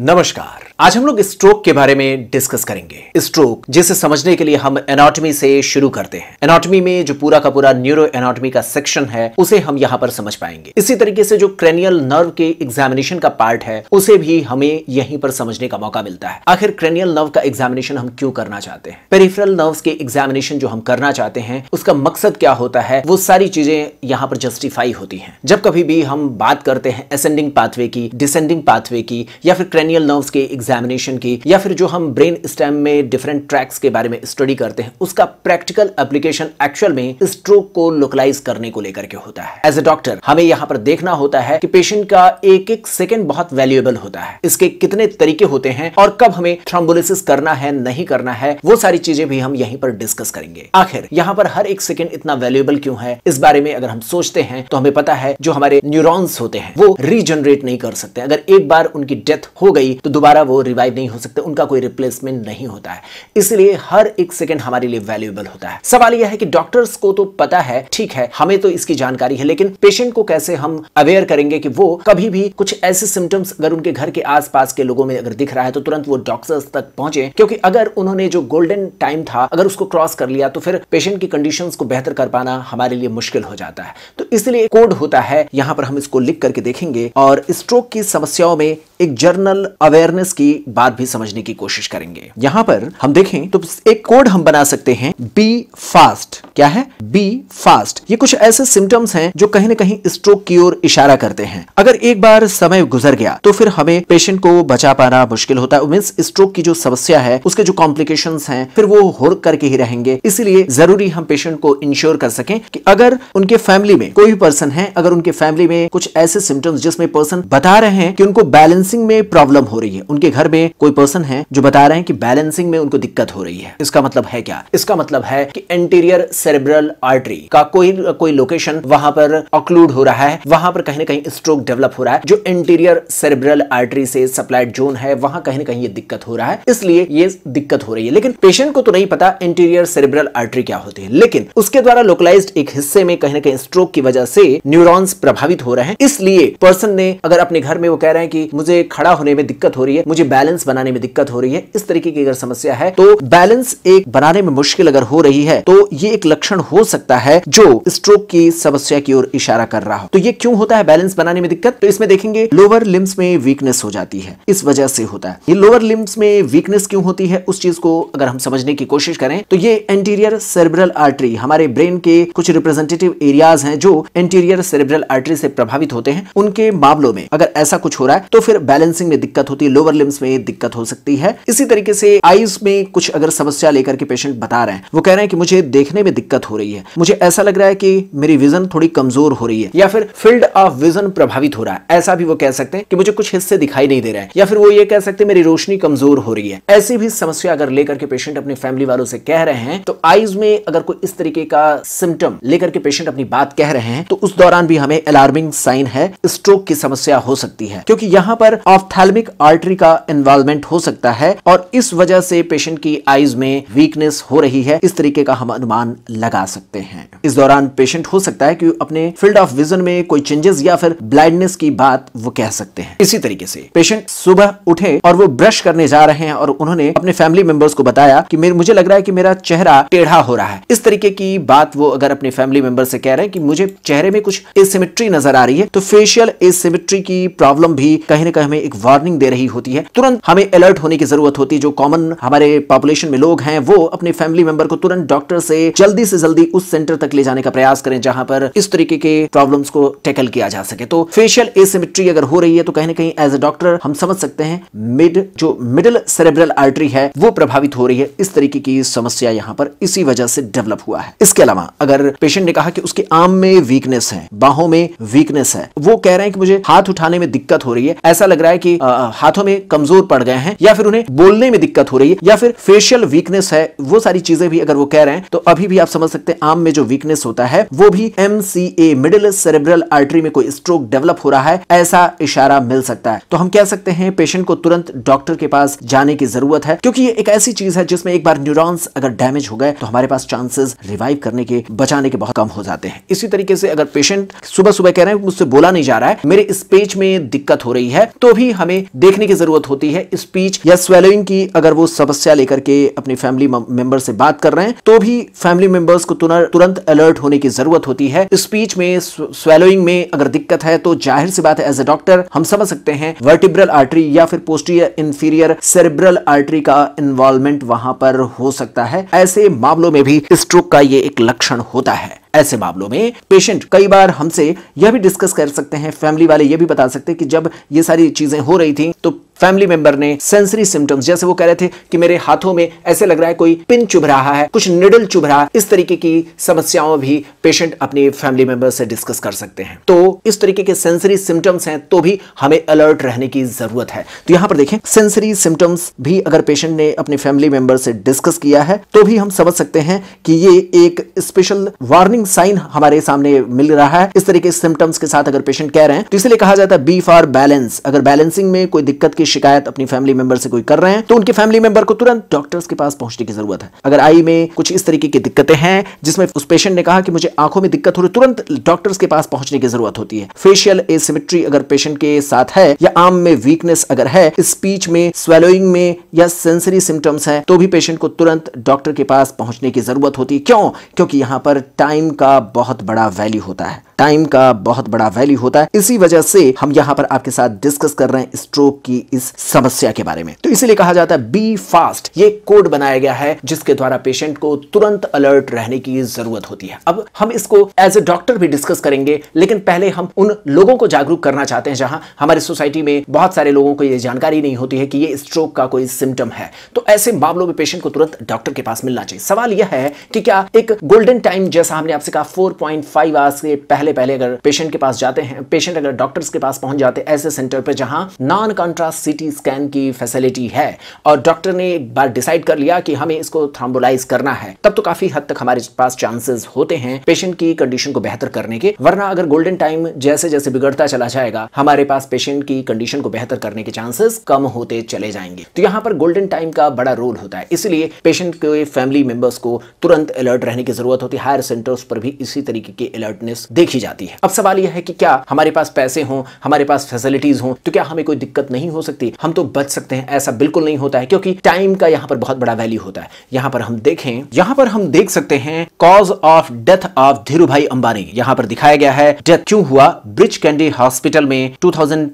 नमस्कार आज हम लोग स्ट्रोक के बारे में डिस्कस करेंगे स्ट्रोक जिसे समझने के लिए हम एनाटॉमी से शुरू करते हैं एनाटॉमी में जो पूरा का पूरा न्यूरो एनाटॉमी का सेक्शन है उसे हम यहाँ पर समझ पाएंगे इसी तरीके से जो क्रेनियल नर्व के एग्जामिनेशन का पार्ट है उसे भी हमें यहीं पर समझने का मौका मिलता है आखिर क्रेनियल नर्व का एग्जामिनेशन हम क्यों करना चाहते हैं पेरिफ्रल नर्व के एग्जामिनेशन जो हम करना चाहते हैं उसका मकसद क्या होता है वो सारी चीजें यहाँ पर जस्टिफाई होती है जब कभी भी हम बात करते हैं असेंडिंग पाथवे की डिसेंडिंग पाथवे की या फिर क्रेनियल नर्व्स के एग्जामिनेशन की या फिर जो हम ब्रेन स्टेम में डिफरेंट ट्रैक्स के बारे में स्टडी करते हैं उसका प्रैक्टिकल एप्लीकेशन एक्चुअल में स्ट्रोक को लोकलाइज करने को लेकर के होता है एज ए डॉक्टर हमें यहाँ पर देखना होता है कि पेशेंट का एक एक सेकेंड बहुत वैल्यूएबल होता है इसके कितने तरीके होते हैं और कब हमें थ्रम्बोलिस करना है नहीं करना है वो सारी चीजें भी हम यहीं पर डिस्कस करेंगे आखिर यहाँ पर हर एक सेकेंड इतना वैल्यूएबल क्यों है इस बारे में अगर हम सोचते हैं तो हमें पता है जो हमारे न्यूरॉन्स होते हैं वो रीजनरेट नहीं कर सकते अगर एक बार उनकी डेथ हो गई तो दोबारा वो रिवाइव नहीं हो सकते उनका कोई रिप्लेसमेंट नहीं होता है इसलिए हर एक सेकेंड हमारे लिए वैल्यूएबल होता है सवाल यह है कि डॉक्टर्स को तो पता है ठीक है हमें तो इसकी जानकारी है लेकिन पेशेंट को कैसे हम अवेयर करेंगे कि वो कभी भी कुछ ऐसे सिम्टम्स अगर उनके घर के आसपास के लोगों में अगर दिख रहा है तो तुरंत वो डॉक्टर्स तक पहुंचे क्योंकि अगर उन्होंने जो गोल्डन टाइम था अगर उसको क्रॉस कर लिया तो फिर पेशेंट की कंडीशंस को बेहतर कर पाना हमारे लिए मुश्किल हो जाता है तो इसलिए कोड होता है यहां पर हम इसको लिख करके देखेंगे और स्ट्रोक की समस्याओं में एक जर्नल इमोशनल अवेयरनेस की बात भी समझने की कोशिश करेंगे यहां पर हम देखें तो एक कोड हम बना सकते हैं बी फास्ट क्या है बी फास्ट ये कुछ ऐसे सिम्टम्स हैं जो कहीं ना कहीं स्ट्रोक की ओर इशारा करते हैं अगर एक बार समय गुजर गया तो फिर हमें पेशेंट को बचा पाना मुश्किल होता है मीन्स स्ट्रोक की जो समस्या है उसके जो कॉम्प्लिकेशन है फिर वो हो करके ही रहेंगे इसीलिए जरूरी हम पेशेंट को इंश्योर कर सकें कि अगर उनके फैमिली में कोई भी पर्सन है अगर उनके फैमिली में कुछ ऐसे सिम्टम्स जिसमें पर्सन बता रहे हैं कि उनको बैलेंसिंग में प्रॉब्लम प्रॉब्लम हो रही है उनके घर में कोई पर्सन है जो बता रहे हैं कि बैलेंसिंग में उनको दिक्कत हो रही है इसका मतलब है क्या इसका मतलब है कि एंटीरियर सेरेब्रल आर्टरी का कोई कोई लोकेशन वहां पर ऑक्लूड हो रहा है वहां पर कहीं ना कहीं स्ट्रोक डेवलप हो रहा है जो इंटीरियर सेरेब्रल आर्टरी से सप्लाइड जोन है वहां कहीं ना कहीं ये दिक्कत हो रहा है इसलिए ये दिक्कत हो रही है लेकिन पेशेंट को तो नहीं पता इंटीरियर सेरेब्रल आर्टरी क्या होती है लेकिन उसके द्वारा लोकलाइज एक हिस्से में कहीं ना कहीं स्ट्रोक की वजह से न्यूरॉन्स प्रभावित हो रहे हैं इसलिए पर्सन ने अगर अपने घर में वो कह रहे हैं कि मुझे खड़ा होने में दिक्कत हो रही है मुझे बैलेंस बनाने में दिक्कत हो रही है इस तरीके की अगर समस्या है तो बैलेंस एक बनाने में मुश्किल अगर हो रही है तो ये एक लक्षण हो सकता है जो स्ट्रोक की समस्या की ओर इशारा कर रहा हो तो ये क्यों होता है बैलेंस बनाने में दिक्कत तो इसमें देखेंगे लोअर लिम्स में वीकनेस हो जाती है इस वजह से होता है ये लोअर लिम्स में वीकनेस क्यों होती है उस चीज को अगर हम समझने की कोशिश करें तो ये एंटीरियर सेरेब्रल आर्टरी हमारे ब्रेन के कुछ रिप्रेजेंटेटिव एरियाज हैं जो एंटीरियर सेरेब्रल आर्टरी से प्रभावित होते हैं उनके मामलों में अगर ऐसा कुछ हो रहा है तो फिर बैलेंसिंग में दिक्कत होती है लोअर लिम्स में दिक्कत हो सकती है इसी तरीके से आईज में कुछ अगर समस्या लेकर के पेशेंट बता रहे हैं वो कह रहे हैं कि मुझे देखने में दिक्कत हो रही है मुझे ऐसा लग रहा है कि मेरी विजन थोड़ी कमजोर हो रही है या फिर फील्ड ऑफ विजन प्रभावित हो रहा है ऐसा भी वो कह सकते हैं कि मुझे कुछ हिस्से दिखाई नहीं दे रहा है या फिर वो ये कह सकते हैं मेरी रोशनी कमजोर हो रही है ऐसी भी समस्या अगर लेकर के पेशेंट अपने फैमिली वालों से कह रहे हैं तो आईज में अगर कोई इस तरीके का सिम्टम लेकर के पेशेंट अपनी बात कह रहे हैं तो उस दौरान भी हमें अलार्मिंग साइन है स्ट्रोक की समस्या हो सकती है क्योंकि यहाँ पर ऑफ एकेडमिक आर्टरी का इन्वॉल्वमेंट हो सकता है और इस वजह से पेशेंट की आईज में वीकनेस हो रही है इस तरीके का हम अनुमान लगा सकते हैं इस दौरान पेशेंट हो सकता है कि अपने फील्ड ऑफ विजन में कोई चेंजेस या फिर ब्लाइंडनेस की बात वो कह सकते हैं इसी तरीके से पेशेंट सुबह उठे और वो ब्रश करने जा रहे हैं और उन्होंने अपने फैमिली मेंबर्स को बताया कि मुझे लग रहा है कि मेरा चेहरा टेढ़ा हो रहा है इस तरीके की बात वो अगर अपने फैमिली मेंबर से कह रहे हैं कि मुझे चेहरे में कुछ एसिमेट्री नजर आ रही है तो फेशियल एसिमेट्री की प्रॉब्लम भी कहीं ना कहीं हमें एक वार्निंग वार्निंग दे रही होती है तुरंत हमें अलर्ट होने की जरूरत होती है जो कॉमन हमारे पॉपुलेशन में लोग हैं वो अपने फैमिली मेंबर को तुरंत डॉक्टर से जल्दी से जल्दी उस सेंटर तक ले जाने का प्रयास करें जहां पर इस तरीके के प्रॉब्लम्स को टैकल किया जा सके तो फेशियल एसिमिट्री अगर हो रही है तो कहीं ना कहीं एज ए डॉक्टर हम समझ सकते हैं मिड जो मिडिल सेरेब्रल आर्टरी है वो प्रभावित हो रही है इस तरीके की समस्या यहाँ पर इसी वजह से डेवलप हुआ है इसके अलावा अगर पेशेंट ने कहा कि उसके आम में वीकनेस है बाहों में वीकनेस है वो कह रहे हैं कि मुझे हाथ उठाने में दिक्कत हो रही है ऐसा लग रहा है कि आ, हाथों में कमजोर पड़ गए हैं या फिर उन्हें बोलने में दिक्कत हो रही है या फिर फेशियल वीकनेस है वो सारी चीजें भी अगर वो कह रहे हैं तो अभी भी आप समझ सकते हैं आम में जो वीकनेस होता है वो भी एम मिडिल सेरेब्रल आर्टरी में कोई स्ट्रोक डेवलप हो रहा है ऐसा इशारा मिल सकता है तो हम कह सकते हैं पेशेंट को तुरंत डॉक्टर के पास जाने की जरूरत है क्योंकि ये एक ऐसी चीज है जिसमें एक बार न्यूरॉन्स अगर डैमेज हो गए तो हमारे पास चांसेस रिवाइव करने के बचाने के बहुत कम हो जाते हैं इसी तरीके से अगर पेशेंट सुबह सुबह कह रहे हैं मुझसे बोला नहीं जा रहा है मेरे स्पीच में दिक्कत हो रही है तो भी हमें देखने की जरूरत होती है स्पीच या स्वेलोइंग की अगर वो समस्या लेकर के अपनी फैमिली मेंबर से बात कर रहे हैं तो भी फैमिली मेंबर्स को तुरंत अलर्ट होने की जरूरत होती है स्पीच में स्वेलोइंग में अगर दिक्कत है तो जाहिर सी बात है एज ए डॉक्टर हम समझ सकते हैं वर्टिब्रल आर्टरी या फिर पोस्टीरियर इंफीरियर सेरेब्रल आर्टरी का इन्वॉल्वमेंट वहां पर हो सकता है ऐसे मामलों में भी स्ट्रोक का ये एक लक्षण होता है ऐसे मामलों में पेशेंट कई बार हमसे यह भी डिस्कस कर सकते हैं फैमिली वाले ये भी बता सकते हैं कि जब ये सारी चीजें हो रही थी तो फैमिली मेंबर ने सेंसरी सिम्टम्स जैसे वो कह रहे थे कि मेरे हाथों में ऐसे लग रहा है कोई पिन चुभ रहा है कुछ निडल चुभ रहा है इस तरीके की समस्याओं भी पेशेंट अपने फैमिली मेंबर से डिस्कस कर सकते हैं तो इस तरीके के सेंसरी सिम्टम्स हैं तो भी हमें अलर्ट रहने की जरूरत है तो यहां पर देखें सेंसरी सिम्टम्स भी अगर पेशेंट ने अपने फैमिली मेंबर से डिस्कस किया है तो भी हम समझ सकते हैं कि ये एक स्पेशल वार्निंग साइन हमारे सामने मिल रहा है इस तरीके सिम्टम्स के साथ अगर पेशेंट कह रहे हैं तो इसलिए कहा जाता है बी फॉर बैलेंस अगर बैलेंसिंग में कोई दिक्कत की की शिकायत अपनी फैमिली मेंबर से कोई कर रहे हैं तो उनके फैमिली मेंबर को तुरंत डॉक्टर्स के पास पहुंचने की जरूरत है अगर आई में कुछ इस तरीके की दिक्कतें हैं जिसमें उस पेशेंट ने कहा कि मुझे आंखों में दिक्कत हो रही तुरंत डॉक्टर्स के पास पहुंचने की जरूरत होती है फेशियल एसिमेट्री अगर पेशेंट के साथ है या आम में वीकनेस अगर है स्पीच में स्वेलोइंग में या सेंसरी सिम्टम्स है तो भी पेशेंट को तुरंत डॉक्टर के पास पहुंचने की जरूरत होती है क्यों क्योंकि यहां पर टाइम का बहुत बड़ा वैल्यू होता है टाइम का बहुत बड़ा वैल्यू होता है इसी वजह से हम यहाँ पर आपके साथ डिस्कस कर रहे हैं स्ट्रोक की इस समस्या के बारे में तो इसीलिए कहा जाता है बी फास्ट ये कोड बनाया गया है जिसके द्वारा पेशेंट को तुरंत अलर्ट रहने की जरूरत होती है अब हम इसको एज ए डॉक्टर भी डिस्कस करेंगे लेकिन पहले हम उन लोगों को जागरूक करना चाहते हैं जहां हमारी सोसाइटी में बहुत सारे लोगों को यह जानकारी नहीं होती है कि ये स्ट्रोक का कोई सिम्टम है तो ऐसे मामलों में पेशेंट को तुरंत डॉक्टर के पास मिलना चाहिए सवाल यह है कि क्या एक गोल्डन टाइम जैसा हमने आपसे कहा फोर पॉइंट फाइव आवर्स के पहले पहले पहले अगर पेशेंट के पास जाते हैं पेशेंट अगर डॉक्टर्स के पास पहुंच जाते हैं ऐसे सेंटर पर जहां नॉन कॉन्ट्रास्ट सिटी स्कैन की फैसिलिटी है और डॉक्टर ने एक बार डिसाइड कर लिया कि हमें इसको थ्राम्बोलाइज करना है तब तो काफी हद तक हमारे पास चांसेस होते हैं पेशेंट की कंडीशन को बेहतर करने के वरना अगर गोल्डन टाइम जैसे जैसे बिगड़ता चला जाएगा हमारे पास पेशेंट की कंडीशन को बेहतर करने के चांसेस कम होते चले जाएंगे तो यहाँ पर गोल्डन टाइम का बड़ा रोल होता है इसलिए पेशेंट के फैमिली मेंबर्स को तुरंत अलर्ट रहने की जरूरत होती है हायर सेंटर्स पर भी इसी तरीके की अलर्टनेस देखी रखी जाती है अब सवाल यह है कि क्या हमारे पास पैसे हों हमारे पास फैसिलिटीज हों तो क्या हमें कोई दिक्कत नहीं हो सकती हम तो बच सकते हैं ऐसा बिल्कुल नहीं होता है क्योंकि टाइम का यहाँ पर बहुत बड़ा वैल्यू होता है यहाँ पर हम देखें यहाँ पर हम देख सकते हैं cause of death of Dhirubhai Ambani यहाँ पर दिखाया गया है डेथ क्यों हुआ ब्रिज कैंडी हॉस्पिटल में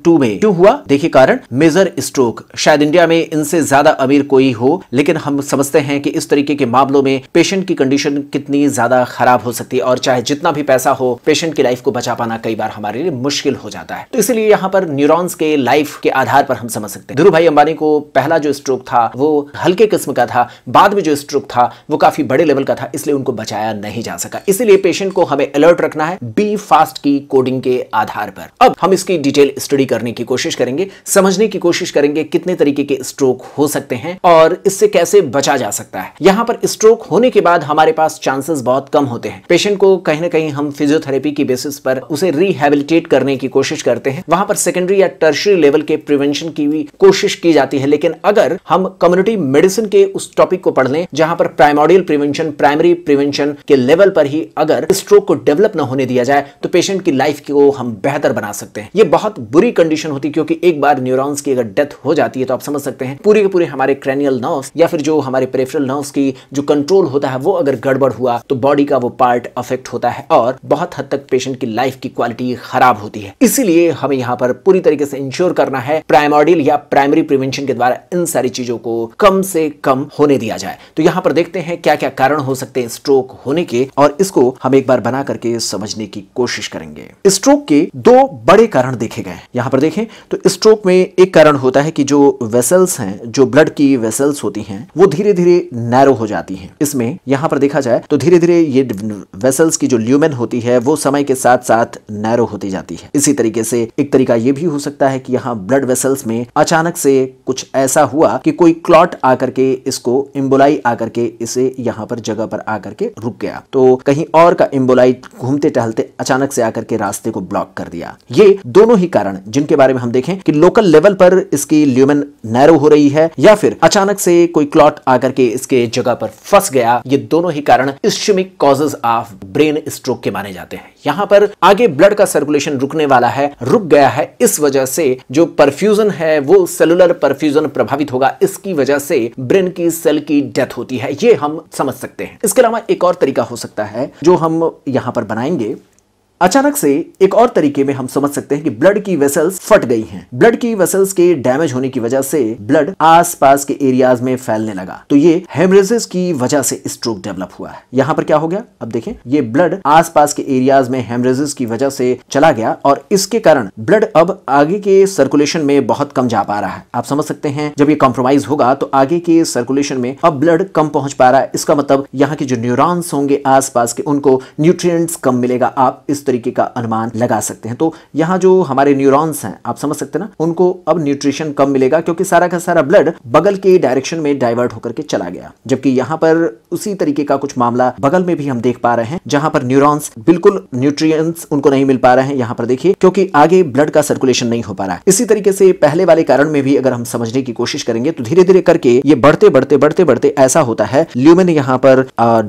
टू में क्यों हुआ देखिए कारण मेजर स्ट्रोक शायद इंडिया में इनसे ज्यादा अमीर कोई हो लेकिन हम समझते हैं कि इस तरीके के मामलों में पेशेंट की कंडीशन कितनी ज्यादा खराब हो सकती है और चाहे जितना भी पैसा हो पेशेंट पेशेंट की लाइफ को बचा पाना कई बार हमारे लिए मुश्किल हो जाता है तो इसलिए यहाँ पर न्यूरॉन्स के लाइफ के आधार पर हम समझ सकते हैं ध्रुव भाई अंबानी को पहला जो स्ट्रोक था वो हल्के किस्म का था बाद में जो स्ट्रोक था वो काफी बड़े लेवल का था इसलिए उनको बचाया नहीं जा सका इसलिए पेशेंट को हमें अलर्ट रखना है बी फास्ट की कोडिंग के आधार पर अब हम इसकी डिटेल स्टडी करने की कोशिश करेंगे समझने की कोशिश करेंगे कितने तरीके के स्ट्रोक हो सकते हैं और इससे कैसे बचा जा सकता है यहाँ पर स्ट्रोक होने के बाद हमारे पास चांसेस बहुत कम होते हैं पेशेंट को कहीं ना कहीं हम फिजियोथेरेपी की की बेसिस पर उसे रिहेबिलिटेट करने की कोशिश करते हैं वहां पर सेकेंडरी या टर्शरी लेवल के प्रिवेंशन की भी कोशिश की जाती है लेकिन अगर हम कम्युनिटी मेडिसिन के उस टॉपिक को पढ़ लें जहां पर प्राइमोडियल प्रिवेंशन प्राइमरी प्रिवेंशन के लेवल पर ही अगर स्ट्रोक को डेवलप न होने दिया जाए तो पेशेंट की लाइफ को हम बेहतर बना सकते हैं ये बहुत बुरी कंडीशन होती है क्योंकि एक बार न्यूरॉन्स की अगर डेथ हो जाती है तो आप समझ सकते हैं पूरे के पूरे हमारे क्रेनियल नर्व्स या फिर जो हमारे पेरेफरल नर्व्स की जो कंट्रोल होता है वो अगर गड़बड़ हुआ तो बॉडी का वो पार्ट अफेक्ट होता है और बहुत हद तक पेशेंट की लाइफ की क्वालिटी खराब होती है इसीलिए हमें यहाँ पर पूरी तरीके से इंश्योर करना है प्राइमोडियल या प्राइमरी प्रिवेंशन के द्वारा इन सारी चीजों को कम से कम होने दिया जाए तो यहाँ पर देखते हैं क्या क्या कारण हो सकते हैं स्ट्रोक होने के और इसको हम एक बार बना करके समझने की कोशिश करेंगे स्ट्रोक के दो बड़े कारण देखे गए यहाँ पर देखें तो स्ट्रोक में एक कारण होता है कि जो वेसल्स हैं जो ब्लड की वेसल्स होती हैं वो धीरे धीरे नैरो हो जाती हैं इसमें यहाँ पर देखा जाए तो धीरे धीरे ये वेसल्स की जो ल्यूमेन होती है वो सम समय के साथ साथ नैरो होती जाती है इसी तरीके से एक तरीका ये भी हो सकता है कि यहाँ ब्लड वेसल्स में अचानक से कुछ ऐसा हुआ कि कोई क्लॉट आकर के इसको इम्बोलाई आकर के इसे यहाँ पर जगह पर आकर के रुक गया तो कहीं और का इम्बोलाई घूमते टहलते अचानक से आकर के रास्ते को ब्लॉक कर दिया ये दोनों ही कारण जिनके बारे में हम देखें कि लोकल लेवल पर इसकी ल्यूमन नैरो हो रही है या फिर अचानक से कोई क्लॉट आकर के इसके जगह पर फंस गया ये दोनों ही कारण ischaemic causes of brain stroke के माने जाते हैं यहाँ पर आगे ब्लड का सर्कुलेशन रुकने वाला है रुक गया है इस वजह से जो परफ्यूजन है वो सेलुलर परफ्यूजन प्रभावित होगा इसकी वजह से ब्रेन की सेल की डेथ होती है ये हम समझ सकते हैं इसके अलावा एक और तरीका हो सकता है जो हम यहाँ पर बनाएंगे अचानक से एक और तरीके में हम समझ सकते हैं कि ब्लड की वेसल्स फट गई हैं। ब्लड की वेसल्स के डैमेज होने की वजह से ब्लड आसपास के एरियाज में फैलने लगा तो ये हेमरेजिस की वजह से स्ट्रोक डेवलप हुआ है यहाँ पर क्या हो गया अब देखें ये ब्लड आसपास के एरियाज में हेमरेजिस की वजह से चला गया और इसके कारण ब्लड अब आगे के सर्कुलेशन में बहुत कम जा पा रहा है आप समझ सकते हैं जब ये कॉम्प्रोमाइज होगा तो आगे के सर्कुलेशन में अब ब्लड कम पहुंच पा रहा है इसका मतलब यहाँ के जो न्यूरोन्स होंगे आसपास के उनको न्यूट्रिय कम मिलेगा आप इस तरीके का अनुमान लगा सकते हैं तो यहाँ जो हमारे न्यूरॉन्स हैं आप समझ सकते ना उनको अब न्यूट्रिशन कम मिलेगा क्योंकि सारा का सारा ब्लड बगल के डायरेक्शन में डाइवर्ट होकर के चला गया जबकि यहाँ पर उसी तरीके का कुछ मामला बगल में भी हम देख पा रहे हैं जहां पर न्यूरॉन्स बिल्कुल न्यूट्रिएंट्स उनको नहीं मिल पा रहे हैं यहाँ पर देखिए क्योंकि आगे ब्लड का सर्कुलेशन नहीं हो पा रहा है इसी तरीके से पहले वाले कारण में भी अगर हम समझने की कोशिश करेंगे तो धीरे धीरे करके ये बढ़ते बढ़ते बढ़ते बढ़ते ऐसा होता है ल्यूमेन यहाँ पर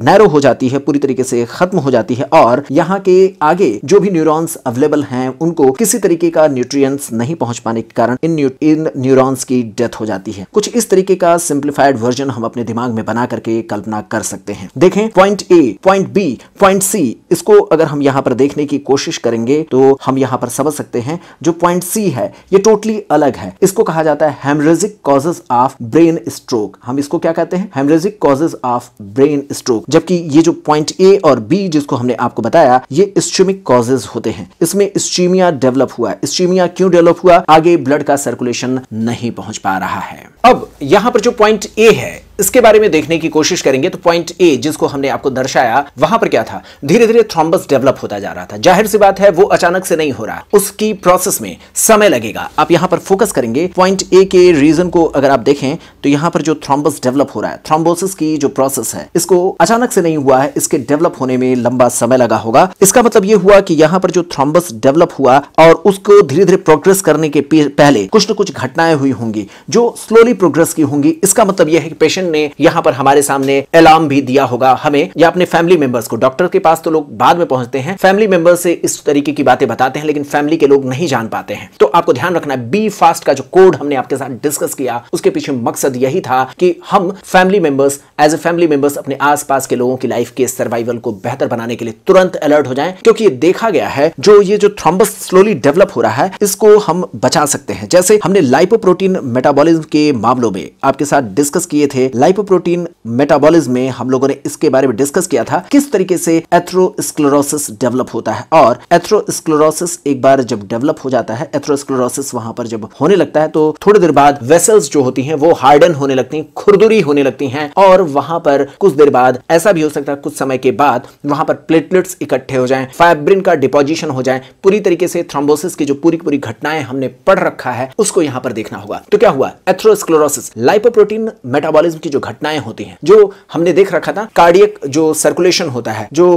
नैरो हो जाती है पूरी तरीके से खत्म हो जाती है और यहाँ के आगे आगे जो भी न्यूरॉन्स अवेलेबल हैं उनको किसी तरीके का न्यूट्रिएंट्स नहीं पहुंच पाने के कारण इन न्यू, इन न्यूरॉन्स की डेथ हो जाती है कुछ इस तरीके का सिंप्लीफाइड वर्जन हम अपने दिमाग में बना करके कल्पना कर सकते हैं देखें point A point B point C इसको अगर हम यहाँ पर देखने की कोशिश करेंगे तो हम यहाँ पर समझ सकते हैं जो पॉइंट सी है ये टोटली अलग है इसको कहा जाता है haemorrhagic causes of brain stroke हम इसको क्या कहते हैं haemorrhagic causes of brain stroke जबकि ये जो पॉइंट ए और बी जिसको हमने आपको बताया ये इस्चुमिक साइंटिफिक कॉजेज होते हैं इसमें स्टीमिया डेवलप हुआ स्टीमिया क्यों डेवलप हुआ आगे ब्लड का सर्कुलेशन नहीं पहुंच पा रहा है अब यहाँ पर जो पॉइंट ए है इसके बारे में देखने की कोशिश करेंगे तो पॉइंट ए जिसको हमने आपको दर्शाया वहां पर क्या था धीरे धीरे थ्रोम्बस डेवलप होता जा रहा था जाहिर सी बात है वो अचानक से नहीं हो रहा उसकी प्रोसेस में समय लगेगा आप यहां पर फोकस करेंगे पॉइंट ए के रीजन को अगर आप देखें तो यहां पर जो थ्रोम्बस डेवलप हो रहा है थ्रोम्बोसिस की जो प्रोसेस है इसको अचानक से नहीं हुआ है इसके डेवलप होने में लंबा समय लगा होगा इसका मतलब ये हुआ कि यहां पर जो थ्रोम्बस डेवलप हुआ और उसको धीरे धीरे प्रोग्रेस करने के पहले कुछ न कुछ घटनाएं हुई होंगी जो स्लोली प्रोग्रेस की होंगी इसका मतलब यह है कि पेशेंट फिजिशियन ने यहाँ पर हमारे सामने अलार्म भी दिया होगा हमें या अपने फैमिली मेंबर्स को डॉक्टर के पास तो लोग बाद में पहुंचते हैं फैमिली मेंबर्स से इस तरीके की बातें बताते हैं लेकिन फैमिली के लोग नहीं जान पाते हैं तो आपको ध्यान रखना है बी फास्ट का जो कोड हमने आपके साथ डिस्कस किया उसके पीछे मकसद यही था कि हम family members as a family members अपने आसपास के लोगों की लाइफ के सर्वाइवल को बेहतर बनाने के लिए तुरंत अलर्ट हो जाएं क्योंकि ये देखा गया है जो ये जो थ्रोम्बस स्लोली डेवलप हो रहा है इसको हम बचा सकते हैं जैसे हमने लाइपोप्रोटीन मेटाबॉलिज्म के मामलों में आपके साथ डिस्कस किए थे लाइपोप्रोटीन मेटाबॉलिज्म में हम लोगों ने इसके बारे में डिस्कस किया था किस तरीके से एथ्रोस्क्लोरोसिस डेवलप होता है और एथ्रोस्क्लोरोसिस एक बार जब डेवलप हो जाता है एथ्रोस्क्लोरोसिस वहां पर जब होने लगता है तो थोड़ी देर बाद वेसल्स जो होती हैं वो हार्डन होने लगती हैं खुरदुरी होने लगती हैं और वहां पर कुछ देर बाद ऐसा भी हो सकता है कुछ समय के बाद वहां पर प्लेटलेट्स इकट्ठे हो जाएं फाइब्रिन का डिपोजिशन हो जाए पूरी तरीके से थ्रोम्बोसिस की जो पूरी पूरी घटनाएं हमने पढ़ रखा है उसको यहां पर देखना होगा तो क्या हुआ एथ्रोस्क्लोरोसिस लाइपोप्रोटीन मेटाबॉलिज्म की जो घटनाएं होती हैं जो हमने देख रखा था कार्डियक जो सर्कुलेशन होता है जो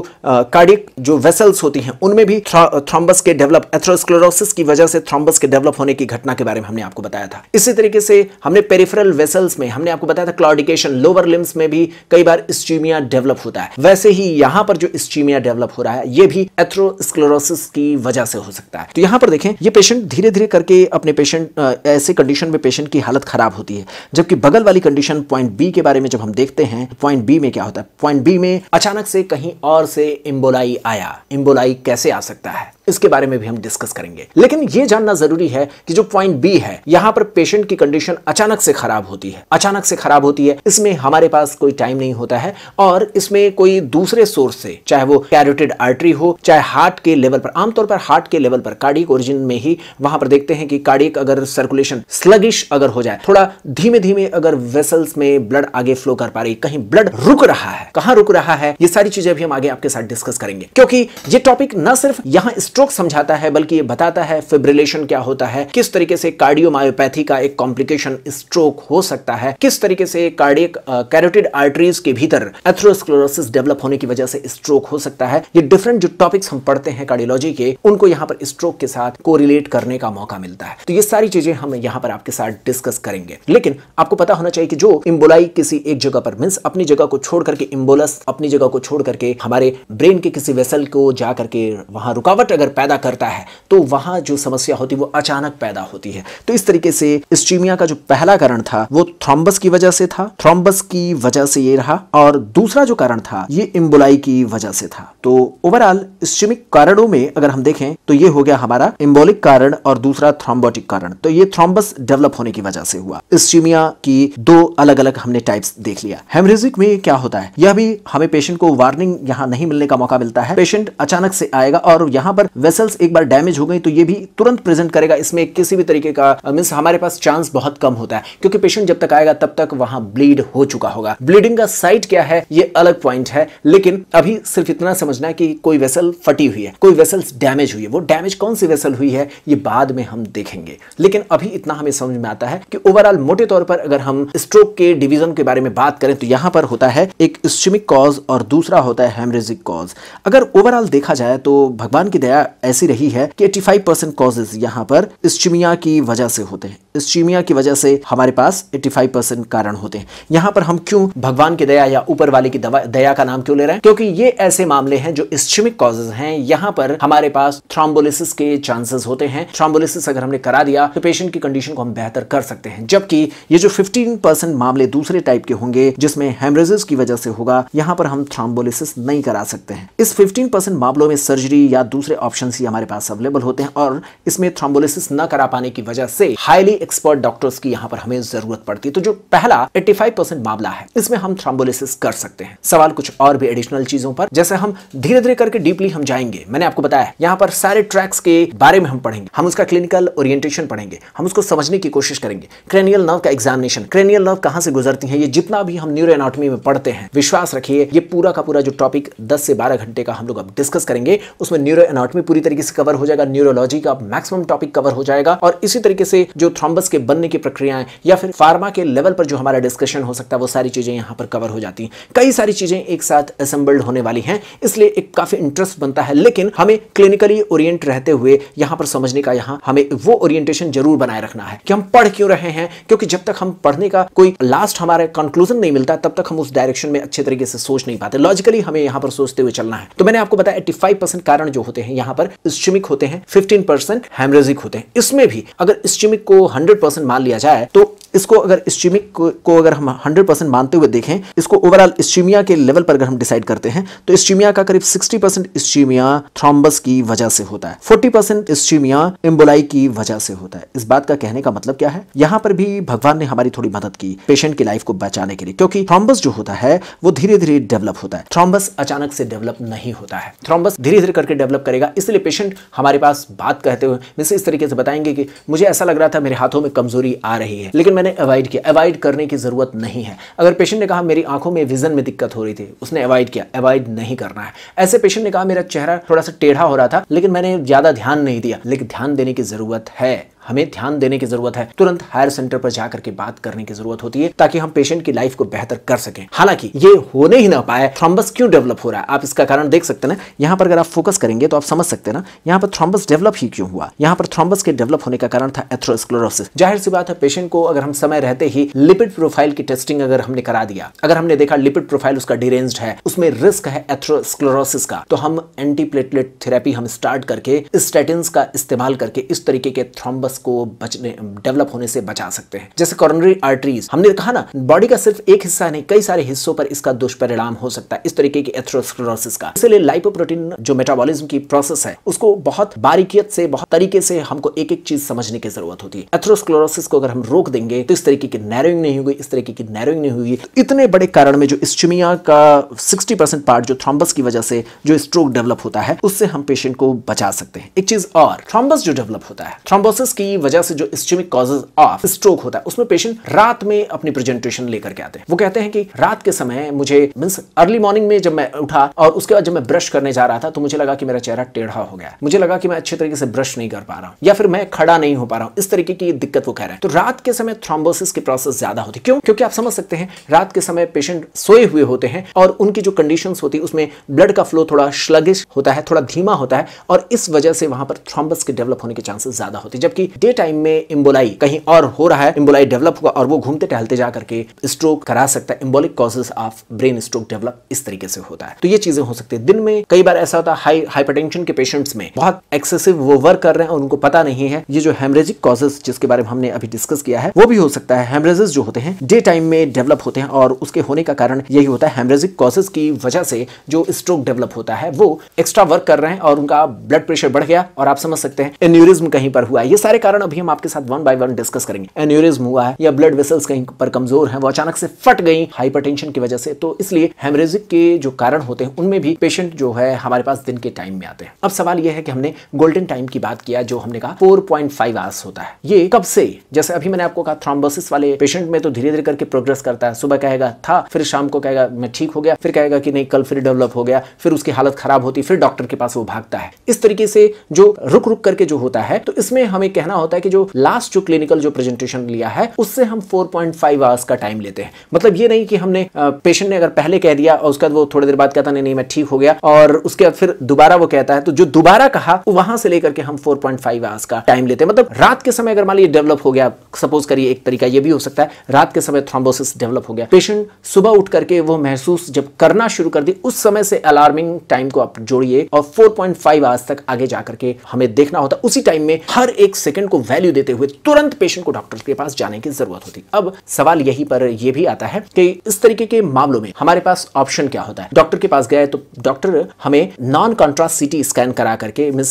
कार्डियक जो वेसल्स होती हैं उनमें भी थ्रोम्बस के डेवलप एथ्रोस्क्लोरोसिस की वजह से थ्रोम्बस के डेवलप होने की घटना के बारे में हमने आपको बताया था इसी तरीके से हमने पेरिफेरल वेसल्स में हमने आपको बताया था क्लॉडिकेशन लोअर लिम्स में भी कई बार स्टीमिया डेवलप होता है वैसे ही यहां पर जो स्टीमिया डेवलप हो रहा है ये भी एथ्रोस्क्लोरोसिस की वजह से हो सकता है तो यहां पर देखें ये पेशेंट धीरे धीरे करके अपने पेशेंट ऐसे कंडीशन में पेशेंट की हालत खराब होती है जबकि बगल वाली कंडीशन पॉइंट बी के बारे में जब हम देखते हैं पॉइंट बी में क्या होता है पॉइंट बी में अचानक से कहीं और से इम्बोलाई आया इम्बोलाई कैसे आ सकता है इसके बारे में भी हम डिस्कस करेंगे लेकिन ये जानना जरूरी है कि जो पॉइंट बी है यहाँ पर पेशेंट की कंडीशन अचानक से खराब होती है अचानक से खराब होती है इसमें हमारे पास कोई टाइम नहीं होता है और इसमें कोई दूसरे सोर्स से चाहे वो कैरोटेड आर्टरी हो चाहे हार्ट के लेवल पर आमतौर पर हार्ट के लेवल पर कार्डिक ओरिजिन में ही वहां पर देखते हैं कि कार्डिक अगर सर्कुलेशन स्लगिश अगर हो जाए थोड़ा धीमे धीमे अगर वेसल्स में ब्लड आगे फ्लो कर पा रही कहीं ब्लड रुक रहा है कहां रुक रहा है ये सारी चीजें भी हम आगे आपके साथ डिस्कस करेंगे क्योंकि ये टॉपिक न सिर्फ यहां स्ट्रोक समझाता है बल्कि ये बताता है फिब्रिलेशन क्या होता है किस तरीके से कार्डियोमायोपैथी का एक कॉम्प्लिकेशन स्ट्रोक हो सकता है किस तरीके से कार्डियक कैरोटिड आर्टरीज के भीतर एथ्रोस्क्लोरोसिस डेवलप होने की वजह से स्ट्रोक हो सकता है ये डिफरेंट जो टॉपिक्स हम पढ़ते हैं कार्डियोलॉजी के उनको यहाँ पर स्ट्रोक के साथ कोरिलेट करने का मौका मिलता है तो ये सारी चीजें हम यहाँ पर आपके साथ डिस्कस करेंगे लेकिन आपको पता होना चाहिए कि जो इम्बोलाई किसी एक जगह पर मीन्स अपनी जगह को छोड़ करके इम्बोलस अपनी जगह को छोड़ करके हमारे ब्रेन के किसी वेसल को जाकर के वहां रुकावट अगर अगर पैदा करता है तो वहां जो समस्या होती है वो अचानक पैदा होती है तो इस तरीके से स्टीमिया का जो पहला कारण था वो थ्रोम्बस की वजह से था थ्रोम्बस की वजह से ये रहा और दूसरा जो कारण था ये इम्बुलाई की वजह से था तो ओवरऑल स्टीमिक कारणों में अगर हम देखें तो ये हो गया हमारा इम्बोलिक कारण और दूसरा थ्रोम्बोटिक कारण तो ये थ्रोम्बस डेवलप होने की वजह से हुआ स्टीमिया की दो अलग अलग हमने टाइप्स देख लिया हेमरेजिक में क्या होता है यह भी हमें पेशेंट को वार्निंग यहाँ नहीं मिलने का मौका मिलता है पेशेंट अचानक से आएगा और यहाँ पर वेसल्स एक बार डैमेज हो गई तो ये भी तुरंत प्रेजेंट करेगा इसमें किसी भी तरीके का मीन्स uh, हमारे पास चांस बहुत कम होता है क्योंकि पेशेंट जब तक आएगा तब तक वहां ब्लीड हो चुका होगा ब्लीडिंग का साइट क्या है ये अलग पॉइंट है लेकिन अभी सिर्फ इतना समझना है कि कोई वेसल फटी हुई है कोई वेसल्स डैमेज हुई है वो डैमेज कौन सी वेसल हुई है ये बाद में हम देखेंगे लेकिन अभी इतना हमें समझ में आता है कि ओवरऑल मोटे तौर पर अगर हम स्ट्रोक के डिवीजन के बारे में बात करें तो यहां पर होता है एक स्टिमिक कॉज और दूसरा होता है हेमरेजिक कॉज अगर ओवरऑल देखा जाए तो भगवान की दया प्रक्रिया ऐसी रही है कि 85 फाइव परसेंट कॉजेज यहाँ पर इस्चीमिया की वजह से होते हैं इस्चीमिया की वजह से हमारे पास 85 फाइव परसेंट कारण होते हैं यहाँ पर हम क्यों भगवान की दया या ऊपर वाले की दवा दया का नाम क्यों ले रहे हैं क्योंकि ये ऐसे मामले हैं जो इस्चीमिक कॉजेज हैं यहाँ पर हमारे पास थ्रॉम्बोलिसिस के चांसेस होते हैं थ्रॉम्बोलिसिस अगर हमने करा दिया तो पेशेंट की कंडीशन को हम बेहतर कर सकते हैं जबकि ये जो फिफ्टीन मामले दूसरे टाइप के होंगे जिसमें हेमरेजिस की वजह से होगा यहाँ पर हम थ्रॉम्बोलिसिस नहीं करा सकते हैं इस फिफ्टीन मामलों में सर्जरी या दूसरे ऑप्शन ही हमारे पास अवेलेबल होते हैं और इसमें थ्रोम्बोलिसिस न करा पाने की वजह से हाईली एक्सपर्ट डॉक्टर्स की यहाँ पर हमें जरूरत पड़ती है तो जो पहला 85 मामला है इसमें हम थ्रोम्बोलिसिस कर सकते हैं सवाल कुछ और भी एडिशनल चीजों पर जैसे हम धीरे धीरे करके डीपली हम जाएंगे मैंने आपको बताया यहाँ पर सारे ट्रैक्स के बारे में हम पढ़ेंगे हम उसका क्लिनिकल ओरिएंटेशन पढ़ेंगे हम उसको समझने की कोशिश करेंगे क्रेनियल नर्व का एग्जामिनेशन क्रेनियल नर्व कहाँ से गुजरती है ये जितना भी हम न्यूरो एनाटॉमी में पढ़ते हैं विश्वास रखिए ये पूरा का पूरा जो टॉपिक दस से बारह घंटे का हम लोग अब डिस्कस करेंगे उसमें न्यूरो में पूरी तरीके से कवर हो जाएगा न्यूरोलॉजी का मैक्सिमम टॉपिक कवर हो जाएगा और इसी तरीके से जो थ्रॉम्बस के बनने की प्रक्रियाएं या फिर फार्मा के लेवल पर जो हमारा डिस्कशन हो सकता है वो सारी चीजें यहां पर कवर हो जाती हैं कई सारी चीजें एक साथ असेंबल्ड होने वाली हैं इसलिए एक काफी इंटरेस्ट बनता है लेकिन हमें क्लिनिकली ओरिएंट रहते हुए यहां पर समझने का यहां हमें वो ओरिएंटेशन जरूर बनाए रखना है कि हम पढ़ क्यों रहे हैं क्योंकि जब तक हम पढ़ने का कोई लास्ट हमारे कंक्लूजन नहीं मिलता तब तक हम उस डायरेक्शन में अच्छे तरीके से सोच नहीं पाते लॉजिकली हमें यहां पर सोचते हुए चलना है तो मैंने आपको बताया एट्टी कारण जो होते हैं यहाँ यहाँ पर इस्टमिक होते हैं फिफ्टीन परसेंट हेमरेजिक होते हैं इसमें भी अगर इस्टमिक को हंड्रेड परसेंट मान लिया जाए तो इसको अगर इस्टीमिक को, को अगर हम 100 परसेंट मानते हुए देखें इसको ओवरऑल इस्टीमिया के लेवल पर अगर हम डिसाइड करते हैं तो इस्टीमिया का करीब 60 परसेंट इस्टीमिया थ्रोम्बस की वजह से होता है 40 परसेंट इस्टीमिया एम्बोलाई की वजह से होता है इस बात का कहने का मतलब क्या है यहाँ पर भी भगवान ने हमारी थोड़ी मदद की पेशेंट की लाइफ को बचाने के लिए क्योंकि थ्रोम्बस जो होता है वो धीरे धीरे डेवलप होता है थ्रोम्बस अचानक से डेवलप नहीं होता है थ्रोम्बस धीरे धीरे करके डेवलप करेगा इसलिए पेशेंट हमारे पास बात कहते हुए मिस इस तरीके से बताएंगे कि मुझे ऐसा लग रहा था मेरे हाथों में कमजोरी आ रही है लेकिन मैंने अवॉइड किया अवॉइड करने की ज़रूरत नहीं है अगर पेशेंट ने कहा मेरी आंखों में विजन में दिक्कत हो रही थी उसने अवॉइड किया अवॉइड नहीं करना है ऐसे पेशेंट ने कहा मेरा चेहरा थोड़ा सा टेढ़ा हो रहा था लेकिन मैंने ज़्यादा ध्यान नहीं दिया लेकिन ध्यान देने की ज़रूरत है हमें ध्यान देने की जरूरत है तुरंत हायर सेंटर पर जाकर के बात करने की जरूरत होती है ताकि हम पेशेंट की लाइफ को बेहतर कर सकें हालांकि ये होने ही ना पाए थ्रम्बस क्यों डेवलप हो रहा है आप इसका कारण देख सकते हैं ना यहाँ पर अगर आप फोकस करेंगे तो आप समझ सकते हैं ना यहाँ पर थ्रम्बस डेवलप ही क्यों हुआ यहाँ पर थ्रम्बस के डेवलप होने का कारण था एथ्रोस्क्लोरोसिस जाहिर सी बात है पेशेंट को अगर हम समय रहते ही लिपिड प्रोफाइल की टेस्टिंग अगर हमने करा दिया अगर हमने देखा लिपिड प्रोफाइल उसका डिरेंज है उसमें रिस्क है एथ्रोस्क्लोरोसिस का तो हम एंटीप्लेटलेट थेरेपी हम स्टार्ट करके स्टेटिन का इस्तेमाल करके इस तरीके के थ्रम्बस को बचने डेवलप होने से बचा सकते हैं जैसे कोरोनरी आर्टरीज हमने कहा ना बॉडी का सिर्फ एक हिस्सा नहीं कई सारे हिस्सों पर इसका दुष्परिणाम हो सकता है इस तरीके की एथ्रोस्क्लोरोसिस का इसलिए लाइपोप्रोटीन जो मेटाबॉलिज्म की प्रोसेस है उसको बहुत बारीकियत से बहुत तरीके से हमको एक एक चीज समझने की जरूरत होती है एथ्रोस्क्लोरोसिस को अगर हम रोक देंगे तो इस तरीके की नैरोइंग नहीं होगी इस तरीके की नैरोइंग नहीं होगी तो इतने बड़े कारण में जो इस्टमिया का 60 परसेंट पार्ट जो थ्रॉम्बस की वजह से जो स्ट्रोक डेवलप होता है उससे हम पेशेंट को बचा सकते हैं एक चीज और थ्रॉम्बस जो डेवलप होता है थ्रॉम्बोसिस की की वजह से जो इस्चेमिक कॉजेज ऑफ स्ट्रोक होता है उसमें पेशेंट रात में अपनी प्रेजेंटेशन लेकर के आते हैं वो कहते हैं कि रात के समय मुझे मीन अर्ली मॉर्निंग में जब मैं उठा और उसके बाद जब मैं ब्रश करने जा रहा था तो मुझे लगा कि मेरा चेहरा टेढ़ा हो गया मुझे लगा कि मैं अच्छे तरीके से ब्रश नहीं कर पा रहा हूँ या फिर मैं खड़ा नहीं हो पा रहा हूँ इस तरीके की दिक्कत वो कह रहे हैं तो रात के समय थ्रोम्बोसिस की प्रोसेस ज्यादा होती क्यों क्योंकि आप समझ सकते हैं रात के समय पेशेंट सोए हुए होते हैं और उनकी जो कंडीशन होती है उसमें ब्लड का फ्लो थोड़ा श्लगिश होता है थोड़ा धीमा होता है और इस वजह से वहां पर थ्रोम्बस के डेवलप होने के चांसेस ज्यादा होते हैं जबकि डे टाइम में इम्बोलाई कहीं और हो रहा है इम्बोलाई डेवलप हुआ और वो घूमते टहलते जा करके स्ट्रोक करा सकता है embolic causes of brain stroke develop इस तरीके से होता है तो ये चीजें हो सकती है दिन में कई बार ऐसा होता है हाई के पेशेंट्स में बहुत एक्सेसिव वो वर्क कर रहे हैं और उनको पता नहीं है ये जो हेमरेजिक कॉजेस जिसके बारे में हमने अभी डिस्कस किया है वो भी हो सकता है हेमरेजेस जो होते हैं डे टाइम में डेवलप होते हैं और उसके होने का कारण यही होता है हेमरेजिक कॉजेस की वजह से जो स्ट्रोक डेवलप होता है वो एक्स्ट्रा वर्क कर रहे हैं और उनका ब्लड प्रेशर बढ़ गया और आप समझ सकते हैं एन्यूरिज्म कहीं पर हुआ ये सारे सारे कारण अभी हम आपके साथ वन बाय वन डिस्कस करेंगे एन्यूरिज्म हुआ है या ब्लड वेसल्स कहीं पर कमजोर है वो अचानक से फट गई हाइपरटेंशन की वजह से तो इसलिए हेमरेजिक के जो कारण होते हैं उनमें भी पेशेंट जो है हमारे पास दिन के टाइम में आते हैं अब सवाल यह है कि हमने गोल्डन टाइम की बात किया जो हमने कहा फोर पॉइंट फाइव आवर्स होता है ये कब से जैसे अभी मैंने आपको कहा थ्रोम्बोसिस वाले पेशेंट में तो धीरे धीरे करके प्रोग्रेस करता है सुबह कहेगा था फिर शाम को कहेगा मैं ठीक हो गया फिर कहेगा कि नहीं कल फिर डेवलप हो गया फिर उसकी हालत खराब होती फिर डॉक्टर के पास वो भागता है इस तरीके से जो रुक रुक करके जो होता है तो इसमें हमें कहना कहना होता है कि जो लास्ट जो क्लिनिकल जो प्रेजेंटेशन लिया है उससे हम 4.5 आवर्स का टाइम लेते हैं मतलब ये नहीं कि हमने पेशेंट ने अगर पहले कह दिया और उसके बाद वो थोड़ी देर बाद कहता नहीं नहीं मैं ठीक हो गया और उसके बाद फिर दोबारा वो कहता है तो जो दोबारा कहा वहां से लेकर के हम फोर पॉइंट फाइव आवर्स का टाइम लेते हैं मतलब रात के समय अगर मान लीजिए डेवलप हो गया सपोज करिए एक तरीका यह भी हो सकता है रात के समय थ्रोम्बोसिस डेवलप हो गया पेशेंट सुबह उठ करके वो महसूस जब करना शुरू कर दी उस समय से अलार्मिंग टाइम को आप जोड़िए और फोर 4.5 आवर्स तक आगे जाकर के हमें देखना होता है उसी टाइम में हर एक सेकंड सेकंड को वैल्यू देते हुए तुरंत पेशेंट को डॉक्टर के पास जाने की जरूरत होती अब सवाल यही पर यह भी आता है कि इस तरीके के मामलों में हमारे पास ऑप्शन क्या होता है डॉक्टर के पास गए तो डॉक्टर हमें नॉन कॉन्ट्रास्ट सिटी स्कैन करा करके मीन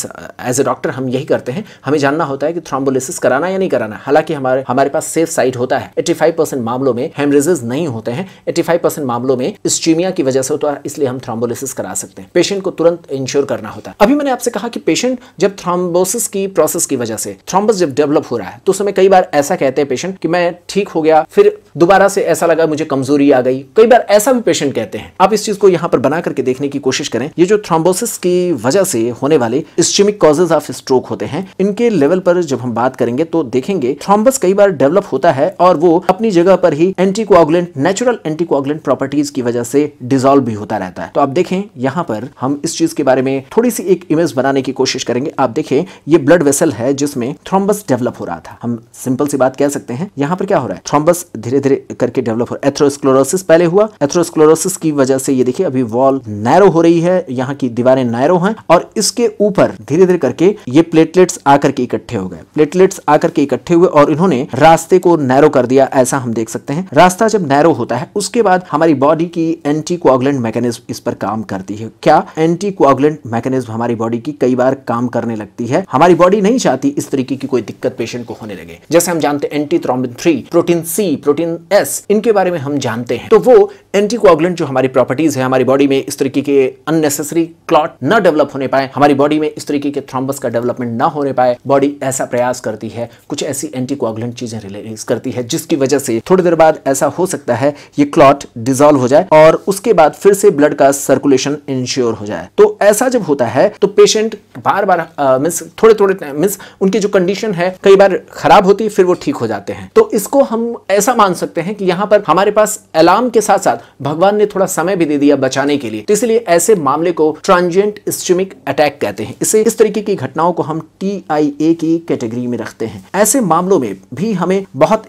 एज ए डॉक्टर हम यही करते हैं हमें जानना होता है कि थ्रोम्बोलिसिस कराना या नहीं कराना हालांकि हमारे हमारे पास सेफ साइड होता है 85% मामलों में हेमरेजेस नहीं होते हैं 85% मामलों में स्ट्रीमिया की वजह से होता है इसलिए हम थ्रोम्बोलिसिस करा सकते हैं पेशेंट को तुरंत इंश्योर करना होता है अभी मैंने आपसे कहा कि पेशेंट जब थ्रोम्बोसिस की प्रोसेस की वजह से थ्रोम्बस जब डेवलप हो रहा है तो समय कई बार ऐसा कहते हैं पेशेंट कि मैं ठीक हो गया फिर दोबारा से ऐसा लगा मुझे कमजोरी आ गई कई बार ऐसा भी पेशेंट कहते हैं आप इस चीज को यहाँ पर बना करके देखने की कोशिश करें ये जो थ्रोम्बोसिस की वजह से होने वाले स्टिमिक कॉजेज ऑफ स्ट्रोक होते हैं इनके लेवल पर जब हम बात करेंगे तो देखेंगे थ्रोम्बस कई बार डेवलप होता है और वो अपनी जगह पर ही एंटीकोआगुलेंट नेचुरल एंटीकोआगुलेंट प्रॉपर्टीज की वजह से डिजोल्व भी होता रहता है तो आप देखें यहाँ पर हम इस चीज के बारे में थोड़ी सी एक इमेज बनाने की कोशिश करेंगे आप देखें ये ब्लड वेसल है जिसमें थ्रोम्बस डेवलप हो रहा था हम सिंपल सी बात कह सकते हैं यहाँ पर क्या हो रहा है थ्रोम्बस धीरे धीरे करके डेवलप हो रहा है एथ्रोस्क्लोरोसिस पहले हुआ एथ्रोस्क्लोरोसिस की वजह से ये देखिए अभी वॉल नैरो हो रही है यहाँ की दीवारें नैरो हैं और इसके ऊपर धीरे धीरे करके ये प्लेटलेट्स आकर के इकट्ठे हो गए प्लेटलेट्स आकर के इकट्ठे हुए और इन्होंने रास्ते को नैरो कर दिया ऐसा हम देख सकते हैं रास्ता जब नैरो होता है उसके बाद हमारी बॉडी की एंटी कोगलेंट मैकेनिज्म इस पर काम करती है क्या एंटी कोआगुलेंट मैकेनिज्म हमारी बॉडी की कई बार काम करने लगती है हमारी बॉडी नहीं चाहती इस तरीके तरीके की कोई दिक्कत पेशेंट को होने लगे जैसे हम जानते हैं antithrombin three protein C protein S इनके बारे में हम जानते हैं तो वो एंटीकोगुलेंट जो हमारी प्रॉपर्टीज है हमारी बॉडी में इस तरीके के अननेसेसरी क्लॉट न डेवलप होने पाए हमारी बॉडी में इस तरीके के थ्रोम्बस का डेवलपमेंट ना होने पाए बॉडी ऐसा प्रयास करती है कुछ ऐसी एंटीकोगुलेंट चीजें रिलीज करती है जिसकी वजह से थोड़ी देर बाद ऐसा हो सकता है ये क्लॉट डिजोल्व हो जाए और उसके बाद फिर से ब्लड का सर्कुलेशन इंश्योर हो जाए तो ऐसा जब होता है तो पेशेंट बार बार मीन थोड़े थोड़े मीन उनके जो कंडीशन कंडीशन है कई बार खराब होती है फिर वो ठीक हो जाते हैं तो इसको हम ऐसा मान सकते हैं कि यहाँ पर हमारे पास अलार्म के साथ साथ भगवान ने थोड़ा समय भी दे दिया बचाने के लिए तो इसलिए ऐसे मामले को ट्रांजेंट स्टमिक अटैक कहते हैं इसे इस तरीके की घटनाओं को हम टी की कैटेगरी में रखते हैं ऐसे मामलों में भी हमें बहुत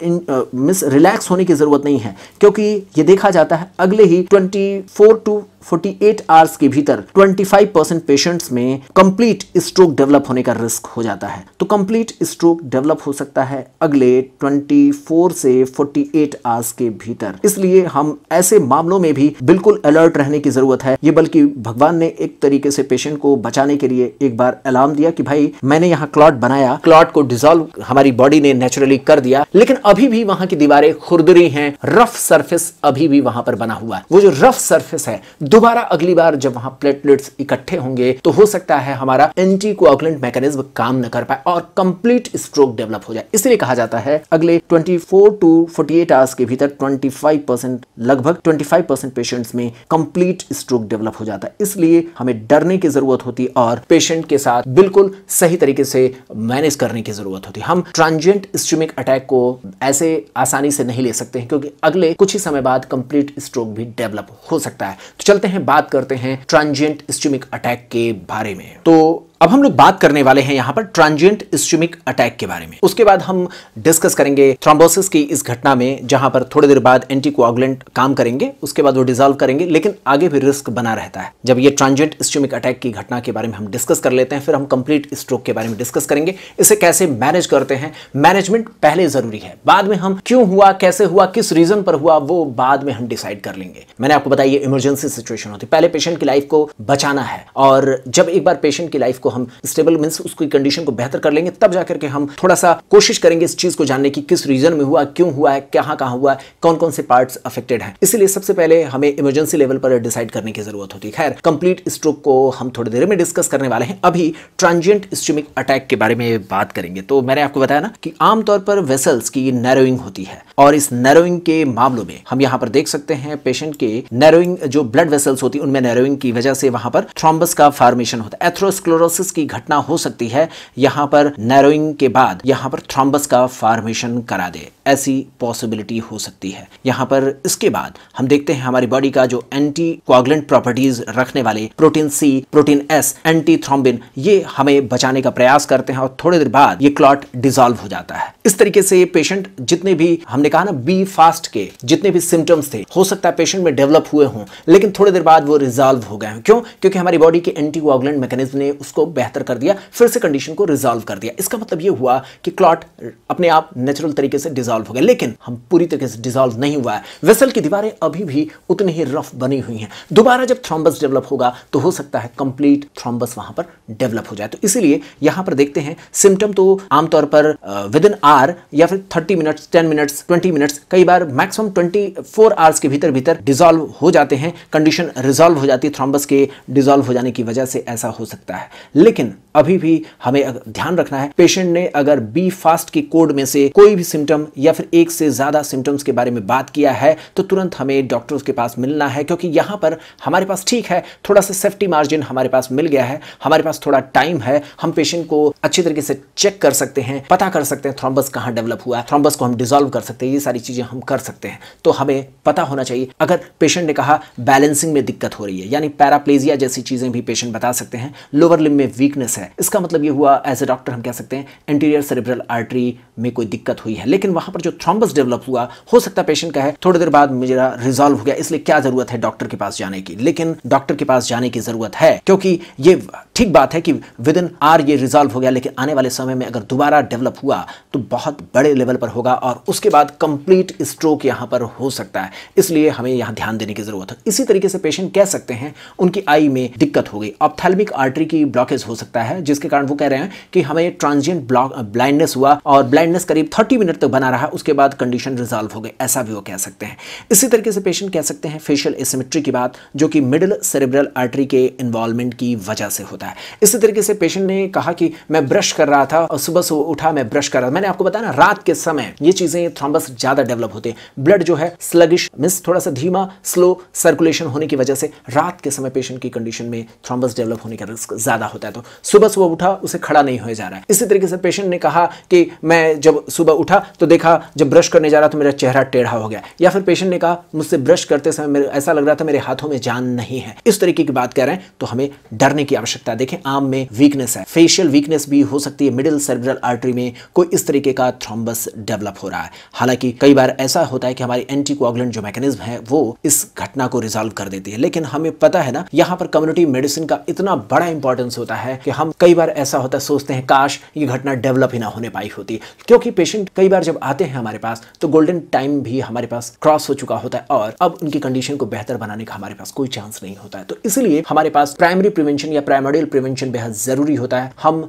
मिस रिलैक्स होने की जरूरत नहीं है क्योंकि ये देखा जाता है अगले ही 24 टू 48 एट आवर्स के भीतर 25 परसेंट पेशेंट्स में कंप्लीट स्ट्रोक डेवलप होने का रिस्क हो जाता है तो कंप्लीट हीट स्ट्रोक डेवलप हो सकता है अगले 24 से 48 एट आवर्स के भीतर इसलिए हम ऐसे मामलों में भी बिल्कुल अलर्ट रहने की जरूरत है ये बल्कि भगवान ने एक तरीके से पेशेंट को बचाने के लिए एक बार अलार्म दिया कि भाई मैंने यहाँ क्लॉट बनाया क्लॉट को डिजोल्व हमारी बॉडी ने नेचुरली कर दिया लेकिन अभी भी वहां की दीवारें खुरदरी हैं रफ सरफेस अभी भी वहां पर बना हुआ है वो जो रफ सरफेस है दोबारा अगली बार जब वहां प्लेटलेट्स इकट्ठे होंगे तो हो सकता है हमारा एंटी को मैकेनिज्म काम न कर पाए और कम कंप्लीट स्ट्रोक डेवलप हो जाए इसलिए कहा जाता है अगले 24 टू 48 आवर्स के भीतर 25 परसेंट लगभग 25 परसेंट पेशेंट्स में कंप्लीट स्ट्रोक डेवलप हो जाता है इसलिए हमें डरने की जरूरत होती और पेशेंट के साथ बिल्कुल सही तरीके से मैनेज करने की जरूरत होती हम ट्रांजेंट स्ट्रीमिक अटैक को ऐसे आसानी से नहीं ले सकते हैं क्योंकि अगले कुछ ही समय बाद कंप्लीट स्ट्रोक भी डेवलप हो सकता है तो चलते हैं बात करते हैं ट्रांजेंट स्ट्रीमिक अटैक के बारे में तो अब हम लोग बात करने वाले हैं यहाँ पर ट्रांजिएंट इस्यूमिक अटैक के बारे में उसके बाद हम डिस्कस करेंगे थ्रोम्बोसिस की इस घटना में जहां पर थोड़ी देर बाद एंटीकोआगुलेंट काम करेंगे उसके बाद वो डिजोल्व करेंगे लेकिन आगे भी रिस्क बना रहता है जब ये ट्रांजिएंट इस्यूमिक अटैक की घटना के बारे में हम डिस्कस कर लेते हैं फिर हम कंप्लीट स्ट्रोक के बारे में डिस्कस करेंगे इसे कैसे मैनेज करते हैं मैनेजमेंट पहले जरूरी है बाद में हम क्यों हुआ कैसे हुआ किस रीजन पर हुआ वो बाद में हम डिसाइड कर लेंगे मैंने आपको बताया इमरजेंसी सिचुएशन होती है पहले पेशेंट की लाइफ को बचाना है और जब एक बार पेशेंट की लाइफ को को हम स्टेबल मीन उसकी कंडीशन को बेहतर कर लेंगे तब जाकर के हम थोड़ा सा कोशिश करेंगे इस चीज़ को जानने की किस रीजन में हुआ क्यों हुआ है कहाँ कहाँ हुआ है कौन कौन से पार्ट अफेक्टेड है इसलिए सबसे पहले हमें इमरजेंसी लेवल पर डिसाइड करने की जरूरत होती है खैर कंप्लीट स्ट्रोक को हम थोड़ी देर में डिस्कस करने वाले हैं अभी ट्रांजियंट स्ट्रीमिक अटैक के बारे में बात करेंगे तो मैंने आपको बताया ना कि आमतौर पर वेसल्स की नैरोइंग होती है और इस नैरोइंग के मामलों में हम यहाँ पर देख सकते हैं पेशेंट के नैरोइंग जो ब्लड वेसल्स होती है उनमें नैरोइंग की वजह से वहां पर थ्रोम्बस का फॉर्मेशन होता है एथ्रोस्क्लोरोस थ्रोम्बोसिस की घटना हो सकती है यहां पर नैरोइंग के बाद यहां पर थ्रोम्बस का फॉर्मेशन करा दे ऐसी पॉसिबिलिटी हो सकती है यहां पर इसके बाद हम देखते हैं हमारी बॉडी का जो एंटी क्वागलेंट प्रॉपर्टीज रखने वाले protein C protein S antithrombin ये हमें बचाने का प्रयास करते हैं और थोड़ी देर बाद ये क्लॉट डिजोल्व हो जाता है इस तरीके से पेशेंट जितने भी हमने कहा ना बी फास्ट के जितने भी सिम्टम्स थे हो सकता है पेशेंट में डेवलप हुए हों लेकिन थोड़ी देर बाद वो रिजॉल्व हो गए हैं क्यों क्योंकि हमारी बॉडी के एंटी कोगलेंट मैकेनिज्म ने उसको बेहतर कर दिया फिर से कंडीशन को रिजॉल्व कर दिया इसका मतलब यह हुआ कि क्लॉट अपने आप नेचुरल तरीके से डिजॉल्व हो गया लेकिन हम पूरी तरीके से डिजॉल्व नहीं हुआ है वेसल की दीवारें अभी भी उतनी ही रफ बनी हुई हैं दोबारा जब थ्रॉम्बस डेवलप होगा तो हो सकता है कंप्लीट थ्रॉम्बस वहां पर डेवलप हो जाए तो इसीलिए यहां पर देखते हैं सिम्टम तो आमतौर पर विद इन आर या फिर thirty minutes ten minutes twenty minutes कई बार मैक्सिमम ट्वेंटी फोर आवर्स के भीतर भीतर डिजॉल्व हो जाते हैं कंडीशन रिजॉल्व हो जाती है थ्रॉम्बस के डिजॉल्व हो जाने की वजह से ऐसा हो सकता है लेकिन अभी भी हमें ध्यान रखना है पेशेंट ने अगर बी फास्ट के कोड में से कोई भी सिम्टम या फिर एक से ज्यादा सिम्टम्स के बारे में बात किया है तो तुरंत हमें डॉक्टर्स के पास मिलना है क्योंकि यहां पर हमारे पास ठीक है थोड़ा सा सेफ्टी मार्जिन हमारे पास मिल गया है हमारे पास थोड़ा टाइम है हम पेशेंट को अच्छे तरीके से चेक कर सकते हैं पता कर सकते हैं थ्रॉम्बस कहाँ डेवलप हुआ है थ्रॉम्बस को हम डिजोल्व कर सकते हैं ये सारी चीजें हम कर सकते हैं तो हमें पता होना चाहिए अगर पेशेंट ने कहा बैलेंसिंग में दिक्कत हो रही है यानी पैराप्लेजिया जैसी चीजें भी पेशेंट बता सकते हैं लोअर लिम में में वीकनेस है इसका मतलब ये हुआ एज ए डॉक्टर हम कह सकते हैं एंटीरियर सेरेब्रल आर्टरी में कोई दिक्कत हुई है लेकिन वहां पर जो थ्रॉम्बस डेवलप हुआ हो सकता है पेशेंट का है थोड़ी देर बाद मेरा रिजॉल्व हो गया इसलिए क्या जरूरत है डॉक्टर के पास जाने की लेकिन डॉक्टर के पास जाने की जरूरत है क्योंकि ये ठीक बात है कि विद इन आर ये रिजॉल्व हो गया लेकिन आने वाले समय में अगर दोबारा डेवलप हुआ तो बहुत बड़े लेवल पर होगा और उसके बाद कंप्लीट स्ट्रोक यहां पर हो सकता है इसलिए हमें यहां ध्यान देने की जरूरत है इसी तरीके से पेशेंट कह सकते हैं उनकी आई में दिक्कत हो गई ऑप्थेलमिक आर्टरी की ब्लॉकेज डैमेज हो सकता है जिसके कारण वो कह रहे हैं कि हमें ट्रांजिएंट ब्लाइंडनेस हुआ और ब्लाइंडनेस करीब 30 मिनट तक तो बना रहा उसके बाद कंडीशन रिजॉल्व हो गई ऐसा भी वो कह सकते हैं इसी तरीके से पेशेंट कह सकते हैं फेशियल एसिमेट्री की बात जो कि मिडिल सेरेब्रल आर्टरी के इन्वॉल्वमेंट की वजह से होता है इसी तरीके से पेशेंट ने कहा कि मैं ब्रश कर रहा था और सुबह सुबह उठा मैं ब्रश कर रहा था मैंने आपको बताया ना रात के समय ये चीज़ें थ्रॉम्बस ज़्यादा डेवलप होते हैं ब्लड जो है स्लगिश मिस थोड़ा सा धीमा स्लो सर्कुलेशन होने की वजह से रात के समय पेशेंट की कंडीशन में थ्रॉम्बस डेवलप होने का रिस्क ज़्यादा होता है है तो सुबह सुबह उठा उसे खड़ा नहीं हो जा रहा है इसी तरीके से पेशेंट ने कहा कि मैं जब सुबह उठा तो देखा जब ब्रश करने जा रहा था मेरा चेहरा टेढ़ा हो गया या फिर पेशेंट ने कहा मुझसे ब्रश करते समय मेरे ऐसा लग रहा था मेरे हाथों में जान नहीं है इस तरीके की बात कह रहे हैं तो हमें डरने की आवश्यकता है देखें आम में वीकनेस है फेशियल वीकनेस भी हो सकती है मिडिल सर्विरल आर्टरी में कोई इस तरीके का थ्रोम्बस डेवलप हो रहा है हालांकि कई बार ऐसा होता है कि हमारी एंटीकोगुलेंट जो मैकेनिज्म है वो इस घटना को रिजॉल्व कर देती है लेकिन हमें पता है ना यहाँ पर कम्युनिटी मेडिसिन का इतना बड़ा इंपॉर्टेंस होता होता है कि हम कई बार ऐसा होता सोचते हैं काश ये घटना डेवलप ही ना होने पाई होती क्योंकि पेशेंट कई बार जब आते हैं हमारे पास तो गोल्डन टाइम भी हमारे पास क्रॉस हो चुका होता है और अब उनकी कंडीशन को बेहतर बनाने का हमारे पास कोई चांस नहीं होता है तो इसलिए हमारे पास प्राइमरी प्रिवेंशन या प्राइमरियल प्रिवेंशन बेहद जरूरी होता है हम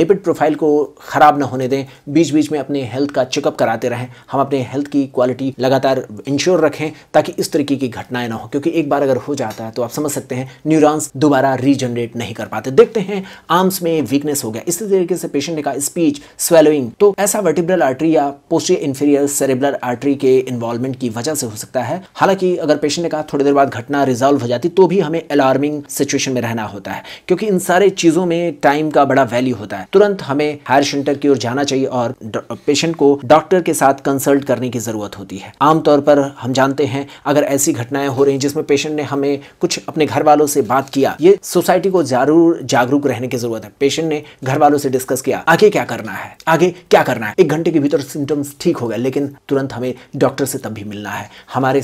लिपिड प्रोफाइल को खराब ना होने दें बीच बीच में अपने हेल्थ का चेकअप कराते रहें हम अपने हेल्थ की क्वालिटी लगातार इंश्योर रखें ताकि इस तरीके की घटनाएं ना हो क्योंकि एक बार अगर हो जाता है तो आप समझ सकते हैं न्यूरॉन्स दोबारा रीजनरेट नहीं कर पाते देखते हैं हैं आर्म्स में वीकनेस हो गया इसी तरीके से पेशेंट ने कहा स्पीच स्वेलोइंग तो ऐसा वर्टिब्रल आर्टरी या पोस्टर इन्फीरियर सेरेब्रल आर्टरी के इन्वॉल्वमेंट की वजह से हो सकता है हालांकि अगर पेशेंट ने कहा थोड़ी देर बाद घटना रिजॉल्व हो जाती तो भी हमें अलार्मिंग सिचुएशन में रहना होता है क्योंकि इन सारे चीजों में टाइम का बड़ा वैल्यू होता है तुरंत हमें हायर सेंटर की ओर जाना चाहिए और पेशेंट को डॉक्टर के साथ कंसल्ट करने की जरूरत होती है आमतौर पर हम जानते हैं अगर ऐसी घटनाएं हो रही जिसमें पेशेंट ने हमें कुछ अपने घर वालों से बात किया ये सोसाइटी को जरूर जागरूक जागरूक रहने की जरूरत है पेशेंट ने घर वालों से डिस्कस किया आगे क्या करना है आगे क्या करना है एक घंटे के भीतर सिम्टम्स ठीक हो गए लेकिन तुरंत हमें डॉक्टर से तब भी मिलना है हमारे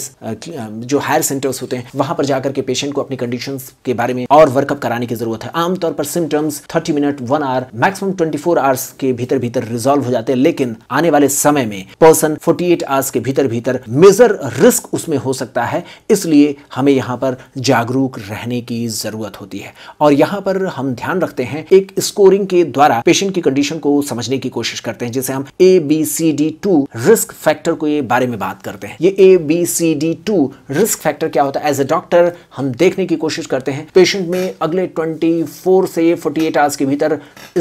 जो हायर सेंटर्स होते हैं वहां पर जाकर के पेशेंट को अपनी कंडीशन के बारे में और वर्कअप कराने की जरूरत है आमतौर पर symptoms thirty minute one hour maximum twenty four hours के भीतर भीतर रिजोल्व हो जाते हैं लेकिन आने वाले समय में पर्सन फोर्टी एट आवर्स के भीतर भीतर मेजर रिस्क उसमें हो सकता है इसलिए हमें यहां पर जागरूक रहने की जरूरत होती है और यहां पर हम ध्यान रखते हैं एक स्कोरिंग के द्वारा पेशेंट की कंडीशन को समझने की कोशिश करते हैं जैसे हम A B C D two risk factor को ये बारे में बात करते हैं ये A B C D two risk factor क्या होता है एज ए डॉक्टर हम देखने की कोशिश करते हैं पेशेंट में अगले 24 से 48 आवर्स के भीतर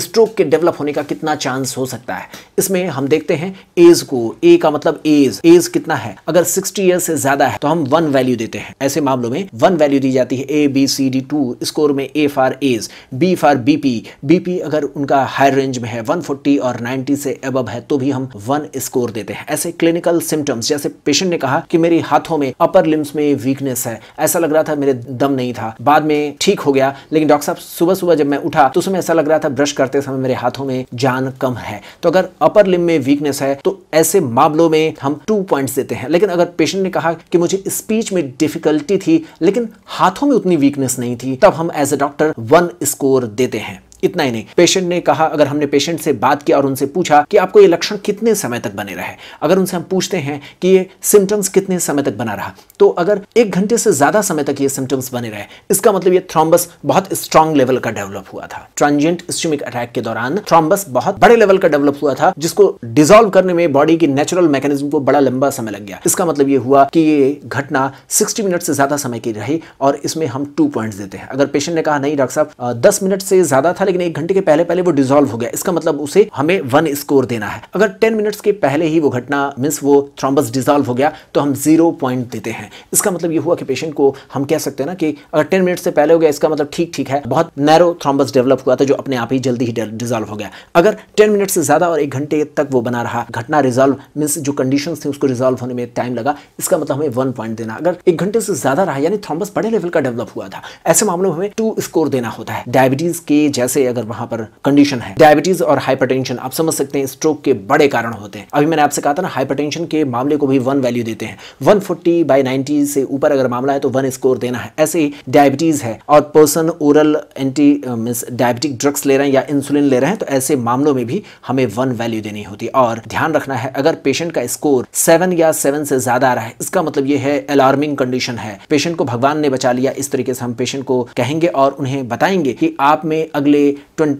स्ट्रोक के डेवलप होने का कितना चांस हो सकता है इसमें हम देखते हैं एज को ए का मतलब एज एज कितना है अगर 60 ईयर से ज्यादा है तो हम वन वैल्यू देते हैं ऐसे मामलों में वन वैल्यू दी जाती है A B C D two score में A for age B B for BP BP अगर उनका हाई रेंज में है 140 और 90 से अब है तो भी हम वन स्कोर देते हैं ऐसे क्लिनिकल सिम्टम्स जैसे पेशेंट ने कहा कि मेरे हाथों में अपर लिम्स में वीकनेस है ऐसा लग रहा था मेरे दम नहीं था बाद में ठीक हो गया लेकिन डॉक्टर साहब सुबह सुबह जब मैं उठा तो उसमें ऐसा लग रहा था ब्रश करते समय मेरे हाथों में जान कम है तो अगर अपर लिम में वीकनेस है तो ऐसे मामलों में हम टू पॉइंट देते हैं लेकिन अगर पेशेंट ने कहा कि मुझे स्पीच में डिफिकल्टी थी लेकिन हाथों में उतनी वीकनेस नहीं थी तब हम as a doctor one score जोर देते हैं इतना ही नहीं पेशेंट ने कहा अगर हमने पेशेंट से बात किया और उनसे पूछा कि आपको ये लक्षण कितने समय तक बने रहे अगर उनसे हम पूछते हैं कि ये सिम्टम्स कितने समय तक बना रहा तो अगर एक घंटे से ज्यादा समय तक ये सिम्टम्स बने रहे इसका मतलब ये थ्रोम्बस बहुत स्ट्रांग लेवल का डेवलप हुआ था ट्रांजेंट स्टमिक अटैक के दौरान थ्रोम्बस बहुत बड़े लेवल का डेवलप हुआ था जिसको डिजोल्व करने में बॉडी की नेचुरल मैकेनिज्म को बड़ा लंबा समय लग गया इसका मतलब ये हुआ कि ये घटना सिक्सटी मिनट से ज्यादा समय की रही और इसमें हम टू पॉइंट देते हैं अगर पेशेंट ने कहा नहीं डॉक्टर साहब दस मिनट से ज्यादा था लेकिन एक घंटे के पहले पहले वो डिजोल्व हो गया इसका मतलब उसे हमें वन स्कोर देना है अगर टेन मिनट्स के पहले ही वो घटना मीन्स वो थ्रॉम्बस डिजोल्व हो गया तो हम जीरो पॉइंट देते हैं इसका मतलब ये हुआ कि पेशेंट को हम कह सकते हैं ना कि अगर टेन मिनट से पहले हो गया इसका मतलब ठीक ठीक है बहुत नैरो थ्रॉम्बस डेवलप हुआ था जो अपने आप ही जल्दी ही डिजोल्व हो गया अगर टेन मिनट से ज्यादा और एक घंटे तक वो बना रहा घटना रिजोल्व मीन्स जो कंडीशन थी उसको रिजोल्व होने में टाइम लगा इसका मतलब हमें वन पॉइंट देना अगर एक घंटे से ज्यादा रहा यानी थ्रॉम्बस बड़े लेवल का डेवलप हुआ था ऐसे मामलों में हमें टू स्कोर देना होता है डायबिटीज के जैसे से अगर वहां पर कंडीशन है डायबिटीज और हाइपरटेंशन आप समझ सकते हैं स्ट्रोक के बड़े कारण होते हैं अभी मैंने आपसे कहा था ना हाइपरटेंशन के मामले को भी वन वैल्यू देते हैं वन फोर्टी बाई नाइनटी से ऊपर अगर मामला है तो वन स्कोर देना है ऐसे ही डायबिटीज है और person oral anti means diabetic drugs ले रहे हैं या इंसुलिन ले रहे हैं तो ऐसे मामलों में भी हमें वन वैल्यू देनी होती है और ध्यान रखना है अगर पेशेंट का स्कोर सेवन या सेवन से ज्यादा आ रहा है इसका मतलब यह है अलार्मिंग कंडीशन है पेशेंट को भगवान ने बचा लिया इस तरीके से हम पेशेंट को कहेंगे और उन्हें बताएंगे कि आप में अगले Uh,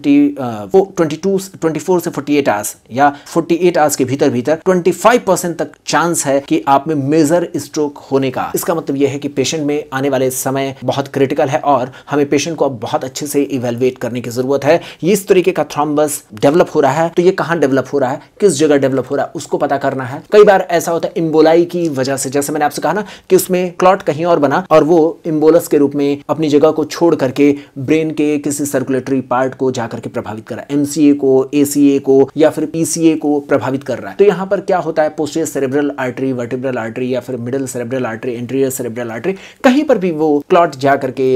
से एट आवर्स या एट आवर्स के भीतर भीतर परसेंट तक चांस है कि आप में मेजर स्ट्रोक होने का इसका मतलब यह है कि पेशेंट में आने वाले समय बहुत क्रिटिकल है और हमें पेशेंट को अब बहुत अच्छे से इवेलुएट करने की जरूरत है इस तरीके का थ्रॉम्बस डेवलप हो रहा है तो ये कहां डेवलप हो रहा है किस जगह डेवलप हो रहा है उसको पता करना है कई बार ऐसा होता है इम्बोलाई की वजह से जैसे मैंने आपसे कहा ना कि उसमें क्लॉट कहीं और बना और वो इम्बोलस के रूप में अपनी जगह को छोड़ करके ब्रेन के किसी सर्कुलेटरी पार्ट पार्ट को जाकर के प्रभावित कर रहा है एमसीए को एसीए को या फिर पीसीए को प्रभावित कर रहा है तो यहां पर क्या होता है posterior cerebral artery vertebral artery या फिर middle cerebral artery anterior cerebral artery कहीं पर भी वो क्लॉट जाकर के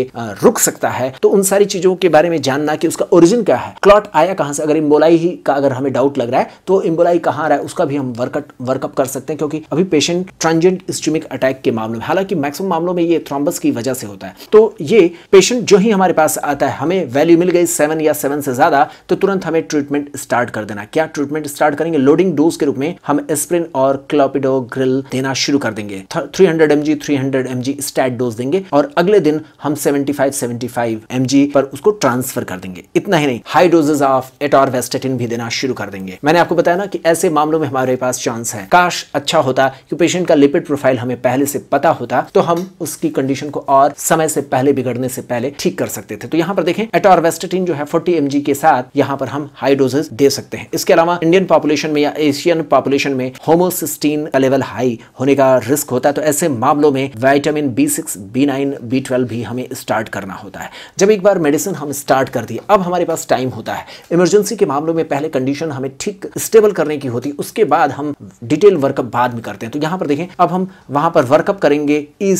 रुक सकता है तो उन सारी चीजों के बारे में जानना कि उसका ओरिजिन क्या है क्लॉट आया कहां से अगर इम्बोलाई ही का अगर हमें डाउट लग रहा है तो इम्बोलाई कहां रहा है उसका भी हम वर्कअप वर्कअप कर सकते हैं क्योंकि अभी पेशेंट ट्रांजेंट स्टमिक अटैक के मामले में हालांकि मैक्सिमम मामलों में ये थ्रोम्बस की वजह से होता है तो ये पेशेंट जो ही हमारे पास आता है हमें वैल्यू मिल गई सेवन सेवन या सेवन से ज्यादा तो तुरंत हमें ट्रीटमेंट स्टार्ट कर देना क्या ट्रीटमेंट स्टार्ट करेंगे लोडिंग डोज के रूप में हम स्प्रिन और क्लोपिडो ग्रिल देना शुरू कर देंगे three hundred M G three hundred M G stat dose देंगे और अगले दिन हम seventy five seventy five M G पर उसको ट्रांसफर कर देंगे इतना ही नहीं हाई डोजेज ऑफ वेस्टेटिन भी देना शुरू कर देंगे मैंने आपको बताया ना कि ऐसे मामलों में हमारे पास चांस है काश अच्छा होता कि पेशेंट का लिपिड प्रोफाइल हमें पहले से पता होता तो हम उसकी कंडीशन को और समय से पहले बिगड़ने से पहले ठीक कर सकते थे तो यहाँ पर देखें एटॉरवेस्टेटिन जो है फोर्टी एम के साथ यहाँ पर हम हाई डोजेस दे सकते हैं इसके अलावा इंडियन पॉपुलेशन में या एशियन पॉपुलेशन में होमोसिस्टीन का लेवल हाई होने का रिस्क होता है तो ऐसे मामलों में vitamin B six B nine B twelve भी हमें स्टार्ट करना होता है जब एक बार मेडिसिन हम स्टार्ट कर दिए अब हमारे पास टाइम होता है इमरजेंसी के मामलों में पहले कंडीशन हमें ठीक स्टेबल करने की होती है उसके बाद हम डिटेल वर्कअप बाद में करते हैं तो यहाँ पर देखें अब हम वहाँ पर वर्कअप करेंगे ई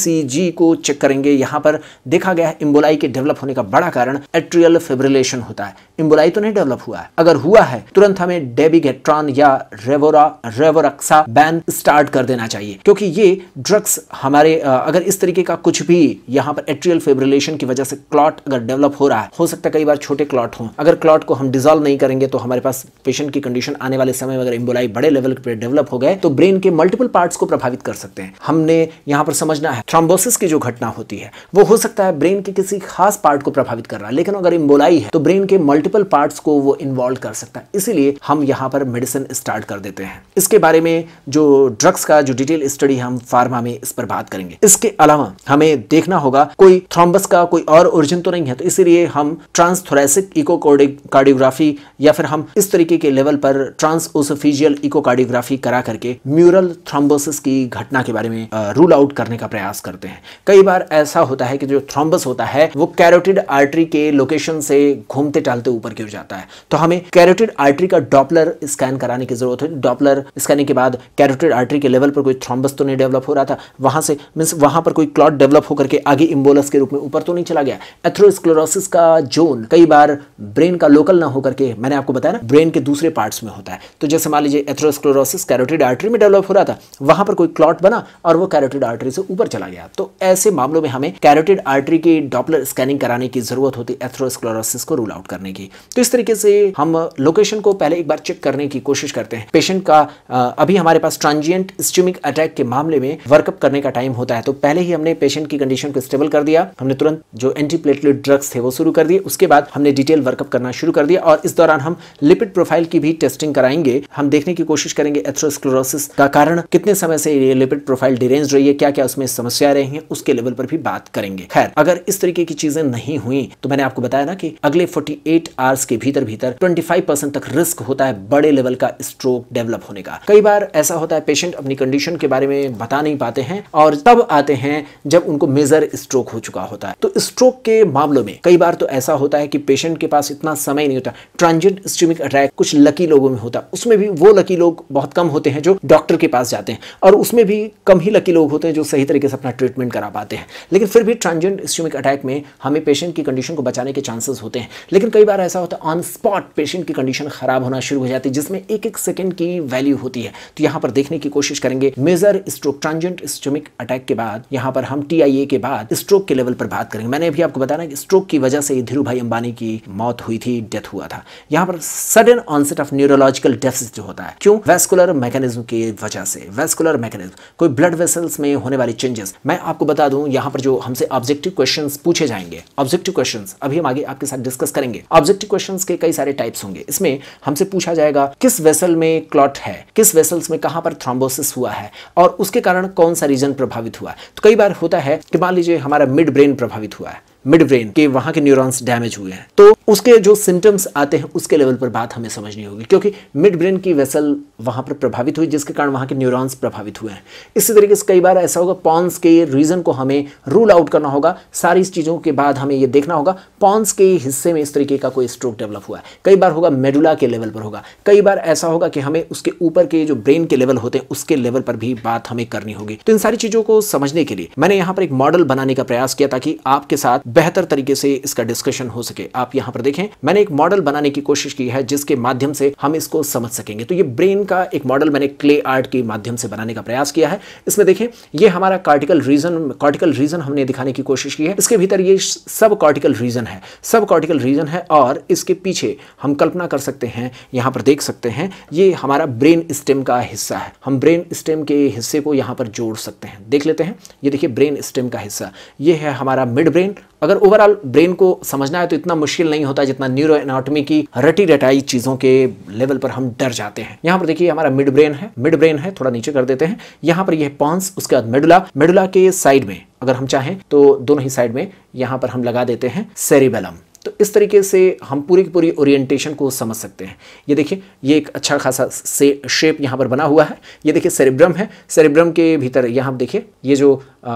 e को चेक करेंगे यहाँ पर देखा गया है इम्बोलाई के डेवलप होने का बड़ा कारण एट्रियल फिब्रिलेशन ऑपरेशन होता है इम्बोलाई तो नहीं डेवलप हुआ है अगर हुआ है तुरंत हमें डेबिगेट्रॉन या रेवोरा रेवोरक्सा बैन स्टार्ट कर देना चाहिए क्योंकि ये ड्रग्स हमारे अगर इस तरीके का कुछ भी यहाँ पर एट्रियल फेब्रिलेशन की वजह से क्लॉट अगर डेवलप हो रहा है हो सकता है कई बार छोटे क्लॉट हों अगर क्लॉट को हम डिजोल्व नहीं करेंगे तो हमारे पास पेशेंट की कंडीशन आने वाले समय में अगर इम्बोलाई बड़े लेवल पर डेवलप हो गए तो ब्रेन के मल्टीपल पार्ट को प्रभावित कर सकते हैं हमने यहाँ पर समझना है थ्रोम्बोसिस की जो घटना होती है वो हो सकता है ब्रेन के किसी खास पार्ट को प्रभावित कर रहा है लेकिन अगर इम्बोलाई है तो ब्रेन के मल्टीपल पार्ट्स को वो इन्वॉल्व कर सकता है इसीलिए हम यहाँ पर मेडिसिन स्टार्ट कर देते हैं इसके बारे में जो ड्रग्स का जो डिटेल स्टडी हम फार्मा में इस पर बात करेंगे इसके अलावा हमें देखना होगा कोई थ्रोम्बस का कोई और ओरिजिन तो नहीं है तो इसीलिए हम ट्रांसथोरेसिक इको कार्डियोग्राफी या फिर हम इस तरीके के लेवल पर ट्रांसओसोफिजियल इको कार्डियोग्राफी करा करके म्यूरल थ्रोम्बोसिस की घटना के बारे में रूल आउट करने का प्रयास करते हैं कई बार ऐसा होता है कि जो थ्रोम्बस होता है वो कैरोटिड आर्टरी के लोकेशन से घूमते टालते ऊपर की ओर जाता है तो हमें कैरोटिड आर्टरी का डॉपलर स्कैन कराने की जरूरत है डॉपलर स्कैनिंग के बाद कैरोटिड आर्टरी के लेवल पर कोई थ्रॉम्बस तो नहीं डेवलप हो रहा था वहां से मीन्स वहां पर कोई क्लॉट डेवलप होकर के आगे इम्बोलस के रूप में ऊपर तो नहीं चला गया एथ्रोस्क्लोरोसिस का जोन कई बार ब्रेन का लोकल ना होकर के मैंने आपको बताया ना ब्रेन के दूसरे पार्ट्स में होता है तो जैसे मान लीजिए एथ्रोस्क्लोरोसिस कैरोटिड आर्टरी में डेवलप हो रहा था वहां पर कोई क्लॉट बना और वो कैरोटिड आर्टरी से ऊपर चला गया तो ऐसे मामलों में हमें कैरोटिड आर्टरी की डॉपलर स्कैनिंग कराने की जरूरत होती है एथ्रोस्क्लोरोसिस को को रूल आउट करने की तो इस तरीके से हम लोकेशन uh, को पहले एक बार चेक करने की कोशिश करते हैं पेशेंट का uh, अभी हमारे पास ट्रांजियंट स्टीमिक अटैक के मामले में वर्कअप करने का टाइम होता है तो पहले ही हमने पेशेंट की कंडीशन को स्टेबल कर दिया हमने तुरंत जो एंटीप्लेटलेट ड्रग्स थे वो शुरू कर दिए उसके बाद हमने डिटेल वर्कअप करना शुरू कर दिया और इस दौरान हम लिपिड प्रोफाइल की भी टेस्टिंग कराएंगे हम देखने की कोशिश करेंगे एथ्रोस्क्लोरोसिस का कारण कितने समय से ये लिपिड प्रोफाइल डिरेंज रही है क्या क्या उसमें समस्या रही है उसके लेवल पर भी बात करेंगे खैर अगर इस तरीके की चीजें नहीं हुई तो मैंने आपको बताया ना कि अगले अगले 48 आवर्स के भीतर भीतर 25 तक रिस्क होता है बड़े लेवल का स्ट्रोक डेवलप होने का कई बार ऐसा होता है पेशेंट अपनी कंडीशन के बारे में बता नहीं पाते हैं और तब आते हैं जब उनको मेजर स्ट्रोक हो चुका होता है तो स्ट्रोक के मामलों में कई बार तो ऐसा होता है कि पेशेंट के पास इतना समय नहीं होता ट्रांजिट स्ट्रीमिक अटैक कुछ लकी लोगों में होता है उसमें भी वो लकी लोग बहुत कम होते हैं जो डॉक्टर के पास जाते हैं और उसमें भी कम ही लकी लोग होते हैं जो सही तरीके से अपना ट्रीटमेंट करा पाते हैं लेकिन फिर भी ट्रांजेंट स्ट्रीमिक अटैक में हमें पेशेंट की कंडीशन को बचाने के चांसेस होते हैं लेकिन कई बार ऐसा होता है ऑन स्पॉट पेशेंट की कंडीशन खराब होना शुरू हो जाती है जिसमें एक एक सेकेंड की वैल्यू होती है तो यहां पर देखने की कोशिश करेंगे major stroke transient ischaemic attack के बाद यहां पर हम टी के बाद स्ट्रोक के लेवल पर बात करेंगे मैंने अभी आपको बताया कि स्ट्रोक की वजह से धीरू भाई अंबानी की मौत हुई थी डेथ हुआ था यहां पर sudden onset of neurological deficit होता है क्यों वेस्कुलर मैकेनिज्म की वजह से वेस्कुलर मैकेनिज्म कोई ब्लड वेसल्स में होने वाले चेंजेस मैं आपको बता दूं यहां पर जो हमसे ऑब्जेक्टिव क्वेश्चन पूछे जाएंगे ऑब्जेक्टिव क्वेश्चन अभी हम आगे आपके साथ डिस्कस डिस्कस करेंगे ऑब्जेक्टिव क्वेश्चन के कई सारे टाइप्स होंगे इसमें हमसे पूछा जाएगा किस वेसल में क्लॉट है किस वेसल्स में कहां पर थ्रोम्बोसिस हुआ है और उसके कारण कौन सा रीजन प्रभावित हुआ है तो कई बार होता है कि मान लीजिए हमारा मिड ब्रेन प्रभावित हुआ है मिड ब्रेन के वहाँ के न्यूरॉन्स डैमेज हुए हैं तो उसके जो सिम्टम्स आते हैं उसके लेवल पर बात हमें समझनी होगी क्योंकि मिड ब्रेन की वेसल वहाँ पर प्रभावित हुई जिसके कारण वहाँ के न्यूरॉन्स प्रभावित हुए हैं इसी तरीके से कई बार ऐसा होगा पॉन्स के रीज़न को हमें रूल आउट करना होगा सारी चीज़ों के बाद हमें ये देखना होगा पॉन्स के हिस्से में इस तरीके का कोई स्ट्रोक डेवलप हुआ है कई बार होगा मेडुला के लेवल पर होगा कई बार ऐसा होगा कि हमें उसके ऊपर के जो ब्रेन के लेवल होते हैं उसके लेवल पर भी बात हमें करनी होगी तो इन सारी चीज़ों को समझने के लिए मैंने यहाँ पर एक मॉडल बनाने का प्रयास किया ताकि आपके साथ बेहतर तरीके से इसका डिस्कशन हो सके आप यहाँ पर देखें मैंने एक मॉडल बनाने की कोशिश की है जिसके माध्यम से हम इसको समझ सकेंगे तो ये ब्रेन का एक मॉडल मैंने क्ले आर्ट के माध्यम से बनाने का प्रयास किया है इसमें देखें ये हमारा कार्टिकल रीजन कार्टिकल रीजन हमने दिखाने की कोशिश की है इसके भीतर ये सब कार्टिकल रीजन है सब कॉर्टिकल रीजन है और इसके पीछे हम कल्पना कर सकते हैं यहाँ पर देख सकते हैं ये हमारा ब्रेन स्टेम का हिस्सा है हम ब्रेन स्टेम के हिस्से को यहाँ पर जोड़ सकते हैं देख लेते हैं ये देखिए ब्रेन स्टेम का हिस्सा ये है हमारा मिड ब्रेन अगर ओवरऑल ब्रेन को समझना है तो इतना मुश्किल नहीं होता जितना न्यूरो एनाटोमी की रटी रटाई चीज़ों के लेवल पर हम डर जाते हैं यहाँ पर देखिए हमारा मिड ब्रेन है मिड ब्रेन है थोड़ा नीचे कर देते हैं यहाँ पर यह पॉन्स उसके बाद मेडुला मेडुला के साइड में अगर हम चाहें तो दोनों ही साइड में यहाँ पर हम लगा देते हैं सेरिबेलम तो इस तरीके से हम पूरी की पूरी ओरिएंटेशन को समझ सकते हैं ये देखिए ये एक अच्छा खासा से शेप यहाँ पर बना हुआ है ये देखिए सेरिब्रम है सेरिब्रम के भीतर यहाँ देखिए ये जो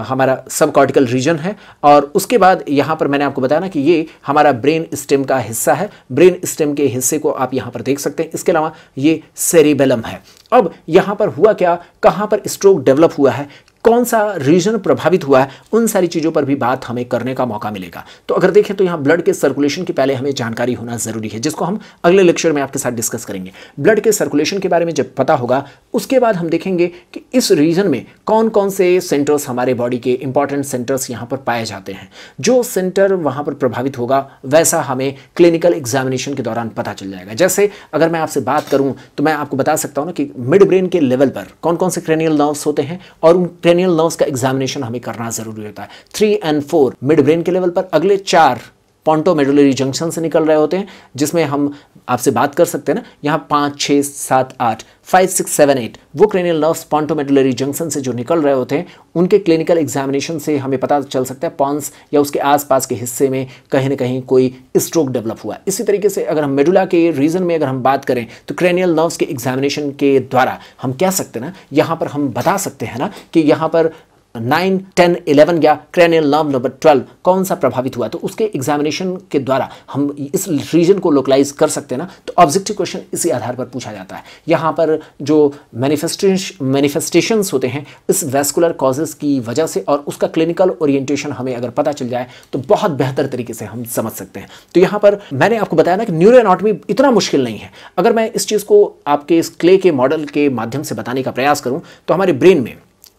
हमारा सब कॉर्टिकल रीजन है और उसके बाद यहाँ पर मैंने आपको बताया ना कि ये हमारा ब्रेन स्टेम का हिस्सा है ब्रेन स्टेम के हिस्से को आप यहाँ पर देख सकते हैं इसके अलावा ये सेरिबेलम है अब यहाँ पर हुआ क्या कहाँ पर स्ट्रोक डेवलप हुआ है कौन सा रीजन प्रभावित हुआ है उन सारी चीज़ों पर भी बात हमें करने का मौका मिलेगा तो अगर देखें तो यहाँ ब्लड के सर्कुलेशन के पहले हमें जानकारी होना ज़रूरी है जिसको हम अगले लेक्चर में आपके साथ डिस्कस करेंगे ब्लड के सर्कुलेशन के बारे में जब पता होगा उसके बाद हम देखेंगे कि इस रीजन में कौन कौन से सेंटर्स हमारे बॉडी के इंपॉर्टेंट सेंटर्स यहां पर पाए जाते हैं जो सेंटर वहां पर प्रभावित होगा वैसा हमें क्लिनिकल एग्जामिनेशन के दौरान पता चल जाएगा जैसे अगर मैं आपसे बात करूँ तो मैं आपको बता सकता हूँ ना कि मिड ब्रेन के लेवल पर कौन कौन से क्रेनियल नर्व्स होते हैं और उन पेनियल नर्व्स का एग्जामिनेशन हमें करना जरूरी होता है three and four mid brain के लेवल पर अगले चार पॉन्टोमेडुलरी जंक्शन से निकल रहे होते हैं जिसमें हम आपसे बात कर सकते हैं ना यहाँ पाँच छः सात आठ फाइव सिक्स सेवन एट वो क्रेनियल नर्व्स पॉन्टोमेडुलरी जंक्शन से जो निकल रहे होते हैं उनके क्लिनिकल एग्जामिनेशन से हमें पता चल सकता है पॉन्स या उसके आसपास के हिस्से में कहीं ना कहीं कोई स्ट्रोक डेवलप हुआ इसी तरीके से अगर हम मेडुला के रीजन में अगर हम बात करें तो क्रेनियल नर्व्स के एग्जामिनेशन के द्वारा हम कह सकते हैं ना यहाँ पर हम बता सकते हैं ना कि यहाँ पर नाइन टेन इलेवन या क्रैनियल नर्व नंबर ट्वेल्व कौन सा प्रभावित हुआ तो उसके एग्जामिनेशन के द्वारा हम इस रीजन को लोकलाइज कर सकते हैं ना तो ऑब्जेक्टिव क्वेश्चन इसी आधार पर पूछा जाता है यहाँ पर जो मैनिफेस्टेशन होते हैं इस वेस्कुलर कॉजेज की वजह से और उसका क्लिनिकल ओरिएंटेशन हमें अगर पता चल जाए तो बहुत बेहतर तरीके से हम समझ सकते हैं तो यहाँ पर मैंने आपको बताया ना कि न्यूरो एनाटॉमी इतना मुश्किल नहीं है अगर मैं इस चीज़ को आपके इस क्ले के मॉडल के माध्यम से बताने का प्रयास करूँ तो हमारे ब्रेन में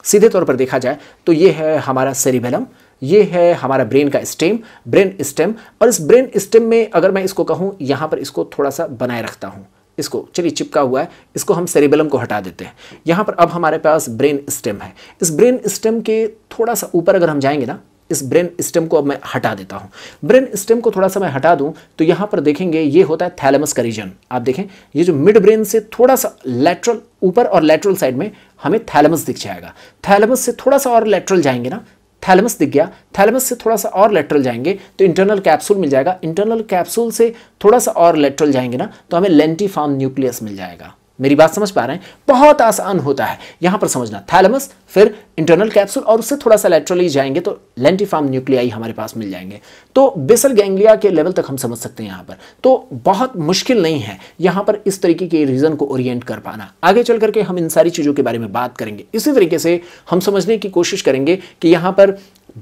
सीधे तौर पर देखा जाए तो ये है हमारा सेरिबेलम ये है हमारा ब्रेन का स्टेम ब्रेन स्टेम और इस ब्रेन स्टेम में अगर मैं इसको कहूँ यहाँ पर इसको थोड़ा सा बनाए रखता हूँ इसको चलिए चिपका हुआ है इसको हम सेरिबेलम को हटा देते हैं यहाँ पर अब हमारे पास ब्रेन स्टेम है इस ब्रेन स्टेम के थोड़ा सा ऊपर अगर हम जाएंगे ना इस ब्रेन स्टेम को अब मैं हटा देता हूँ ब्रेन स्टेम को थोड़ा सा मैं हटा दूँ तो यहाँ पर देखेंगे ये होता है थैलेमस का रीजन आप देखें ये जो मिड ब्रेन से थोड़ा सा लेटरल ऊपर और लेटरल साइड में हमें थैलमस दिख जाएगा थैलमस से थोड़ा सा और लेटरल जाएंगे ना थैलमस दिख गया थैलमस से थोड़ा सा और लेटरल जाएंगे तो इंटरनल कैप्सूल मिल जाएगा इंटरनल कैप्सूल से थोड़ा सा और लेटरल जाएंगे ना तो हमें लेंटीफॉर्म न्यूक्लियस मिल जाएगा मेरी बात समझ पा रहे हैं बहुत आसान होता है यहाँ पर समझना थैलमस फिर इंटरनल कैप्सूल और उससे थोड़ा सा लेटरली जाएंगे तो लेंटीफार्म न्यूक्लियाई हमारे पास मिल जाएंगे तो बेसल गैंग्लिया के लेवल तक हम समझ सकते हैं यहाँ पर तो बहुत मुश्किल नहीं है यहाँ पर इस तरीके के रीज़न को ओरिएंट कर पाना आगे चल करके हम इन सारी चीज़ों के बारे में बात करेंगे इसी तरीके से हम समझने की कोशिश करेंगे कि यहाँ पर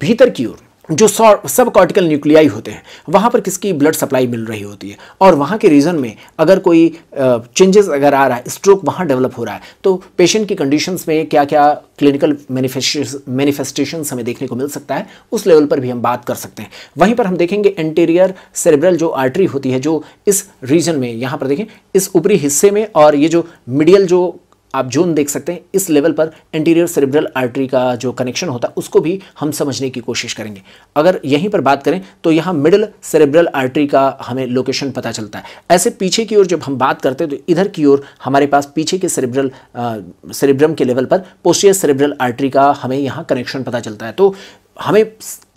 भीतर की ओर जो सब कॉर्टिकल न्यूक्लियाई होते हैं वहाँ पर किसकी ब्लड सप्लाई मिल रही होती है और वहाँ के रीजन में अगर कोई चेंजेस अगर आ रहा है स्ट्रोक वहाँ डेवलप हो रहा है तो पेशेंट की कंडीशंस में क्या क्या क्लिनिकल मैनिफेस्टेशन हमें देखने को मिल सकता है उस लेवल पर भी हम बात कर सकते हैं वहीं पर हम देखेंगे एंटीरियर सेरेब्रल जो आर्टरी होती है जो इस रीजन में यहाँ पर देखें इस ऊपरी हिस्से में और ये जो मिडियल जो आप जोन देख सकते हैं इस लेवल पर एंटीरियर सेरिब्रल आर्टरी का जो कनेक्शन होता है उसको भी हम समझने की कोशिश करेंगे अगर यहीं पर बात करें तो यहाँ मिडल सेरिब्रल आर्टरी का हमें लोकेशन पता चलता है ऐसे पीछे की ओर जब हम बात करते हैं तो इधर की ओर हमारे पास पीछे के सेरिब्रल सेरिब्रम के लेवल पर पोस्टियर सेरिब्रल आर्ट्री का हमें यहाँ कनेक्शन पता चलता है तो हमें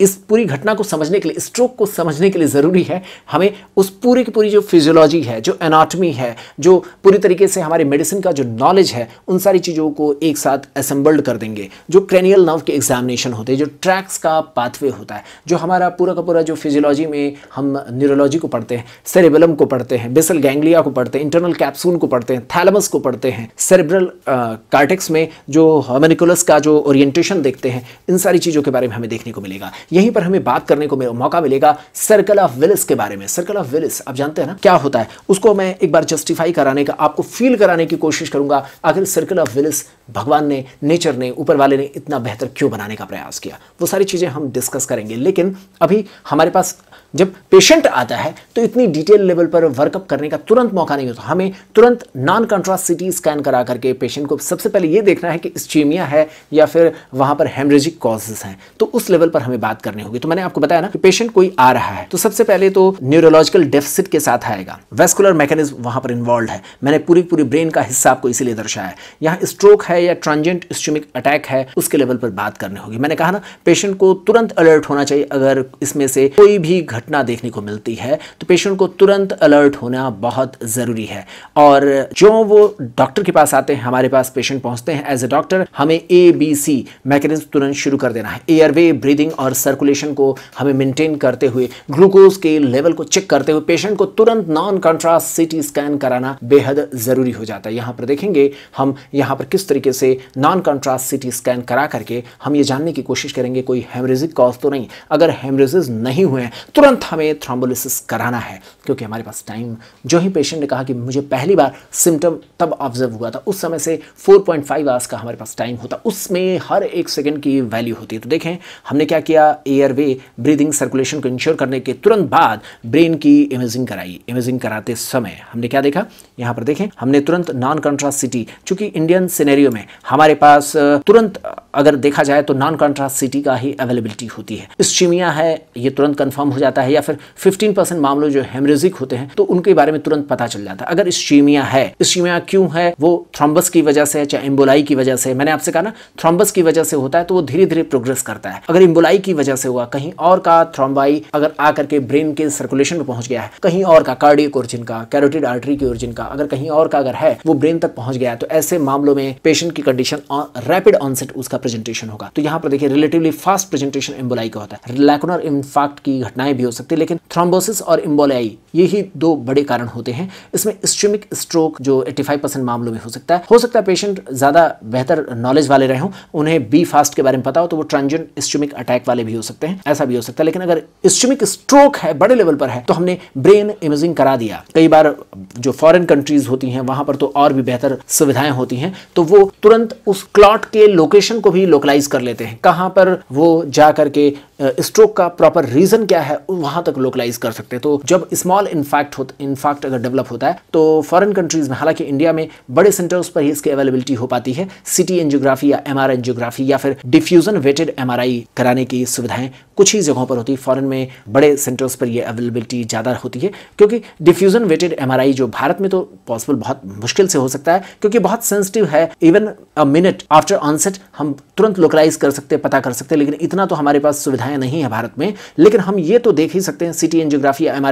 इस पूरी घटना को समझने के लिए स्ट्रोक को समझने के लिए ज़रूरी है हमें उस पूरी की पूरी जो फिजियोलॉजी है जो एनाटॉमी है जो पूरी तरीके से हमारे मेडिसिन का जो नॉलेज है उन सारी चीज़ों को एक साथ असम्बल्ड कर देंगे जो क्रेनियल नर्व के एग्जामिनेशन होते हैं जो ट्रैक्स का पाथवे होता है जो हमारा पूरा का पूरा जो फिजियोलॉजी में हम न्यूरोलॉजी को पढ़ते हैं सेरेबलम को पढ़ते हैं बेसल गैंग्लिया को पढ़ते हैं इंटरनल कैप्सून को पढ़ते हैं थैलमस को पढ़ते हैं सेरेब्रल कार्टेक्स uh, में जो हमेनिकुलस का जो ओरिएंटेशन देखते हैं इन सारी चीज़ों के बारे में हमें देखने को मिलेगा यहीं पर हमें बात करने को मौका मिलेगा सर्कल ऑफ विलिस के बारे में सर्कल ऑफ विलिस आप जानते हैं ना क्या होता है उसको मैं एक बार जस्टिफाई कराने का आपको फील कराने की कोशिश करूंगा आखिर सर्कल ऑफ विलिस भगवान ने नेचर ने ऊपर वाले ने इतना बेहतर क्यों बनाने का प्रयास किया वो सारी चीज़ें हम डिस्कस करेंगे लेकिन अभी हमारे पास जब पेशेंट आता है तो इतनी डिटेल लेवल पर वर्कअप करने का तुरंत मौका नहीं होता हमें तुरंत नॉन कंट्रास्ट सिटी स्कैन करा करके पेशेंट को सबसे पहले ये देखना है कि स्टीमिया है या फिर वहाँ पर हेमरेजिक कॉजेज हैं तो उस लेवल पर हमें बात करनी होगी तो मैंने आपको बताया ना कि पेशेंट कोई आ रहा है तो सबसे पहले तो न्यूरोलॉजिकल डेफिसिट के साथ आएगा वेस्कुलर मैकेनिज्म वहाँ पर इन्वॉल्व है मैंने पूरी पूरी ब्रेन का हिस्सा आपको इसीलिए दर्शाया है यहाँ स्ट्रोक है या ट्रांजेंट स्टमिक अटैक है उसके लेवल पर बात करनी होगी मैंने कहा ना पेशेंट को तुरंत अलर्ट होना चाहिए अगर इसमें से कोई भी घटना देखने को मिलती है तो पेशेंट को तुरंत अलर्ट होना बहुत ज़रूरी है और जो वो डॉक्टर के पास आते हैं हमारे पास पेशेंट पहुंचते हैं एज ए डॉक्टर हमें ए बी सी मैकेनिज्म तुरंत शुरू कर देना है एयरवे ब्रीदिंग और सर्कुलेशन को हमें मेंटेन करते हुए ग्लूकोज के लेवल को चेक करते हुए पेशेंट को तुरंत नॉन कंट्रास्ट सिटी स्कैन कराना बेहद ज़रूरी हो जाता है यहाँ पर देखेंगे हम यहाँ पर किस तरीके से नॉन कंट्रास्ट सिटी स्कैन करा करके हम ये जानने की कोशिश करेंगे कोई हेमरेजिक कॉज तो नहीं अगर हेमरेजिज नहीं हुए तुरंत तुरंत हमें थ्रोम्बोलिसिस कराना है क्योंकि हमारे पास टाइम जो ही पेशेंट ने कहा कि मुझे पहली बार सिम्टम तब ऑब्जर्व हुआ था उस समय से 4.5 पॉइंट आवर्स का हमारे पास टाइम होता उसमें हर एक सेकेंड की वैल्यू होती है तो देखें हमने क्या किया एयर वे ब्रीदिंग सर्कुलेशन को इंश्योर करने के तुरंत बाद ब्रेन की इमेजिंग कराई इमेजिंग कराते समय हमने क्या देखा यहाँ पर देखें हमने तुरंत नॉन कंट्रास्ट सिटी चूंकि इंडियन सिनेरियो में हमारे पास तुरंत अगर देखा जाए तो नॉन कंट्रास्ट सिटी का ही अवेलेबिलिटी होती है इस्चीमिया है ये तुरंत कन्फर्म हो जाता है सकता है या फिर 15% मामलों जो हेमरेजिक होते हैं तो उनके बारे में तुरंत पता चल जाता है अगर इस्टीमिया है इस्टीमिया क्यों है वो थ्रोम्बस की वजह से चाहे एम्बोलाई की वजह से मैंने आपसे कहा ना थ्रोम्बस की वजह से होता है तो वो धीरे धीरे प्रोग्रेस करता है अगर एम्बोलाई की वजह से हुआ कहीं और का थ्रोम्बाई अगर आकर के ब्रेन के सर्कुलेशन में पहुंच गया है कहीं और का कार्डियक ओरिजिन का कैरोटिड आर्टरी की ओरिजिन का अगर कहीं और का अगर है वो ब्रेन तक पहुंच गया है तो ऐसे मामलों में पेशेंट की कंडीशन रैपिड ऑनसेट उसका प्रेजेंटेशन होगा तो यहाँ पर देखिए रिलेटिवली फास्ट प्रेजेंटेशन एम्बोलाई का होता है लैकुनर इन्फाक्ट की घटनाएं भी हो हो सकती है लेकिन थ्रोम्बोसिस और इम्बोलियाई यही दो बड़े कारण होते हैं इसमें स्ट्रीमिक स्ट्रोक जो 85 परसेंट मामलों में हो सकता है हो सकता है पेशेंट ज़्यादा बेहतर नॉलेज वाले रहे हों उन्हें बी फास्ट के बारे में पता हो तो वो ट्रांजेंट स्ट्रीमिक अटैक वाले भी हो सकते हैं ऐसा भी हो सकता है लेकिन अगर स्ट्रीमिक स्ट्रोक है बड़े लेवल पर है तो हमने ब्रेन इमेजिंग करा दिया कई बार जो फॉरेन कंट्रीज होती हैं वहाँ पर तो और भी बेहतर सुविधाएं होती हैं तो वो तुरंत उस क्लॉट के लोकेशन को भी लोकलाइज कर लेते हैं कहाँ पर वो जा करके स्ट्रोक का प्रॉपर रीजन क्या है वहां तक लोकलाइज कर सकते हैं तो जब स्मॉल इनफैक्ट हो इनफैक्ट अगर डेवलप होता है तो फॉरेन कंट्रीज में हालांकि इंडिया में बड़े सेंटर्स पर ही इसकी अवेलेबिलिटी हो पाती है सिटी एंजियोग्राफी या एम एंजियोग्राफी या फिर डिफ्यूजन वेटेड एम कराने की सुविधाएं कुछ ही जगहों पर होती है फॉरन में बड़े सेंटर्स पर यह अवेलेबिलिटी ज़्यादा होती है क्योंकि डिफ्यूजन वेटेड एम जो भारत में तो पॉसिबल बहुत मुश्किल से हो सकता है क्योंकि बहुत सेंसिटिव है even a minute after onset हम तुरंत लोकलाइज कर सकते पता कर सकते लेकिन इतना तो हमारे पास सुविधाएं नहीं है भारत में लेकिन हम ये तो देख ही सकते हैं सिटी एम आर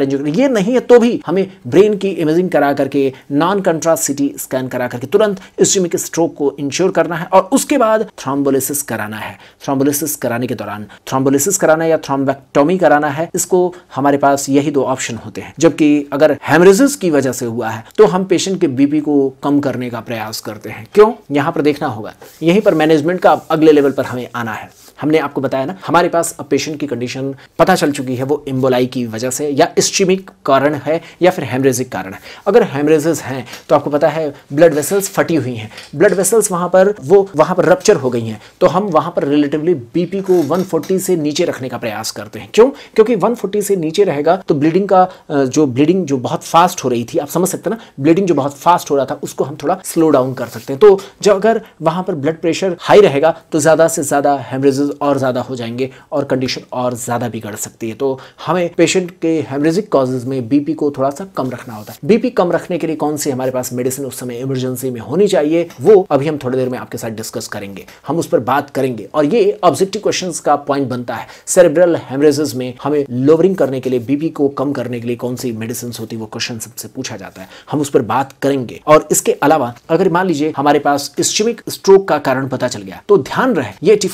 एनजियोग्राफी ये नहीं है तो भी हमें ब्रेन की इमेजिंग करा करके नॉन कंट्रास्ट सिटी स्कैन करा करके तुरंत इस्यूमिक स्ट्रोक को इंश्योर करना है और उसके बाद थ्रॉम्बोलिसिस कराना है थ्रॉम्बोलिसिस कराने के दौरान थ्रॉम्बोलिसिस कराना या थ्रॉम्बेक्टोमी कराना है इसको हमारे पास यही दो ऑप्शन होते हैं जबकि अगर हेमरेजिस की वजह से हुआ है तो हम पेशेंट के बीपी को कम करने का प्रयास करते हैं क्यों यहां पर देखना होगा यहीं पर मैनेजमेंट का अगले लेवल पर हमें आना है हमने आपको बताया ना हमारे पास अब पेशेंट की कंडीशन पता चल चुकी है वो इम्बोलाई की वजह से या इस्ट्रीमिक कारण है या फिर हेमरेजिक कारण है अगर हेमरेजेस हैं तो आपको पता है ब्लड वेसल्स फटी हुई हैं ब्लड वेसल्स वहाँ पर वो वहाँ पर रप्चर हो गई हैं तो हम वहाँ पर रिलेटिवली बी को वन से नीचे रखने का प्रयास करते हैं क्यों क्योंकि वन से नीचे रहेगा तो ब्लीडिंग का जो ब्लीडिंग जो बहुत फास्ट हो रही थी आप समझ सकते ना ब्लीडिंग जो बहुत फास्ट हो रहा था उसको हम थोड़ा स्लो डाउन कर सकते हैं तो जब अगर वहाँ पर ब्लड प्रेशर हाई रहेगा तो ज़्यादा से ज़्यादा हेमरेजेस चांसेस और ज़्यादा हो जाएंगे और कंडीशन और ज़्यादा बिगड़ सकती है तो हमें पेशेंट के हेमरेजिक कॉजेज में बीपी को थोड़ा सा कम रखना होता है बीपी कम रखने के लिए कौन सी हमारे पास मेडिसिन उस समय इमरजेंसी में होनी चाहिए वो अभी हम थोड़ी देर में आपके साथ डिस्कस करेंगे हम उस पर बात करेंगे और ये ऑब्जेक्टिव क्वेश्चन का पॉइंट बनता है सेरेब्रल हेमरेजेस में हमें लोवरिंग करने के लिए बीपी को कम करने के लिए कौन सी मेडिसिन होती है वो क्वेश्चन सबसे पूछा जाता है हम उस पर बात करेंगे और इसके अलावा अगर मान लीजिए हमारे पास स्ट्रोक का कारण पता चल गया तो ध्यान रहे ये एटी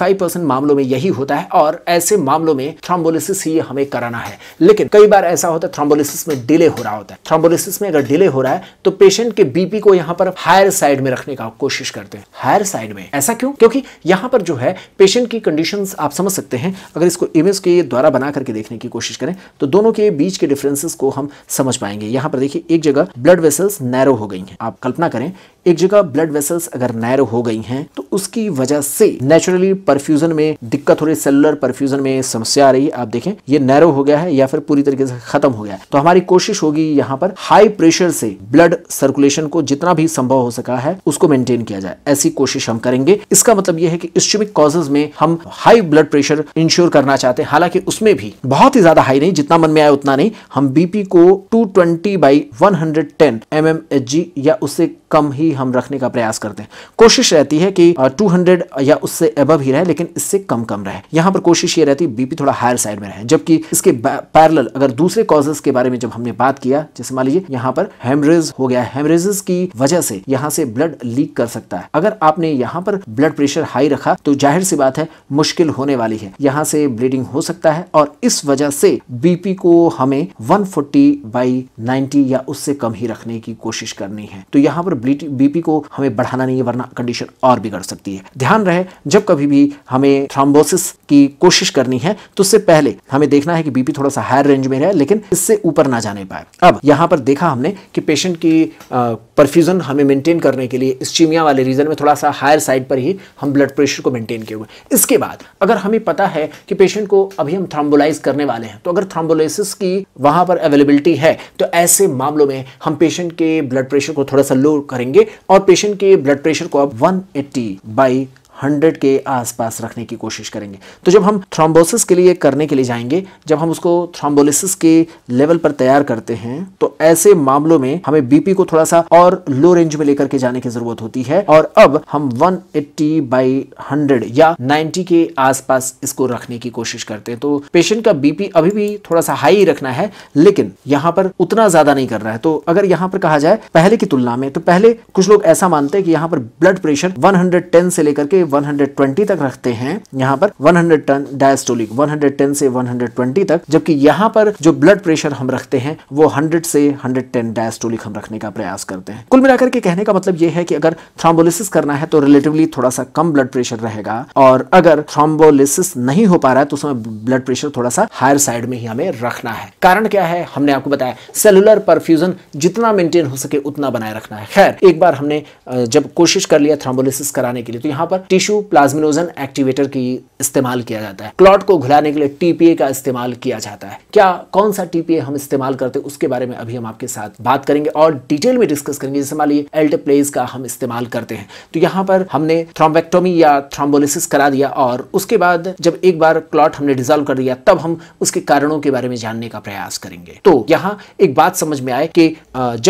मामले मामलों में यही होता है और ऐसे मामलों में थ्रोम्बोलिसिस ही हमें कराना है लेकिन कई बार ऐसा होता है थ्रोम्बोलिसिस में डिले हो रहा होता है थ्रोम्बोलिसिस में अगर डिले हो रहा है तो पेशेंट के बीपी को यहाँ पर हायर साइड में रखने का कोशिश करते हैं हायर साइड में ऐसा क्यों क्योंकि यहाँ पर जो है पेशेंट की कंडीशन आप समझ सकते हैं अगर इसको इमेज के द्वारा बना करके देखने की कोशिश करें तो दोनों के बीच के डिफरेंसेस को हम समझ पाएंगे यहाँ पर देखिए एक जगह ब्लड वेसल्स नैरो हो गई हैं आप कल्पना करें एक जगह ब्लड वेसल्स अगर नैरो हो गई हैं तो उसकी वजह से नेचुरली परफ्यूजन में दिक्कत हो रही सेलुलर परफ्यूजन में समस्या आ रही है आप देखें ये नैरो हो गया है या फिर पूरी तरीके से खत्म हो गया है तो हमारी कोशिश होगी यहाँ पर हाई प्रेशर से ब्लड सर्कुलेशन को जितना भी संभव हो सका है उसको मेंटेन किया जाए ऐसी कोशिश हम करेंगे इसका मतलब यह है कि इस्टमिक कॉजेज में हम हाई ब्लड प्रेशर इंश्योर करना चाहते हैं हालांकि उसमें भी बहुत ही ज्यादा हाई नहीं जितना मन में आए उतना नहीं हम बीपी को टू ट्वेंटी बाई 110 एमएमएचजी या उससे कम ही हम रखने का प्रयास करते हैं कोशिश रहती है कि टू हंड्रेड या उससे अब ही रहे लेकिन इससे कम कम रहे यहाँ पर कोशिश ये रहती है बीपी थोड़ा हायर साइड में रहे जबकि इसके पैरल अगर दूसरे कॉजेज के बारे में जब हमने बात किया जैसे मान लीजिए यहाँ पर हेमरेज हो गया हेमरेजेस की वजह से यहाँ से ब्लड लीक कर सकता है अगर आपने यहाँ पर ब्लड प्रेशर हाई रखा तो जाहिर सी बात है मुश्किल होने वाली है यहाँ से ब्लीडिंग हो सकता है और इस वजह से बीपी को हमें 140 फोर्टी बाई नाइन्टी या उससे कम ही रखने की कोशिश करनी है तो यहाँ पर बीपी को हमें बढ़ाना नहीं है वरना कंडीशन और बिगड़ सकती है ध्यान रहे जब कभी भी हमें थ्रोम्बोसिस की कोशिश करनी है तो उससे पहले हमें देखना है कि बीपी थोड़ा सा हायर रेंज में रहे लेकिन इससे ऊपर ना जाने पाए अब यहाँ पर देखा हमने कि पेशेंट की परफ्यूज़न हमें मेंटेन करने के लिए इस चीमिया वाले रीजन में थोड़ा सा हायर साइड पर ही हम ब्लड प्रेशर को मेंटेन किए हुए इसके बाद अगर हमें पता है कि पेशेंट को अभी हम थ्राम्बोलाइज करने वाले हैं तो अगर थ्राम्बोलाइसिस की वहां पर अवेलेबिलिटी है तो ऐसे मामलों में हम पेशेंट के ब्लड प्रेशर को थोड़ा सा लो करेंगे और पेशेंट के ब्लड प्रेशर को अब वन एट्टी बाई 100 के आसपास रखने की कोशिश करेंगे तो जब हम थ्रोम्बोसिस के लिए करने के लिए जाएंगे जब हम उसको थ्रोम्बोलिसिस के लेवल पर तैयार करते हैं तो ऐसे मामलों में हमें बीपी को थोड़ा सा और लो रेंज में लेकर के जाने की जरूरत होती है और अब हम 180 एट्टी बाई हंड्रेड या 90 के आसपास इसको रखने की कोशिश करते हैं तो पेशेंट का बीपी अभी भी थोड़ा सा हाई रखना है लेकिन यहाँ पर उतना ज्यादा नहीं कर रहा है तो अगर यहाँ पर कहा जाए पहले की तुलना में तो पहले कुछ लोग ऐसा मानते हैं कि यहाँ पर ब्लड प्रेशर वन से लेकर के 120 तक रखते हैं यहाँ पर 100 टन डायस्टोलिक 110 से 120 तक जबकि यहाँ पर जो ब्लड प्रेशर हम रखते हैं वो 100 से 110 टेन डायस्टोलिक हम रखने का प्रयास करते हैं कुल मिलाकर के कहने का मतलब ये है कि अगर थ्रोम्बोलिसिस करना है तो रिलेटिवली थोड़ा सा कम ब्लड प्रेशर रहेगा और अगर थ्रोम्बोलिसिस नहीं हो पा रहा है तो उसमें ब्लड प्रेशर थोड़ा सा हायर साइड में ही हमें रखना है कारण क्या है हमने आपको बताया सेलुलर परफ्यूजन जितना मेंटेन हो सके उतना बनाए रखना है खैर एक बार हमने जब कोशिश कर लिया थ्रोम्बोलिसिस कराने के लिए तो यहाँ पर टिश्यू प्लाज्मिनोजन एक्टिवेटर की इस्तेमाल किया जाता है क्लॉट को घुलाने के लिए टीपीए का इस्तेमाल किया जाता है क्या कौन सा टीपीए हम इस्तेमाल करते हैं उसके बारे में अभी हम आपके साथ बात करेंगे और डिटेल में डिस्कस करेंगे जैसे मान लीजिए एल्टेप्लेज का हम इस्तेमाल करते हैं तो यहाँ पर हमने थ्रोम्बेक्टोमी या थ्रोम्बोलिसिस करा दिया और उसके बाद जब एक बार क्लॉट हमने डिजोल्व कर दिया तब हम उसके कारणों के बारे में जानने का प्रयास करेंगे तो यहाँ एक बात समझ में आए कि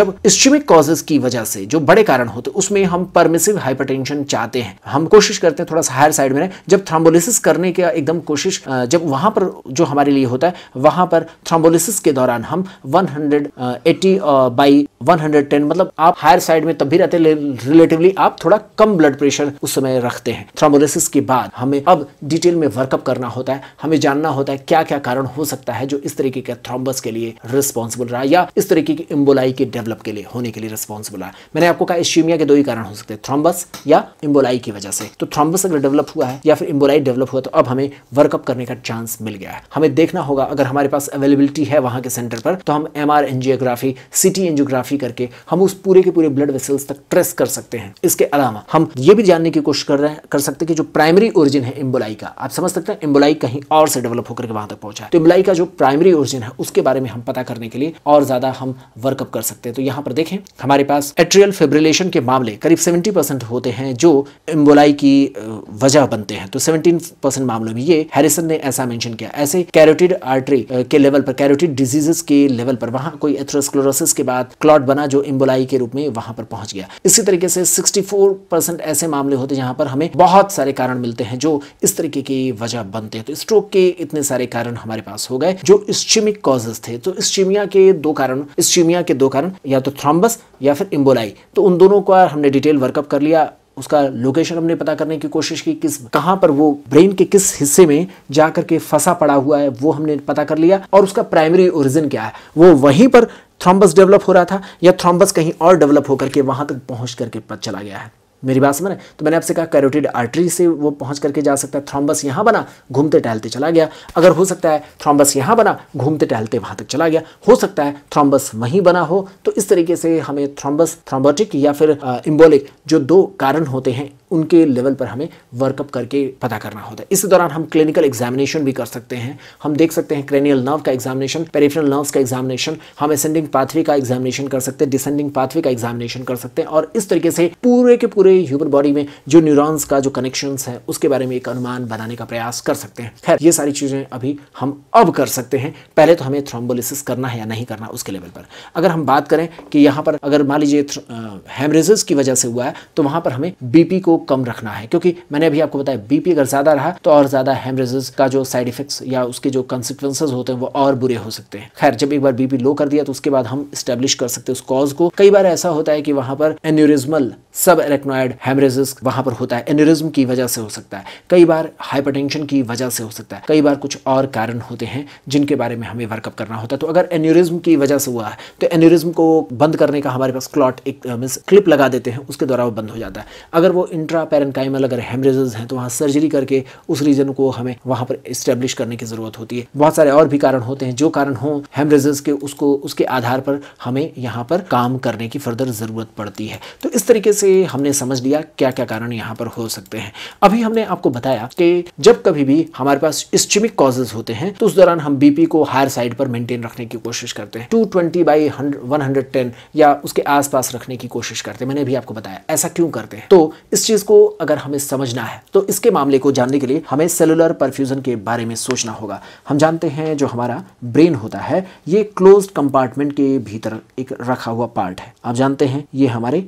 जब इस्ट्रीमिक कॉजेज की वजह से जो बड़े कारण होते उसमें हम परमिसिव हाइपरटेंशन चाहते हैं हम कोशिश कोशिश करते हैं थोड़ा सा हायर साइड में रहें जब थ्रोम्बोलिसिस करने का एकदम कोशिश जब वहाँ पर जो हमारे लिए होता है वहाँ पर थ्रोम्बोलिसिस के दौरान हम 180 बाई 110 मतलब आप हायर साइड में तब भी रहते रिलेटिवली आप थोड़ा कम ब्लड प्रेशर उस समय रखते हैं थ्रोम्बोलिसिस के बाद हमें अब डिटेल में वर्कअप करना होता है हमें जानना होता है क्या क्या कारण हो सकता है जो इस तरीके के थ्रोम्बस के लिए रिस्पॉन्सिबल रहा या इस तरीके की इम्बोलाई के डेवलप के लिए होने के लिए रिस्पॉन्सिबल रहा मैंने आपको कहा एशिमिया के दो ही कारण हो सकते हैं थ्रोम्बस या इम्बोलाई की वजह से तो थ्रॉम्बस तो अगर डेवलप हुआ है या फिर इम्बोलाइट डेवलप हुआ तो अब हमें वर्कअप करने का चांस मिल गया है हमें देखना होगा अगर हमारे पास अवेलेबिलिटी है वहां के सेंटर पर तो हम M R angiography CT angiography करके हम उस पूरे के पूरे ब्लड वेसल्स तक ट्रेस कर सकते हैं इसके अलावा हम ये भी जानने की कोशिश कर रहे हैं कर सकते हैं कि जो प्राइमरी ओरिजिन है इम्बोलाई का आप समझ सकते हैं इम्बोलाई कहीं और से डेवलप होकर के वहां तक पहुंचा है तो इम्बोलाई का जो प्राइमरी ओरिजिन है उसके बारे में हम पता करने के लिए और ज्यादा हम वर्कअप कर सकते हैं तो यहाँ पर देखें हमारे पास एट्रियल फेब्रिलेशन के मामले करीब सेवेंटी होते हैं जो इम्बोलाई की की वजह बनते हैं तो 17 परसेंट मामलों में ये हैरिसन ने ऐसा मेंशन किया ऐसे कैरोटिड आर्टरी के लेवल पर कैरोटिड डिजीजेस के लेवल पर वहां कोई एथ्रोस्क्लोरोसिस के बाद क्लॉट बना जो इम्बोलाई के रूप में वहां पर पहुंच गया इसी तरीके से सिक्सटी ऐसे मामले होते हैं जहां पर हमें बहुत सारे कारण मिलते हैं जो इस तरीके की वजह बनते हैं तो स्ट्रोक के इतने सारे कारण हमारे पास हो गए जो स्टीमिक कॉजेस थे तो स्टीमिया के दो कारण स्टीमिया के दो कारण या तो थ्रॉम्बस या फिर इम्बोलाई तो उन दोनों को हमने डिटेल वर्कअप कर लिया उसका लोकेशन हमने पता करने की कोशिश की किस कहां पर वो ब्रेन के किस हिस्से में जाकर के फंसा पड़ा हुआ है वो हमने पता कर लिया और उसका प्राइमरी ओरिजिन क्या है वो वहीं पर थ्रोम्बस डेवलप हो रहा था या थ्रोम्बस कहीं और डेवलप होकर के वहां तक पहुंच करके चला गया है मेरी बात समझ रहे तो मैंने आपसे कहा कैरोटिड आर्टरी से वो पहुंच करके जा सकता है थ्रोम्बस यहाँ बना घूमते टहलते चला गया अगर हो सकता है थ्रोम्बस यहाँ बना घूमते टहलते वहाँ तक चला गया हो सकता है थ्रोम्बस वहीं बना हो तो इस तरीके से हमें थ्रोम्बस थ्रोम्बोटिक या फिर इम्बोलिक uh, जो दो कारण होते हैं उनके लेवल पर हमें वर्कअप करके पता करना होता है इस दौरान हम क्लिनिकल एग्जामिनेशन भी कर सकते हैं हम देख सकते हैं क्रेनियल नर्व का एग्जामिनेशन पेरिफेरल नर्व्स का एग्जामिनेशन हम असेंडिंग पाथवे का एग्जामिनेशन कर सकते हैं डिसेंडिंग पाथवे का एग्जामिनेशन कर सकते हैं और इस तरीके से पूरे के पूरे ह्यूमन बॉडी में जो न्यूरोन्स का जो कनेक्शन है उसके बारे में एक अनुमान बनाने का प्रयास कर सकते हैं खैर ये सारी चीज़ें अभी हम अब कर सकते हैं पहले तो हमें थ्रोम्बोलिसिस करना है या नहीं करना उसके लेवल पर अगर हम बात करें कि यहाँ पर अगर मान लीजिए हेमरेजेस की वजह से हुआ है तो वहाँ पर हमें बीपी को कम रखना है क्योंकि मैंने अभी आपको बताया बीपी अगर ज़्यादा रहा तो और ज़्यादा हेमरेजेस का जो साइड इफेक्ट्स या उसके जो कंसिक्वेंसेज होते हैं वो और बुरे हो सकते हैं खैर जब एक बार बीपी लो कर दिया तो उसके बाद हम स्टेब्लिश कर सकते हैं उस कॉज को कई बार ऐसा होता है कि वहां पर एन्यूरिज्मल सब इलेक्ट्रॉइड हेमरेजेस वहां पर होता है एन्यूरिज्म की वजह से हो सकता है कई बार हाइपरटेंशन की वजह से हो सकता है कई बार कुछ और कारण होते हैं जिनके बारे में हमें वर्कअप करना होता है तो अगर एन्यूरिज्म की वजह से हुआ है तो एन्यूरिज्म को बंद करने का हमारे पास क्लॉट एक क्लिप uh, लगा देते हैं उसके द्वारा वो बंद हो जाता है अगर वो इन इंट्रा पैरनकाइमल अगर हेमरेजेस हैं तो वहाँ सर्जरी करके उस रीजन को हमें वहाँ पर इस्टेब्लिश करने की ज़रूरत होती है बहुत सारे और भी कारण होते हैं जो कारण हों हेमरेजेस के उसको उसके आधार पर हमें यहाँ पर काम करने की फर्दर ज़रूरत पड़ती है तो इस तरीके से हमने समझ लिया क्या क्या कारण यहाँ पर हो सकते हैं अभी हमने आपको बताया कि जब कभी भी हमारे पास स्टिमिक कॉजेज होते हैं तो उस दौरान हम बीपी को हायर साइड पर मेंटेन रखने की कोशिश करते हैं 220 ट्वेंटी बाई वन या उसके आसपास रखने की कोशिश करते हैं मैंने भी आपको बताया ऐसा क्यों करते हैं तो इस चीज चीज़ को अगर हमें समझना है तो इसके मामले को जानने के लिए हमें सेलुलर परफ्यूज़न के बारे में सोचना होगा हम जानते हैं जो हमारा ब्रेन होता है ये क्लोज कंपार्टमेंट के भीतर एक रखा हुआ पार्ट है आप जानते हैं ये हमारे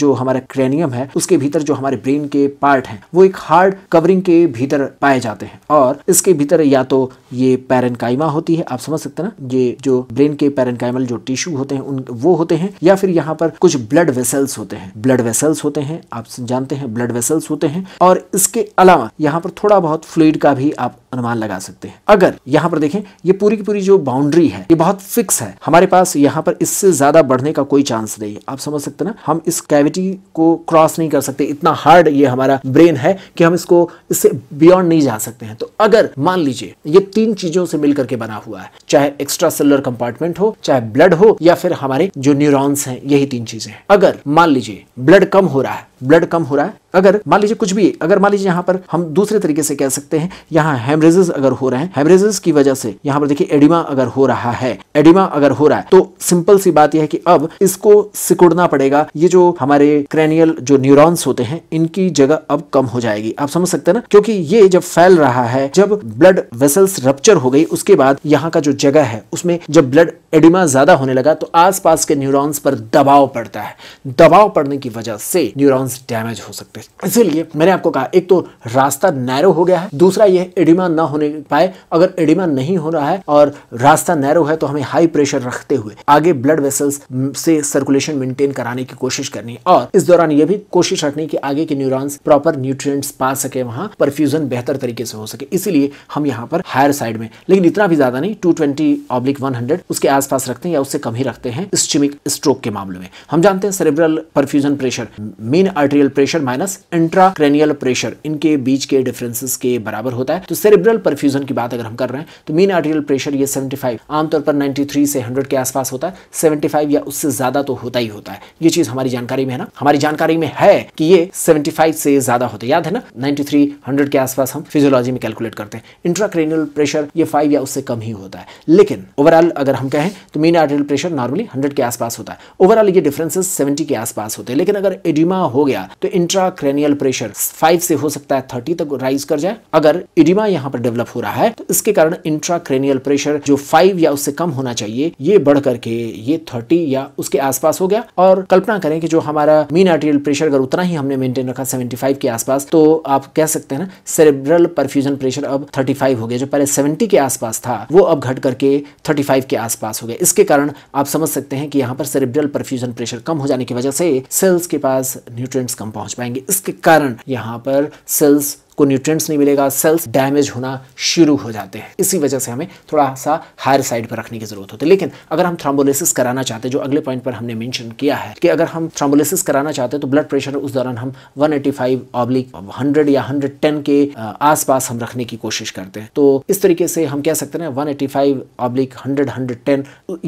जो हमारा क्रेनियम है उसके भीतर जो हमारे ब्रेन के पार्ट है वो एक हार्ड कवरिंग के भीतर पाए जाते हैं और इसके भीतर या तो ये पैरनकाइमा होती है आप समझ सकते ना ये जो ब्रेन के पैरनकाइमल जो टिश्यू होते हैं उन वो होते हैं या फिर यहाँ पर कुछ ब्लड वेसल्स होते हैं ब्लड वेसल्स होते हैं आप जानते होते हैं ब्लड वेसल्स होते हैं और इसके अलावा यहाँ पर थोड़ा बहुत फ्लूड का भी आप अनुमान लगा सकते हैं अगर यहाँ पर देखें ये पूरी की पूरी जो बाउंड्री है ये बहुत फिक्स है हमारे पास यहाँ पर इससे ज्यादा बढ़ने का कोई चांस नहीं है आप समझ सकते ना हम इस कैविटी को क्रॉस नहीं कर सकते इतना हार्ड ये हमारा ब्रेन है कि हम इसको इससे बियॉन्ड नहीं जा सकते हैं तो अगर मान लीजिए ये तीन चीजों से मिलकर के बना हुआ है चाहे एक्स्ट्रा सेलर कंपार्टमेंट हो चाहे ब्लड हो या फिर हमारे जो न्यूरॉन्स हैं यही तीन चीजें हैं अगर मान लीजिए ब्लड कम हो रहा है ब्लड कम हो रहा है अगर मान लीजिए कुछ भी अगर मान लीजिए यहाँ पर हम दूसरे तरीके से कह सकते हैं यहाँ हेमरेजेस अगर हो रहे हैं हेमरेजेस की वजह से यहाँ पर देखिए एडिमा अगर हो रहा है एडिमा अगर हो रहा है तो सिंपल सी बात यह है कि अब इसको सिकुड़ना पड़ेगा ये जो हमारे क्रैनियल जो न्यूरॉन्स होते हैं इनकी जगह अब कम हो जाएगी आप समझ सकते हैं ना क्योंकि ये जब फैल रहा है जब ब्लड वेसल्स रप्चर हो गई उसके बाद यहाँ का जो जगह है उसमें जब ब्लड एडिमा ज्यादा होने लगा तो आसपास के न्यूरॉन्स पर दबाव पड़ता है दबाव पड़ने की वजह से न्यूरॉन्स डैमेज हो सकते हैं इसीलिए मैंने आपको कहा एक तो रास्ता नैरो हो गया है दूसरा यह एडिमा ना होने पाए अगर एडिमा नहीं हो रहा है और रास्ता नैरो है तो हमें हाई प्रेशर रखते हुए आगे ब्लड वेसल्स से सर्कुलेशन मेंटेन कराने की कोशिश करनी और इस दौरान यह भी कोशिश रखनी की आगे के न्यूरॉन्स प्रॉपर न्यूट्रिएंट्स पा सके वहां परफ्यूजन बेहतर तरीके से हो सके इसीलिए हम यहाँ पर हायर साइड में लेकिन इतना भी ज्यादा नहीं टू ट्वेंटी ऑब्लिक वन उसके आसपास रखते हैं या उससे कम ही रखते हैं स्ट्रोक के मामले में हम जानते हैं cerebral perfusion pressure mean arterial pressure minus intracranial pressure इनके बीच के डिफरेंसेस के बराबर होता है तो परफ्यूजन की बात अगर हम कर रहे हैं तो मीन प्रेशर ये 75 आमतौर पर 93 से 100 के आसपास होता है 75 या उससे ज्यादा तो होता ही होता है ये चीज हमारी जानकारी में है ना हमारी जानकारी में है कि ये 75 से ज्यादा होता है याद है ना 93 100 के आसपास हम फिजियोलॉजी में कैलकुलेट करते हैं इंट्राक्रेनियल प्रेशर ये 5 या उससे कम ही होता है लेकिन ओवरऑल अगर हम कहें तो mean arterial pressure normally hundred के आसपास होता है ओवरऑल ये डिफरेंसेस सेवेंटी के आसपास होते हैं लेकिन अगर एडिमा हो गया तो इंट्रा क्रेनियल प्रेशर फाइव से हो सकता है थर्टी तक राइज कर जाए अगर इडिमा यहाँ पर डेवलप हो रहा है तो इसके कारण इंट्रा क्रेनियल प्रेशर जो फाइव या उससे कम होना चाहिए ये बढ़ करके ये थर्टी या उसके आसपास हो गया और कल्पना करें कि जो हमारा मीन आर्टेरियल प्रेशर अगर उतना ही हमने मेंटेन रखा 75 के आसपास तो आप कह सकते हैं ना सेरेब्रल परफ्यूजन प्रेशर अब 35 हो गया जो पहले 70 के आसपास था वो अब घट करके 35 के आसपास हो गया इसके कारण आप समझ सकते हैं कि यहाँ पर सेरेब्रल परफ्यूजन प्रेशर कम हो जाने की वजह से सेल्स के पास न्यूट्रिएंट्स कम पहुंच पाएंगे इसके कारण यहाँ पर सेल्स को न्यूट्रिएंट्स नहीं मिलेगा सेल्स डैमेज होना शुरू हो जाते हैं इसी वजह से हमें थोड़ा सा हायर साइड पर रखने की जरूरत होती है लेकिन अगर हम थ्राम्बोलिसिस कराना चाहते हैं जो अगले पॉइंट पर हमने मेंशन किया है कि अगर हम थ्राम्बोलिसिस कराना चाहते हैं तो ब्लड प्रेशर उस दौरान हम 185 ऑब्लिक हंड्रेड या टेन के आसपास हम रखने की कोशिश करते हैं तो इस तरीके से हम कह सकते हैं one eighty five oblique hundred hundred ten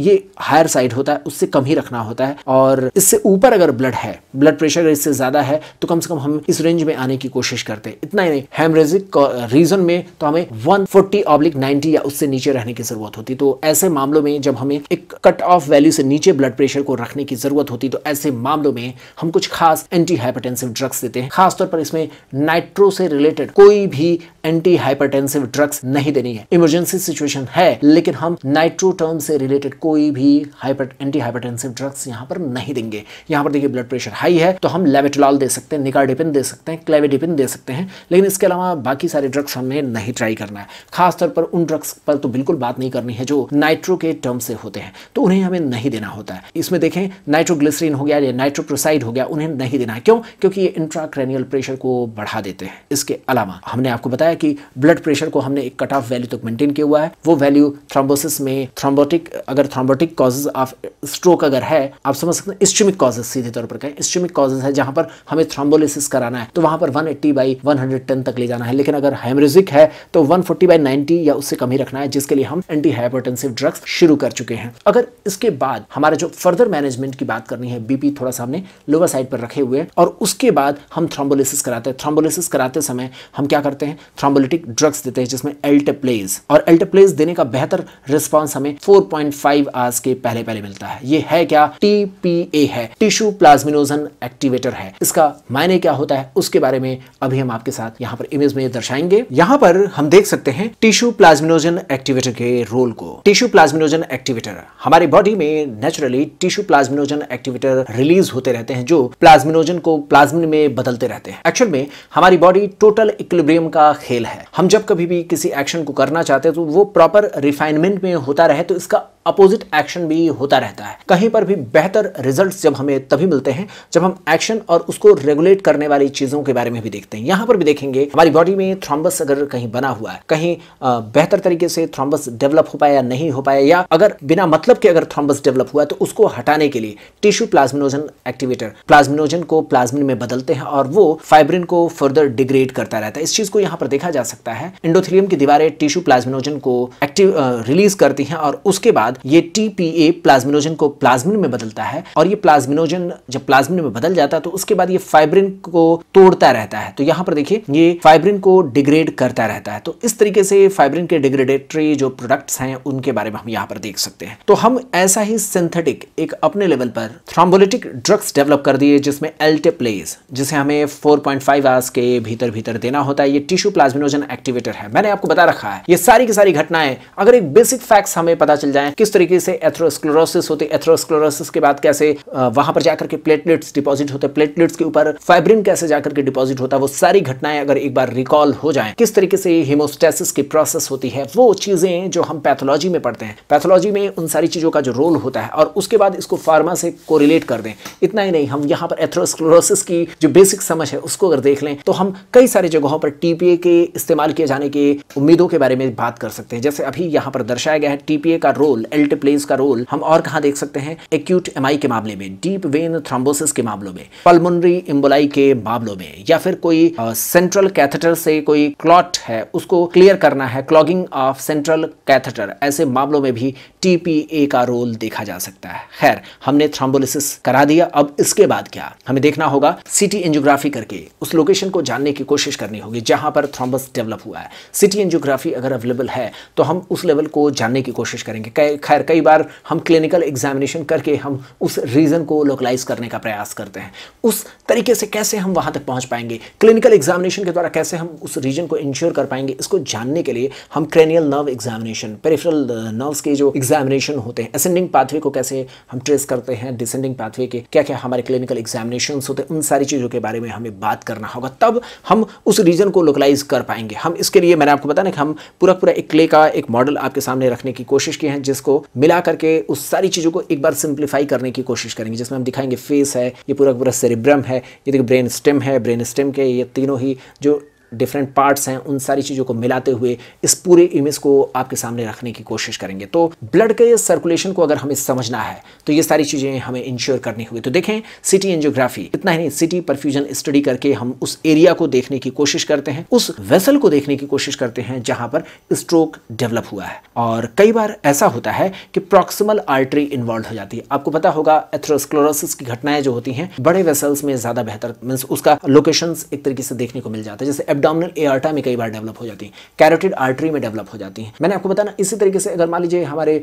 ये हायर साइड होता है उससे कम ही रखना होता है और इससे ऊपर अगर ब्लड है ब्लड प्रेशर अगर इससे ज्यादा है तो कम से कम हम इस रेंज में आने की कोशिश करते हैं इतना ही करें हेमरेजिक रीजन में तो हमें 140 फोर्टी ऑब्लिक नाइनटी या उससे नीचे रहने की जरूरत होती तो ऐसे मामलों में जब हमें एक कट ऑफ वैल्यू से नीचे ब्लड प्रेशर को रखने की जरूरत होती तो ऐसे मामलों में हम कुछ खास एंटी हाइपरटेंसिव ड्रग्स देते हैं खासतौर पर इसमें नाइट्रो से रिलेटेड कोई भी एंटी हाइपरटेंसिव ड्रग्स नहीं देनी है इमरजेंसी सिचुएशन है लेकिन हम नाइट्रो टर्म से रिलेटेड कोई भी हाइपर एंटी हाइपरटेंसिव ड्रग्स यहाँ पर नहीं देंगे यहाँ पर देखिए ब्लड प्रेशर हाई है तो हम लेवेटोलॉल दे सकते हैं निकारडिपिन दे सकते हैं क्लेविडिपिन दे सकते हैं लेकिन लेकिन इसके अलावा बाकी सारे ड्रग्स हमें नहीं ट्राई करना है खासतौर पर उन ड्रग्स पर तो बिल्कुल बात नहीं करनी है जो नाइट्रो के टर्म से होते हैं तो उन्हें हमें नहीं देना होता है इसमें देखें नाइट्रोग्लिसरीन हो गया या नाइट्रोप्रोसाइड हो गया उन्हें नहीं देना है क्यों क्योंकि ये इंट्राक्रेनियल प्रेशर को बढ़ा देते हैं इसके अलावा हमने आपको बताया कि ब्लड प्रेशर को हमने एक कट ऑफ वैल्यू तक मेंटेन किया हुआ है वो वैल्यू थ्रोम्बोसिस में थ्रोम्बोटिक अगर थ्रोम्बोटिक कॉजेज ऑफ स्ट्रोक अगर है आप समझ सकते हैं इस्टमिक कॉजेज सीधे तौर पर कहें इस्टमिक कॉजेज है जहां पर हमें थ्रोम्बोलिसिस कराना है तो वहां पर one eighty by one hundred ten तक ले जाना है लेकिन अगर हेमरेजिक है तो वन फोर्टी बाई नाइनटी या उससे कम ही रखना है जिसके लिए हम एंटी हाइपरटेंसिव ड्रग्स शुरू कर चुके हैं अगर इसके बाद हमारा जो फर्दर मैनेजमेंट की बात करनी है बीपी थोड़ा सा हमने लोअर साइड पर रखे हुए और उसके बाद हम थ्रोम्बोलिसिस कराते हैं थ्रोम्बोलिसिस कराते समय हम क्या करते हैं थ्रोम्बोलिटिक ड्रग्स देते हैं जिसमें एल्टेप्लेज और एल्टेप्लेज देने का बेहतर रिस्पॉन्स हमें फोर पॉइंट फाइव आवर्स के पहले पहले मिलता है ये है क्या टीपीए है टिश्यू प्लाज्मिनोजन एक्टिवेटर है इसका मायने क्या होता है उसके बारे में अभी हम आपके साथ यहाँ पर इमेज में ये दर्शाएंगे यहाँ पर हम देख सकते हैं टिश्यू प्लाज्मिनोजन एक्टिवेटर के रोल को टिश्यू प्लाज्मिनोजन एक्टिवेटर हमारी बॉडी में naturally tissue plasminogen activator release होते रहते हैं जो प्लाज्मिनोजन को प्लाज्मिन में बदलते रहते हैं एक्चुअल में हमारी बॉडी टोटल इक्विलिब्रियम का खेल है हम जब कभी भी किसी एक्शन को करना चाहते हैं तो वो प्रॉपर रिफाइनमेंट में होता रहे तो इसका अपोजिट एक्शन भी होता रहता है कहीं पर भी बेहतर रिजल्ट जब हमें तभी मिलते हैं जब हम एक्शन और उसको रेगुलेट करने वाली चीजों के बारे में भी देखते हैं यहां पर भी देखेंगे हमारी बॉडी में थ्रोम्बस अगर कहीं बना हुआ है कहीं बेहतर तरीके से थ्रोम्बस डेवलप हो पाया नहीं हो पाया या अगर बिना मतलब के अगर थ्रोम्बस डेवलप हुआ तो उसको हटाने के लिए टिश्यू प्लाज्मिनोजन एक्टिवेटर प्लाज्मिनोजन को प्लाज्मिन में बदलते हैं और वो फाइब्रिन को फर्दर डिग्रेड करता रहता है इस चीज को यहाँ पर देखा जा सकता है इंडोथिलियम की दीवारें टिश्यू प्लाज्मिनोजन को एक्टिव रिलीज करती हैं और उसके बाद बाद ये टीपीए प्लाज्मिनोजन को प्लाज्मिन में बदलता है और ये प्लाज्मिनोजन जब प्लाज्मिन में बदल जाता है तो उसके बाद ये फाइब्रिन को तोड़ता रहता है तो यहाँ पर देखिए ये फाइब्रिन को डिग्रेड करता रहता है तो इस तरीके से फाइब्रिन के डिग्रेडेटरी जो प्रोडक्ट्स हैं उनके बारे में हम यहाँ पर देख सकते हैं तो हम ऐसा ही सिंथेटिक एक अपने लेवल पर थ्रोम्बोलिटिक ड्रग्स डेवलप कर दिए जिसमें एल्टेप्लेज जिसे हमें 4.5 पॉइंट आवर्स के भीतर भीतर देना होता है ये टिश्यू प्लाज्मिनोजन एक्टिवेटर है मैंने आपको बता रखा है ये सारी की सारी घटनाएं अगर एक बेसिक फैक्ट्स हमें पता चल जाए कि किस तरीके से एथ्रोस्क्लोरोसिस होती एथ्रोस्क्लोरोसिस के बाद कैसे वहां पर जाकर के प्लेटलेट्स डिपॉजिट होते प्लेटलेट्स के ऊपर फाइब्रिन कैसे जाकर के डिपॉजिट होता है वो सारी घटनाएं अगर एक बार रिकॉल हो जाए किस तरीके से हिमोस्टेसिस की प्रोसेस होती है वो चीजें जो हम पैथोलॉजी में पढ़ते हैं पैथोलॉजी में उन सारी चीजों का जो रोल होता है और उसके बाद इसको फार्मा से कोरिलेट कर दें इतना ही नहीं हम यहाँ पर एथ्रोस्क्लोरोसिस की जो बेसिक समझ है उसको अगर देख लें तो हम कई सारी जगहों पर टीपीए के इस्तेमाल किए जाने की उम्मीदों के बारे में बात कर सकते हैं जैसे अभी यहाँ पर दर्शाया गया है टीपीए का रोल एल्ट प्लेज का रोल हम और कहा देख सकते हैं एक्यूट एमआई के मामले में डीप वेन थ्रोम्बोसिस के मामलों में पल्मोनरी इम्बोलाई के मामलों में या फिर कोई सेंट्रल कैथेटर से कोई क्लॉट है उसको क्लियर करना है क्लॉगिंग ऑफ सेंट्रल कैथेटर ऐसे मामलों में भी टीपीए का रोल देखा जा सकता है खैर हमने थ्रोम्बोलिसिस करा दिया अब इसके बाद क्या हमें देखना होगा सिटी एंजियोग्राफी करके उस लोकेशन को जानने की कोशिश करनी होगी जहां पर थ्रोम्बस डेवलप हुआ है सिटी एंजियोग्राफी अगर अवेलेबल है तो हम उस लेवल को जानने की कोशिश करेंगे खैर कई बार हम क्लिनिकल एग्जामिनेशन करके हम उस रीज़न को लोकलाइज करने का प्रयास करते हैं उस तरीके से कैसे हम वहाँ तक पहुँच पाएंगे क्लिनिकल एग्जामिनेशन के द्वारा कैसे हम उस रीजन को इंश्योर कर पाएंगे इसको जानने के लिए हम cranial nerve examination peripheral nerves के जो एग्जामिनेशन होते हैं असेंडिंग पाथवे को कैसे हम ट्रेस करते हैं डिसेंडिंग पाथवे के क्या क्या हमारे क्लिनिकल एग्जामिनेशन होते हैं उन सारी चीज़ों के बारे में हमें बात करना होगा तब हम उस रीजन को लोकलाइज कर पाएंगे हम इसके लिए मैंने आपको बताया ना कि हम पूरा पूरा एक क्ले का एक मॉडल आपके सामने रखने की कोशिश की है जिसको को मिला करके उस सारी चीज़ों को एक बार सिंप्लीफाई करने की कोशिश करेंगे जिसमें हम दिखाएंगे फेस है ये पूरा पूरा सेरिब्रम है ये देखिए ब्रेन स्टेम है ब्रेन स्टेम के ये तीनों ही जो डिफरेंट पार्ट्स हैं उन सारी चीज़ों को मिलाते हुए इस पूरे इमेज को आपके सामने रखने की कोशिश करेंगे तो ब्लड के सर्कुलेशन को अगर हमें समझना है तो ये सारी चीज़ें हमें इंश्योर करनी होगी तो देखें सिटी एंजियोग्राफी इतना ही नहीं सिटी परफ्यूजन स्टडी करके हम उस एरिया को देखने की कोशिश करते हैं उस वेसल को देखने की कोशिश करते हैं जहां पर स्ट्रोक डेवलप हुआ है और कई बार ऐसा होता है कि प्रॉक्सिमल आर्टरी इन्वॉल्व हो जाती है आपको पता होगा एथ्रोस्क्लोरोसिस की घटनाएं जो होती हैं बड़े वेसल्स में ज्यादा बेहतर मीन्स उसका लोकेशन एक तरीके से देखने को मिल जाता है जैसे एबडो एबडामिनल एआरटा में कई बार डेवलप हो जाती है कैरोटिड आर्टरी में डेवलप हो जाती है मैंने आपको बताया ना इसी तरीके से अगर मान लीजिए हमारे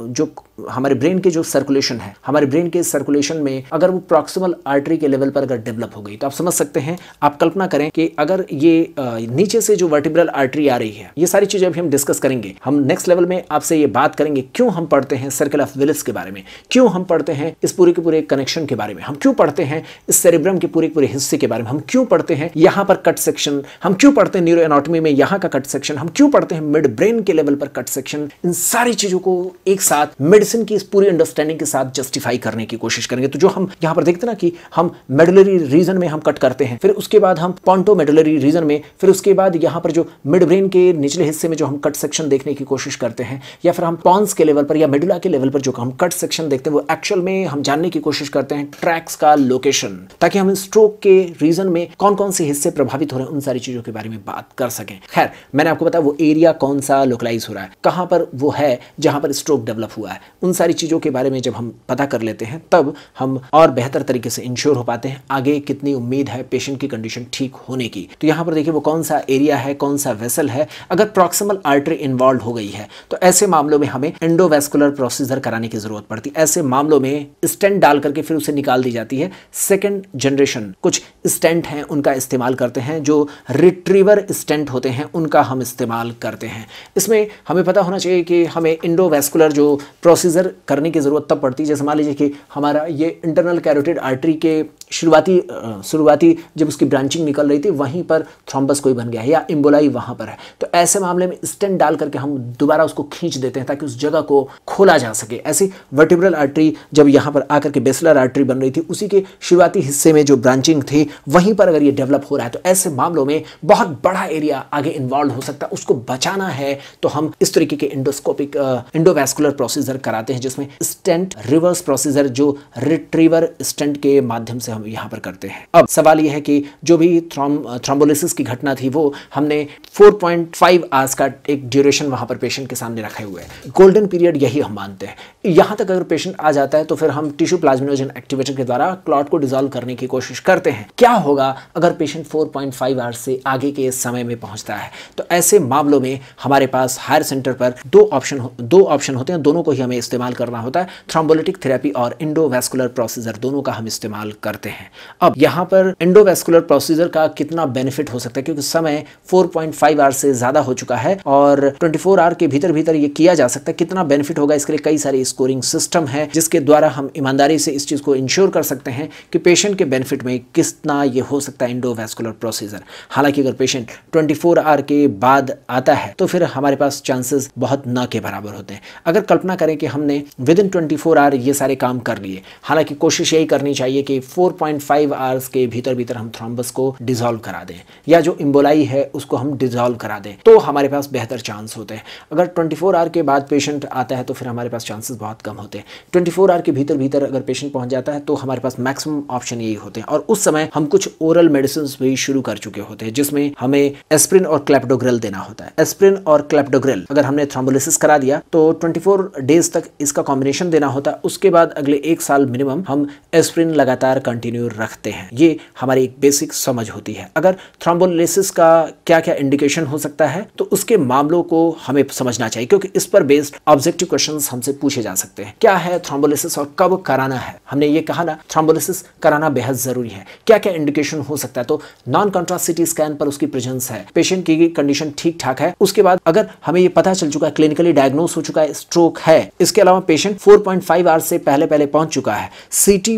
जो हमारे ब्रेन के जो सर्कुलेशन है हमारे ब्रेन के सर्कुलेशन में अगर वो प्रॉक्सिमल आर्टरी के लेवल पर अगर डेवलप हो गई तो आप समझ सकते हैं आप कल्पना करें कि अगर ये नीचे से जो वर्टिब्रल आर्टरी आ रही है ये सारी चीजें अभी हम डिस्कस करेंगे हम नेक्स्ट लेवल में आपसे ये बात करेंगे क्यों हम पढ़ते हैं सर्कल ऑफ विलिस के बारे में क्यों हम पढ़ते हैं इस पूरे के पूरे कनेक्शन के बारे में हम क्यों पढ़ते हैं इस सेरेब्रम के पूरे पूरे हिस्से के बारे में हम क्यों पढ़ते हैं यहां पर कट सेक्शन हम क्यों पढ़ते हैं न्यूरो एनाटॉमी में यहां का कट सेक्शन हम क्यों पढ़ते हैं मिड ब्रेन के लेवल पर कट सेक्शन इन सारी चीज़ों को एक साथ मेडिसिन की इस पूरी अंडरस्टैंडिंग के साथ जस्टिफाई करने की कोशिश करेंगे तो जो हम यहां पर देखते ना कि हम मेडलरी रीजन में हम कट करते हैं फिर उसके बाद हम पॉन्टो मेडलरी रीजन में फिर उसके बाद यहां पर जो मिड ब्रेन के निचले हिस्से में जो हम कट सेक्शन देखने की कोशिश करते हैं या फिर हम पॉन्स के लेवल पर या मेडुला के लेवल पर जो हम कट सेक्शन देखते हैं वो एक्चुअल में हम जानने की कोशिश करते हैं ट्रैक्स का लोकेशन ताकि हम स्ट्रोक के रीजन में कौन कौन से हिस्से प्रभावित हो रहे हैं उन सारी सारी चीज़ों के बारे में बात कर सकें खैर मैंने आपको बताया वो एरिया कौन सा लोकलाइज हो रहा है कहां पर वो है जहां पर स्ट्रोक डेवलप हुआ है उन सारी चीज़ों के बारे में जब हम पता कर लेते हैं तब हम और बेहतर तरीके से इंश्योर हो पाते हैं आगे कितनी उम्मीद है पेशेंट की कंडीशन ठीक होने की तो यहां पर देखिए वो कौन सा एरिया है कौन सा वेसल है अगर प्रॉक्सिमल आर्टरी इन्वॉल्व हो गई है तो ऐसे मामलों में हमें एंडोवेस्कुलर प्रोसीजर कराने की जरूरत पड़ती है ऐसे मामलों में स्टेंट डाल करके फिर उसे निकाल दी जाती है सेकेंड जनरेशन कुछ स्टेंट हैं उनका इस्तेमाल करते हैं जो रिट्रीवर स्टेंट होते हैं उनका हम इस्तेमाल करते हैं इसमें हमें पता होना चाहिए कि हमें इंडोवेस्कुलर जो प्रोसीजर करने की ज़रूरत तब पड़ती है जैसे मान लीजिए कि हमारा ये इंटरनल कैरोटेड आर्टरी के शुरुआती शुरुआती जब उसकी ब्रांचिंग निकल रही थी वहीं पर थ्रोम्बस कोई बन गया है या इम्बोलाई वहाँ पर है तो ऐसे मामले में स्टेंट डाल करके हम दोबारा उसको खींच देते हैं ताकि उस जगह को खोला जा सके ऐसी वर्टिब्रल आर्टरी जब यहाँ पर आकर के बेसलर आर्टरी बन रही थी उसी के शुरुआती हिस्से में जो ब्रांचिंग थी वहीं पर अगर ये डेवलप हो रहा है तो ऐसे मामलों में में बहुत बड़ा एरिया आगे इन्वॉल्व हो सकता है उसको बचाना है तो हम इस तरीके के इंडोस्कोपिक इंडोवैस्कुलर प्रोसीजर कराते हैं जिसमें स्टेंट रिवर्स प्रोसीजर जो रिट्रीवर स्टेंट के माध्यम से हम यहाँ पर करते हैं अब सवाल यह है कि जो भी थ्रोम्बोलिस की घटना थी वो हमने 4.5 आवर्स का एक ड्यूरेशन वहाँ पर पेशेंट के सामने रखे हुए हैं गोल्डन पीरियड यही हम मानते हैं यहाँ तक अगर पेशेंट आ जाता है तो फिर हम टिश्यू प्लाज्मिनोजन एक्टिवेटर के द्वारा क्लॉट को डिजोल्व करने की कोशिश करते हैं क्या होगा अगर पेशेंट 4.5 आवर्स से आगे के समय में पहुंचता है तो ऐसे मामलों में हमारे पास हायर सेंटर पर दो ऑप्शन दो ऑप्शन होते हैं दोनों को ही हमें इस्तेमाल करना होता है थ्रोम्बोलिटिक थेरेपी और इंडोवेस्कुलर प्रोसीजर दोनों का हम इस्तेमाल करते हैं अब यहाँ पर इंडोवेस्कुलर प्रोसीजर का कितना बेनिफिट हो सकता है क्योंकि समय फोर पॉइंट फाइव आवर से ज़्यादा हो चुका है और ट्वेंटी फोर आवर के भीतर भीतर ये किया जा सकता है कितना बेनिफिट होगा इसके लिए कई सारे स्कोरिंग सिस्टम है जिसके द्वारा हम ईमानदारी से इस चीज़ को इंश्योर कर सकते हैं कि पेशेंट के बेनिफिट में कितना ये हो सकता है इंडोवेस्कुलर प्रोसीजर हाँ हालांकि अगर पेशेंट 24 आवर के बाद आता है तो फिर हमारे पास चांसेस बहुत न के बराबर होते हैं अगर कल्पना करें कि हमने विद इन ट्वेंटी आवर ये सारे काम कर लिए हालांकि कोशिश यही करनी चाहिए कि 4.5 आवर्स के भीतर भीतर हम थ्रॉम्बस को डिजोल्व करा दें या जो इम्बोलाई है उसको हम डिजोल्व करा दें तो हमारे पास बेहतर चांस होते हैं अगर फोर आवर के बाद पेशेंट आता है तो फिर हमारे पास चांसेस बहुत कम होते हैं फोर आवर के भीतर भीतर अगर पेशेंट पहुंच जाता है तो हमारे पास मैक्सिमम ऑप्शन यही होते हैं और उस समय हम कुछ ओरल मेडिसिन भी शुरू कर चुके होते हैं है जिसमें हमें एस्प्रिन और क्लेप्टोग्रिल देना होता है एस्प्रिन और क्लेप्टोग्रिल अगर हमने थ्रोम्बोलिसिस करा दिया तो 24 डेज तक इसका कॉम्बिनेशन देना होता है उसके बाद अगले एक साल मिनिमम हम एस्प्रिन लगातार कंटिन्यू रखते हैं ये हमारी एक बेसिक समझ होती है अगर थ्रोम्बोलिसिस का क्या क्या इंडिकेशन हो सकता है तो उसके मामलों को हमें समझना चाहिए क्योंकि इस पर बेस्ड ऑब्जेक्टिव क्वेश्चन हमसे पूछे जा सकते हैं क्या है थ्रोम्बोलिसिस और कब कराना है हमने ये कहा ना थ्रोम्बोलिसिस कराना बेहद जरूरी है क्या क्या इंडिकेशन हो सकता है तो नॉन कॉन्ट्रासिटीज स्कैन पर उसकी प्रेजेंस है पेशेंट की कंडीशन ठीक ठाक है उसके बाद अगर हमें ये पता चल चुका है क्लिनिकली डायग्नोस हो चुका है स्ट्रोक है इसके अलावा पेशेंट 4.5 आवर्स से पहले पहले पहुंच चुका है सीटी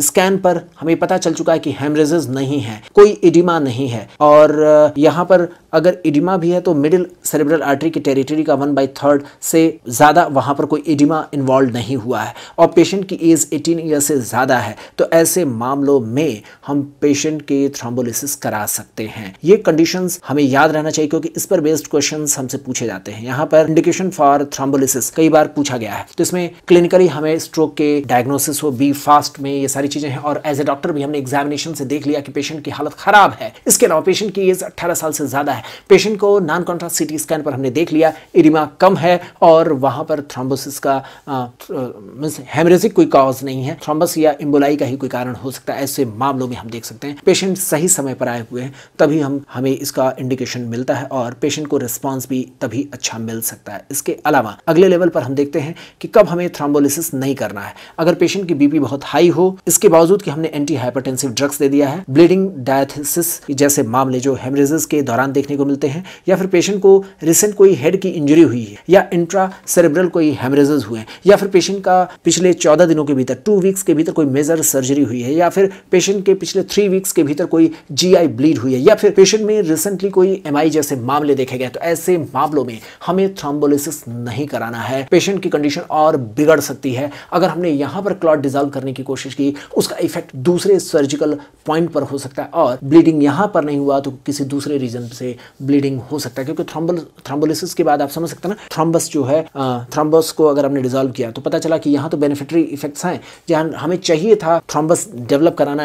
स्कैन पर हमें पता चल चुका है कि हेमरेजेस नहीं है कोई इडिमा नहीं है और यहाँ पर अगर इडिमा भी है तो मिडिल सेरेब्रल आर्टरी की टेरिटरी का वन बाई थर्ड से ज़्यादा वहाँ पर कोई इडिमा इन्वॉल्व नहीं हुआ है और पेशेंट की एज 18 ईयर से ज़्यादा है तो ऐसे मामलों में हम पेशेंट के थ्रोम्बोलिसिस करा सकते हैं ये कंडीशन हमें याद रहना चाहिए क्योंकि इस पर बेस्ड क्वेश्चन हमसे पूछे जाते हैं यहाँ पर इंडिकेशन फॉर थ्रोम्बोलिसिस कई बार पूछा गया है तो इसमें क्लिनिकली हमें स्ट्रोक के डायग्नोसिस हो बी फास्ट में ये सारी सारी चीजें हैं और एज ए डॉक्टर भी हमने एग्जामिनेशन से देख लिया कि पेशेंट की हालत खराब है इसके अलावा पेशेंट की एज अट्ठारह साल से ज्यादा है पेशेंट को नॉन कॉन्ट्रास्ट सिटी स्कैन पर हमने देख लिया इरिमा कम है और वहां पर थ्रोम्बोसिस का मीन्स हेमरेजिक कोई कॉज नहीं है थ्रोम्बस या इम्बोलाई का ही कोई कारण हो सकता है ऐसे मामलों में हम देख सकते हैं पेशेंट सही समय पर आए हुए हैं तभी हम हमें इसका इंडिकेशन मिलता है और पेशेंट को रिस्पॉन्स भी तभी अच्छा मिल सकता है इसके अलावा अगले लेवल पर हम देखते हैं कि कब हमें थ्रोम्बोलिसिस नहीं करना है अगर पेशेंट की बीपी बहुत हाई हो इसके बावजूद कि हमने एंटी हाइपरटेंसिव ड्रग्स दे दिया है ब्लीडिंग डायथिसिस जैसे मामले जो हेमरेजेस के दौरान देखने को मिलते हैं या फिर पेशेंट को रिसेंट कोई हेड की इंजरी हुई है या इंट्रा सेरेब्रल कोई हेमरेजेस हुए हैं या फिर पेशेंट का पिछले चौदह दिनों के भीतर टू वीक्स के भीतर कोई मेजर सर्जरी हुई है या फिर पेशेंट के पिछले थ्री वीक्स के भीतर कोई जी ब्लीड हुई है या फिर पेशेंट में रिसेंटली कोई एम जैसे मामले देखे गए तो ऐसे मामलों में हमें थ्रोम्बोलिसिस नहीं कराना है पेशेंट की कंडीशन और बिगड़ सकती है अगर हमने यहाँ पर क्लॉट डिजॉल्व करने की कोशिश की उसका इफेक्ट दूसरे सर्जिकल पॉइंट पर हो सकता है और ब्लीडिंग यहाँ पर नहीं हुआ तो किसी दूसरे रीजन से ब्लीडिंग हो सकता है क्योंकि थ्रोम्बल थ्रोम्बोलिसिस के बाद आप समझ सकते हैं ना थ्रोम्बस जो है थ्रोम्बस को अगर हमने डिजोल्व किया तो पता चला कि यहाँ तो बेनिफिटरी इफेक्ट्स हैं जहाँ हमें चाहिए था थ्रोम्बस डेवलप कराना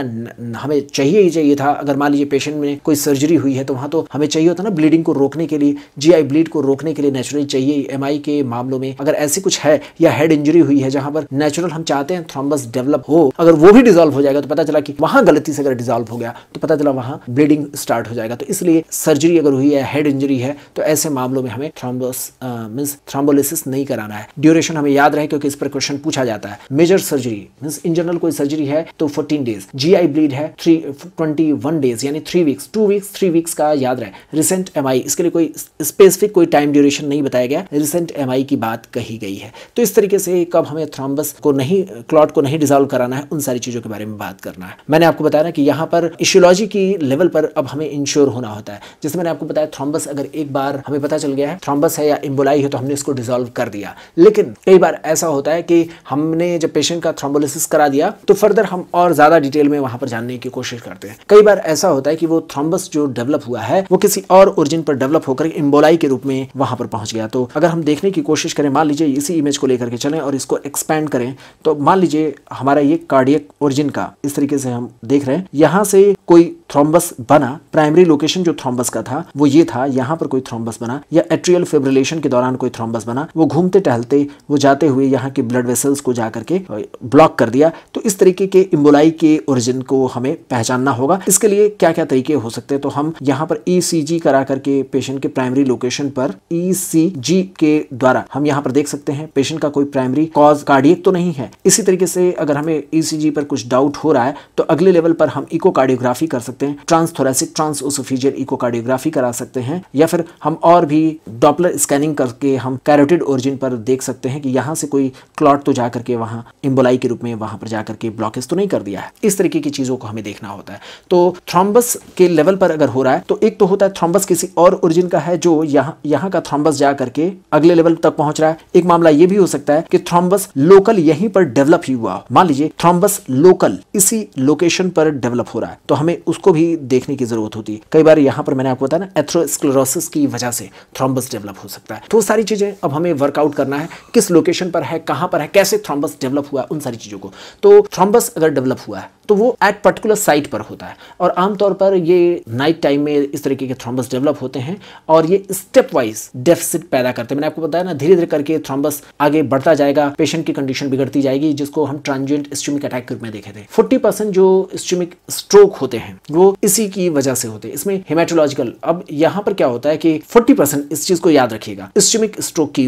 हमें चाहिए ही चाहिए था अगर मान लीजिए पेशेंट में कोई सर्जरी हुई है तो वहाँ तो हमें चाहिए होता ना ब्लीडिंग को रोकने के लिए जी ब्लीड को रोकने के लिए नेचुरली चाहिए एम के मामलों में अगर ऐसी कुछ है या हेड इंजरी हुई है जहाँ पर नेचुरल हम चाहते हैं थ्रोम्बस डेवलप हो अगर वो वो भी डिजोल्व हो जाएगा तो पता चला कि वहां गलती से अगर डिजोल्व हो गया तो पता चला वहां ब्लीडिंग स्टार्ट हो जाएगा तो इसलिए सर्जरी अगर हुई है हेड इंजरी है तो ऐसे मामलों में हमें थ्रोम्बोस मीन्स थ्रोम्बोलिसिस नहीं कराना है ड्यूरेशन हमें याद रहे क्योंकि इस पर क्वेश्चन पूछा जाता है major surgery means in general कोई सर्जरी है तो fourteen days G I bleed है थ्री ट्वेंटी वन डेज यानी three weeks two weeks three weeks का याद रहे रिसेंट एम इसके लिए कोई स्पेसिफिक कोई टाइम ड्यूरेशन नहीं बताया गया रिसेंट एम की बात कही गई है तो इस तरीके से कब हमें थ्रोम्बस को नहीं क्लॉट को नहीं डिजोल्व कराना है उन सारी सारी चीज़ों के बारे में बात करना है मैंने आपको बताया ना कि यहाँ पर इशियोलॉजी की लेवल पर अब हमें इंश्योर होना होता है जैसे मैंने आपको बताया थ्रॉम्बस अगर एक बार हमें पता चल गया है थ्रॉम्बस है या इम्बोलाई है तो हमने इसको डिजोल्व कर दिया लेकिन कई बार ऐसा होता है कि हमने जब पेशेंट का थ्रोम्बोलिसिस करा दिया तो फर्दर हम और ज़्यादा डिटेल में वहां पर जानने की कोशिश करते हैं कई बार ऐसा होता है कि वो थ्रोम्बस जो डेवलप हुआ है वो किसी और ओरिजिन पर डेवलप होकर इम्बोलाई के रूप में वहां पर पहुंच गया तो अगर हम देखने की कोशिश करें मान लीजिए इसी इमेज को लेकर के चलें और इसको एक्सपैंड करें तो मान लीजिए हमारा ये कार्डियक ओरिजिन का इस तरीके से हम देख रहे हैं यहाँ से कोई थ्रोम्बस बना प्राइमरी लोकेशन जो थ्रोम्बस का था वो ये था यहाँ पर कोई थ्रोम्बस बना या एट्रियल फेब्रिलेशन के दौरान कोई थ्रोम्बस बना वो घूमते टहलते वो जाते हुए यहाँ के ब्लड वेसल्स को जाकर के ब्लॉक कर दिया तो इस तरीके के इम्बोलाई के ओरिजिन को हमें पहचानना होगा इसके लिए क्या क्या तरीके हो सकते हैं तो हम यहाँ पर ई e करा करके पेशेंट के प्राइमरी लोकेशन पर ई e के द्वारा हम यहाँ पर देख सकते हैं पेशेंट का कोई प्राइमरी कॉज कार्डियक तो नहीं है इसी तरीके से अगर हमें ई e पर कुछ डाउट हो रहा है तो अगले लेवल पर हम इको कार्डियोग्राफी कर सकते सकते हैं trans thoracic trans oesophageal echocardiography करा सकते हैं या फिर हम और भी डॉपलर स्कैनिंग करके हम कैरोटिड ओरिजिन पर देख सकते हैं कि यहाँ से कोई क्लॉट तो जाकर के वहाँ इम्बोलाई के रूप में वहाँ पर जाकर के ब्लॉकेज तो नहीं कर दिया है इस तरीके की चीज़ों को हमें देखना होता है तो थ्रॉम्बस के लेवल पर अगर हो रहा है तो एक तो होता है थ्रॉम्बस किसी और ओरिजिन का है जो यहाँ यहाँ का थ्रॉम्बस जा करके अगले लेवल तक पहुंच रहा है एक मामला ये भी हो सकता है कि थ्रॉम्बस लोकल यहीं पर डेवलप ही हुआ मान लीजिए थ्रॉम्बस लोकल इसी लोकेशन पर डेवलप हो रहा है तो हमें उसको उसको भी देखने की जरूरत होती है कई बार यहाँ पर मैंने आपको बताया ना एथ्रोस्क्लोरोसिस की वजह से थ्रोम्बस डेवलप हो सकता है तो सारी चीज़ें अब हमें वर्कआउट करना है किस लोकेशन पर है कहाँ पर है कैसे थ्रोम्बस डेवलप हुआ उन सारी चीज़ों को तो थ्रोम्बस अगर डेवलप हुआ है तो वो एट पर्टिकुलर साइट पर होता है और आमतौर पर ये नाइट टाइम में इस तरीके के थ्रोम्बस डेवलप होते हैं और ये स्टेप वाइज डेफिसिट पैदा करते हैं मैंने आपको बताया ना धीरे धीरे करके थ्रोम्बस आगे बढ़ता जाएगा पेशेंट की कंडीशन बिगड़ती जाएगी जिसको हम ट्रांजेंट स्ट्यूमिक अटैक के रूप में देखे थे फोर्टी जो स्ट्यूमिक स्ट्रोक होते हैं वो इसी की वजह से होते हैं इसमें हेमाटोलॉजिकल अब यहाँ पर क्या होता है कि 40 परसेंट इस चीज को याद रखिएगा इस्टिमिक स्ट्रोक की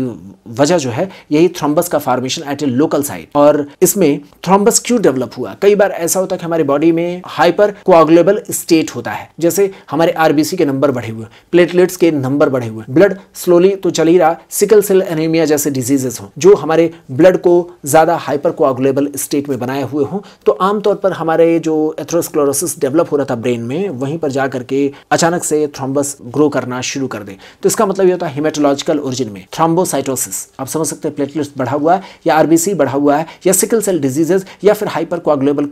वजह जो है यही थ्रोम्बस का formation at a local side और इसमें थ्रोम्बस क्यों डेवलप हुआ कई बार ऐसा होता है कि हमारे बॉडी में हाइपर कोआगुलेबल स्टेट होता है जैसे हमारे आरबीसी के नंबर बढ़े हुए प्लेटलेट्स के नंबर बढ़े हुए ब्लड स्लोली तो चल ही रहा सिकल सेल एनीमिया जैसे डिजीजेस हो जो हमारे ब्लड को ज्यादा हाइपर कोआगुलेबल स्टेट में बनाए हुए हों तो आमतौर पर हमारे जो एथ्रोस्क्लोरोसिस डेवलप हो रहा था ब्रेन में वहीं पर जा करके अचानक से थ्रोम्बस ग्रो करना शुरू कर दे तो इसका मतलब यह होता है हिमेटोलॉजिकल ओरिजिन में थ्रोम्बोसाइटोसिस आप समझ सकते हैं प्लेटलेट्स बढ़ा हुआ है या आरबीसी बढ़ा हुआ है या सिकल सेल डिजीजेस या फिर हाइपर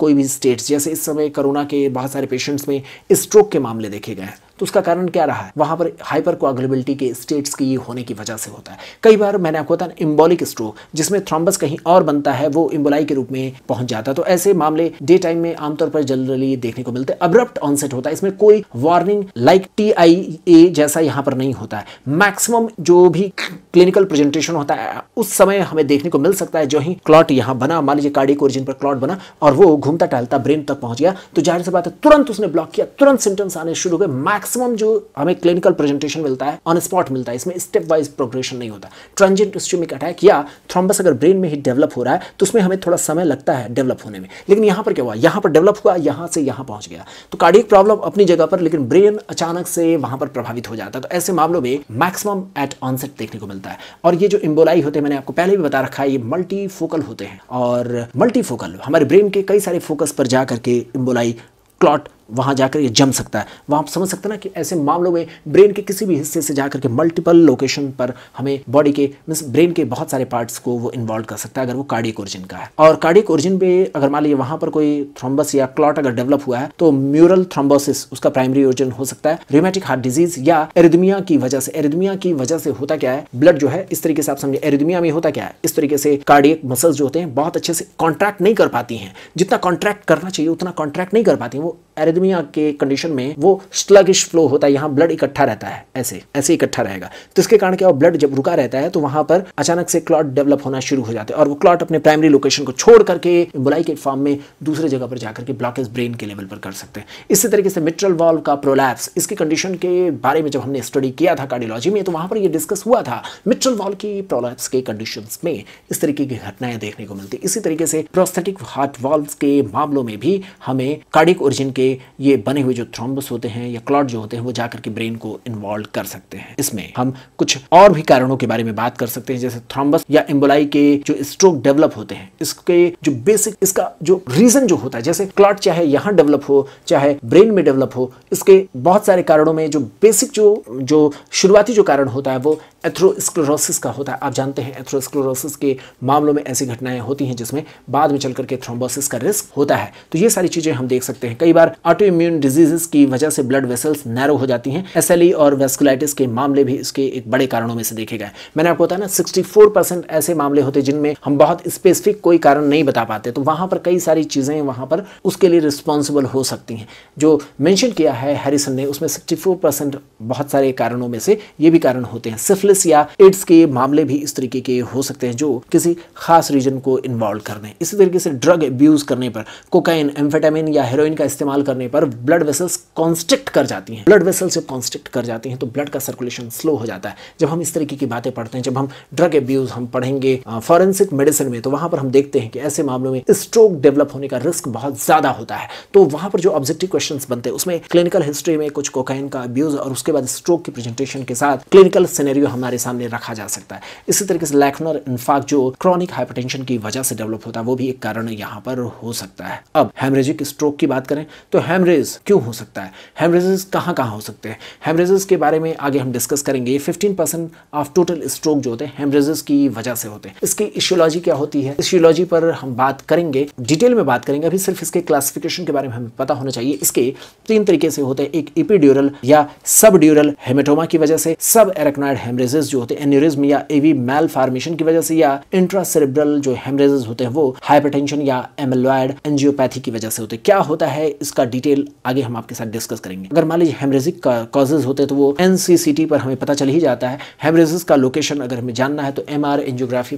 कोई भी स्टेट जैसे इस समय कोरोना के बहुत सारे पेशेंट्स में स्ट्रोक के मामले देखे गए हैं तो उसका कारण क्या रहा है वहां पर हाइपर कोआगुलेबिलिटी के स्टेट्स की होने की वजह से होता है कई बार मैंने आपको बताया इम्बोलिक स्ट्रोक जिसमें थ्रोम्बस कहीं और बनता है वो इम्बोलाई के रूप में पहुंच जाता है तो ऐसे मामले डे टाइम में आमतौर पर जनरली देखने को मिलते हैं अब्रप्ट ऑनसेट होता है इसमें कोई warning like T I A जैसा यहाँ पर नहीं होता है मैक्सिमम जो भी क्लिनिकल प्रेजेंटेशन होता है उस समय हमें देखने को मिल सकता है जो ही क्लॉट यहाँ बना मान लीजिए कार्डिक ओरिजिन पर क्लॉट बना और वो घूमता टहलता ब्रेन तक पहुंच गया तो जाहिर सी बात है तुरंत उसने ब्लॉक किया तुरंत सिम्टम्स आने शुरू हो गए मैक्स मैक्सिमम जो हमें क्लिनिकल प्रेजेंटेशन मिलता है ऑन स्पॉट मिलता है इसमें स्टेप वाइज प्रोग्रेशन नहीं होता ट्रांजेंट स्ट्रीमिक अटैक या थ्रोम्बस अगर ब्रेन में ही डेवलप हो रहा है तो उसमें हमें थोड़ा समय लगता है डेवलप होने में लेकिन यहाँ पर क्या हुआ यहाँ पर डेवलप हुआ यहाँ से यहाँ पहुँच गया तो कार्डिक प्रॉब्लम अपनी जगह पर लेकिन ब्रेन अचानक से वहाँ पर प्रभावित हो जाता है तो ऐसे मामलों में मैक्सिमम एट ऑनसेट देखने को मिलता है और ये जो इम्बोलाई होते हैं मैंने आपको पहले भी बता रखा है ये मल्टीफोकल होते हैं और मल्टीफोकल हमारे ब्रेन के कई सारे फोकस पर जाकर के इम्बोलाई क्लॉट वहाँ जाकर ये जम सकता है वहाँ आप समझ सकते हैं ना कि ऐसे मामलों में ब्रेन के किसी भी हिस्से से जाकर के मल्टीपल लोकेशन पर हमें बॉडी के मीन्स ब्रेन के बहुत सारे पार्ट्स को वो इन्वॉल्व कर सकता है अगर वो कार्डिक ओरिजिन का है और कार्डिक ओरिजिन पे अगर मान लीजिए वहाँ पर कोई थ्रोम्बस या क्लॉट अगर डेवलप हुआ है तो म्यूरल थ्रोम्बोसिस उसका प्राइमरी ओरिजिन हो सकता है रोमेटिक हार्ट डिजीज या एरिदमिया की वजह से एरिदमिया की वजह से होता क्या है ब्लड जो है इस तरीके से आप समझे एरिदमिया में होता क्या है इस तरीके से कार्डियक मसल्स जो होते हैं बहुत अच्छे से कॉन्ट्रैक्ट नहीं कर पाती हैं जितना कॉन्ट्रैक्ट करना चाहिए उतना कॉन्ट्रैक्ट नहीं कर पाती वो एरिदमिया एरिथमिया के कंडीशन में वो स्लगिश फ्लो होता है यहाँ ब्लड इकट्ठा रहता है ऐसे ऐसे इकट्ठा रहेगा तो इसके कारण क्या ब्लड जब रुका रहता है तो वहां पर अचानक से क्लॉट डेवलप होना शुरू हो जाता है और वो क्लॉट अपने प्राइमरी लोकेशन को छोड़ करके बुलाई के फॉर्म में दूसरे जगह पर जाकर के ब्लॉकेज ब्रेन के लेवल पर कर सकते हैं इसी तरीके से मिट्रल वॉल्व का प्रोलैप्स इसके कंडीशन के बारे में जब हमने स्टडी किया था कार्डियोलॉजी में तो वहां पर यह डिस्कस हुआ था मिट्रल वॉल्व की प्रोलैप्स के कंडीशन में इस तरीके की घटनाएं देखने को मिलती इसी तरीके से प्रोस्थेटिक हार्ट वॉल्व के मामलों में भी हमें कार्डिक ओरिजिन के ये बने हुए जो थ्रोम्बस होते हैं या क्लॉट जो होते हैं वो जाकर के ब्रेन को इन्वॉल्व कर सकते हैं इसमें हम कुछ और भी कारणों के बारे में बात कर सकते हैं जैसे थ्रोम्बस या एम्बोलाई के जो स्ट्रोक डेवलप होते हैं इसके जो बेसिक इसका जो रीजन जो होता है जैसे क्लॉट चाहे यहाँ डेवलप हो चाहे ब्रेन में डेवलप हो इसके बहुत सारे कारणों में जो बेसिक जो जो शुरुआती जो कारण होता है वो एथ्रोस्क्लोरोसिस का होता है आप जानते हैं एथ्रोस्क्लोरोसिस के मामलों में ऐसी घटनाएं होती हैं जिसमें बाद में चल करके थ्रोम्बोसिस का रिस्क होता है तो ये सारी चीज़ें हम देख सकते हैं कई बार ऑटो इम्यून डिजीजेस की वजह से ब्लड वेसल्स नैरो हो जाती हैं एस e और वेस्कुलाइटिस के मामले भी इसके एक बड़े कारणों में से देखे गए मैंने आपको बताया ना सिक्सटी ऐसे मामले होते जिनमें हम बहुत स्पेसिफिक कोई कारण नहीं बता पाते तो वहाँ पर कई सारी चीज़ें वहाँ पर उसके लिए रिस्पॉन्सिबल हो सकती हैं जो मैंशन किया है हैरिसन ने उसमें सिक्सटी बहुत सारे कारणों में से ये भी कारण होते हैं सिफलिस या एड्स के मामले भी इस तरीके के हो सकते हैं जो किसी खास रीजन को इन्वॉल्व कर दें इसी तरीके से ड्रग अब्यूज़ करने पर कोकाइन एम्फेटामिन या हेरोइन का इस्तेमाल करने करने पर ब्लड वेसल्स कॉन्स्ट्रिक्ट कर जाती हैं ब्लड वेसल्स जब कॉन्स्ट्रिक्ट कर जाती हैं तो ब्लड का सर्कुलेशन स्लो हो जाता है जब हम इस तरीके की बातें पढ़ते हैं जब हम ड्रग एब्यूज हम पढ़ेंगे फॉरेंसिक मेडिसिन में तो वहां पर हम देखते हैं कि ऐसे मामलों में स्ट्रोक डेवलप होने का रिस्क बहुत ज़्यादा होता है तो वहां पर जो ऑब्जेक्टिव क्वेश्चन बनते हैं उसमें क्लिनिकल हिस्ट्री में कुछ कोकाइन का अब्यूज और उसके बाद स्ट्रोक की प्रेजेंटेशन के साथ क्लिनिकल सिनेरियो हमारे सामने रखा जा सकता है इसी तरीके से लैक्नर इनफाक जो क्रॉनिक हाइपरटेंशन की वजह से डेवलप होता है वो भी एक कारण यहाँ पर हो सकता है अब हेमरेजिक स्ट्रोक की बात करें तो हैमरेज क्यों हो सकता है हेमरेजेस कहाँ कहाँ हो सकते हैं हेमरेजेस के बारे में आगे हम डिस्कस करेंगे fifteen percent of total stroke जो होते हैं हेमरेजेस की वजह से होते हैं इसकी इशियोलॉजी क्या होती है इशियोलॉजी पर हम बात करेंगे डिटेल में बात करेंगे अभी सिर्फ इसके क्लासिफिकेशन के बारे में हमें पता होना चाहिए इसके तीन तरीके से होते हैं एक इपीड्यूरल या सब ड्यूरल हेमेटोमा की वजह से सब एरेक्नॉइड हेमरेजेस जो होते हैं एन्यूरिज्म या एवी मेल फार्मेशन की वजह से या इंट्रासेरेब्रल जो हेमरेजेस होते हैं वो हाइपरटेंशन या एमलॉयड एंजियोपैथी की वजह से होते हैं क्या होता है इसका डी डिटेल आगे हम आपके साथ डिस्कस करेंगे अगर मान लीजिए हेमरेजिक कॉजेज होते तो वो एनसीसीटी पर हमें पता चल ही जाता है हेमरेजिस का लोकेशन अगर हमें जानना है तो एम आर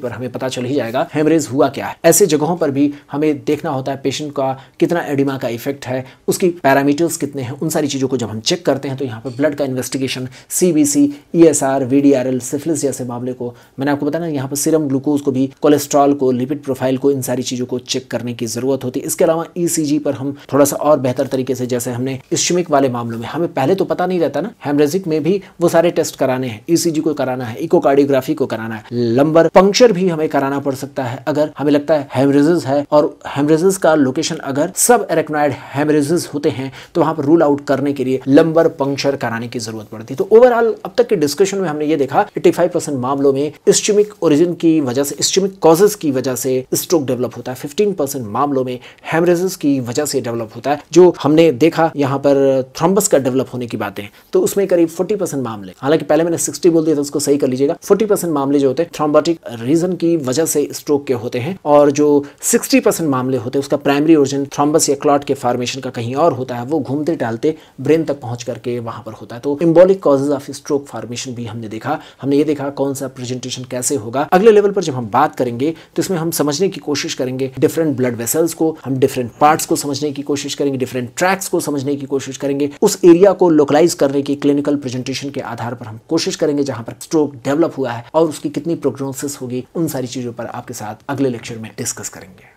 पर हमें पता चल ही जाएगा हेमरेज हुआ क्या है ऐसे जगहों पर भी हमें देखना होता है पेशेंट का कितना एडिमा का इफेक्ट है उसकी पैरामीटर्स कितने हैं उन सारी चीज़ों को जब हम चेक करते हैं तो यहाँ पर ब्लड का investigation C B C E S R V D R L syphilis जैसे मामले को मैंने आपको बताया ना यहाँ पर सिरम ग्लूकोज को भी कोलेस्ट्रॉल को लिपिड प्रोफाइल को इन सारी चीज़ों को चेक करने की ज़रूरत होती है इसके अलावा ई सी जी पर हम थोड़ा सा और बेहतर तरीके से जैसे हमने इश्मिक वाले मामलों में हमें पहले तो पता नहीं रहता ना हेमरेजिक में भी वो सारे टेस्ट कराने हैं ईसीजी e को कराना है इकोकार्डियोग्राफी को कराना है लंबर पंक्चर भी हमें कराना पड़ सकता है अगर हमें लगता है हेमरेजिस है और हेमरेजिस का लोकेशन अगर सब एरेक्नॉइड हेमरेजिस होते हैं तो वहां पर रूल आउट करने के लिए लंबर पंक्चर कराने की जरूरत पड़ती तो ओवरऑल अब तक के डिस्कशन में हमने ये देखा एट्टी मामलों में इस्टमिक ओरिजिन की वजह से इस्टमिक कॉजेज की वजह से स्ट्रोक डेवलप होता है फिफ्टीन मामलों में हेमरेजिस की वजह से डेवलप होता है जो हमने देखा यहाँ पर थ्रम्बस का डेवलप होने की बातें तो उसमें करीब फोर्टी परसेंट मामले हालांकि पहले मैंने सिक्सटी बोल दिया था उसको सही कर लीजिएगा फोर्टी परसेंट मामले जो होते हैं थ्रोम्बोटिक रीजन की वजह से स्ट्रोक के होते हैं और जो सिक्सटी परसेंट मामले होते हैं उसका प्राइमरी ओरिजिन थ्रोम्बस या क्लॉट के फॉर्मेशन का कहीं और होता है वो घूमते टहलते ब्रेन तक पहुंच करके वहां पर होता है तो embolic causes of stroke formation भी हमने देखा हमने ये देखा कौन सा प्रेजेंटेशन कैसे होगा अगले लेवल पर जब हम बात करेंगे तो इसमें हम समझने की कोशिश करेंगे डिफरेंट ब्लड वेसल्स को हम डिफरेंट पार्ट्स को समझने की कोशिश करेंगे डिफरेंट ट्रैक्स को समझने की कोशिश करेंगे उस एरिया को लोकलाइज करने की क्लिनिकल प्रेजेंटेशन के आधार पर हम कोशिश करेंगे जहां पर स्ट्रोक डेवलप हुआ है और उसकी कितनी प्रोग्नोसिस होगी उन सारी चीजों पर आपके साथ अगले लेक्चर में डिस्कस करेंगे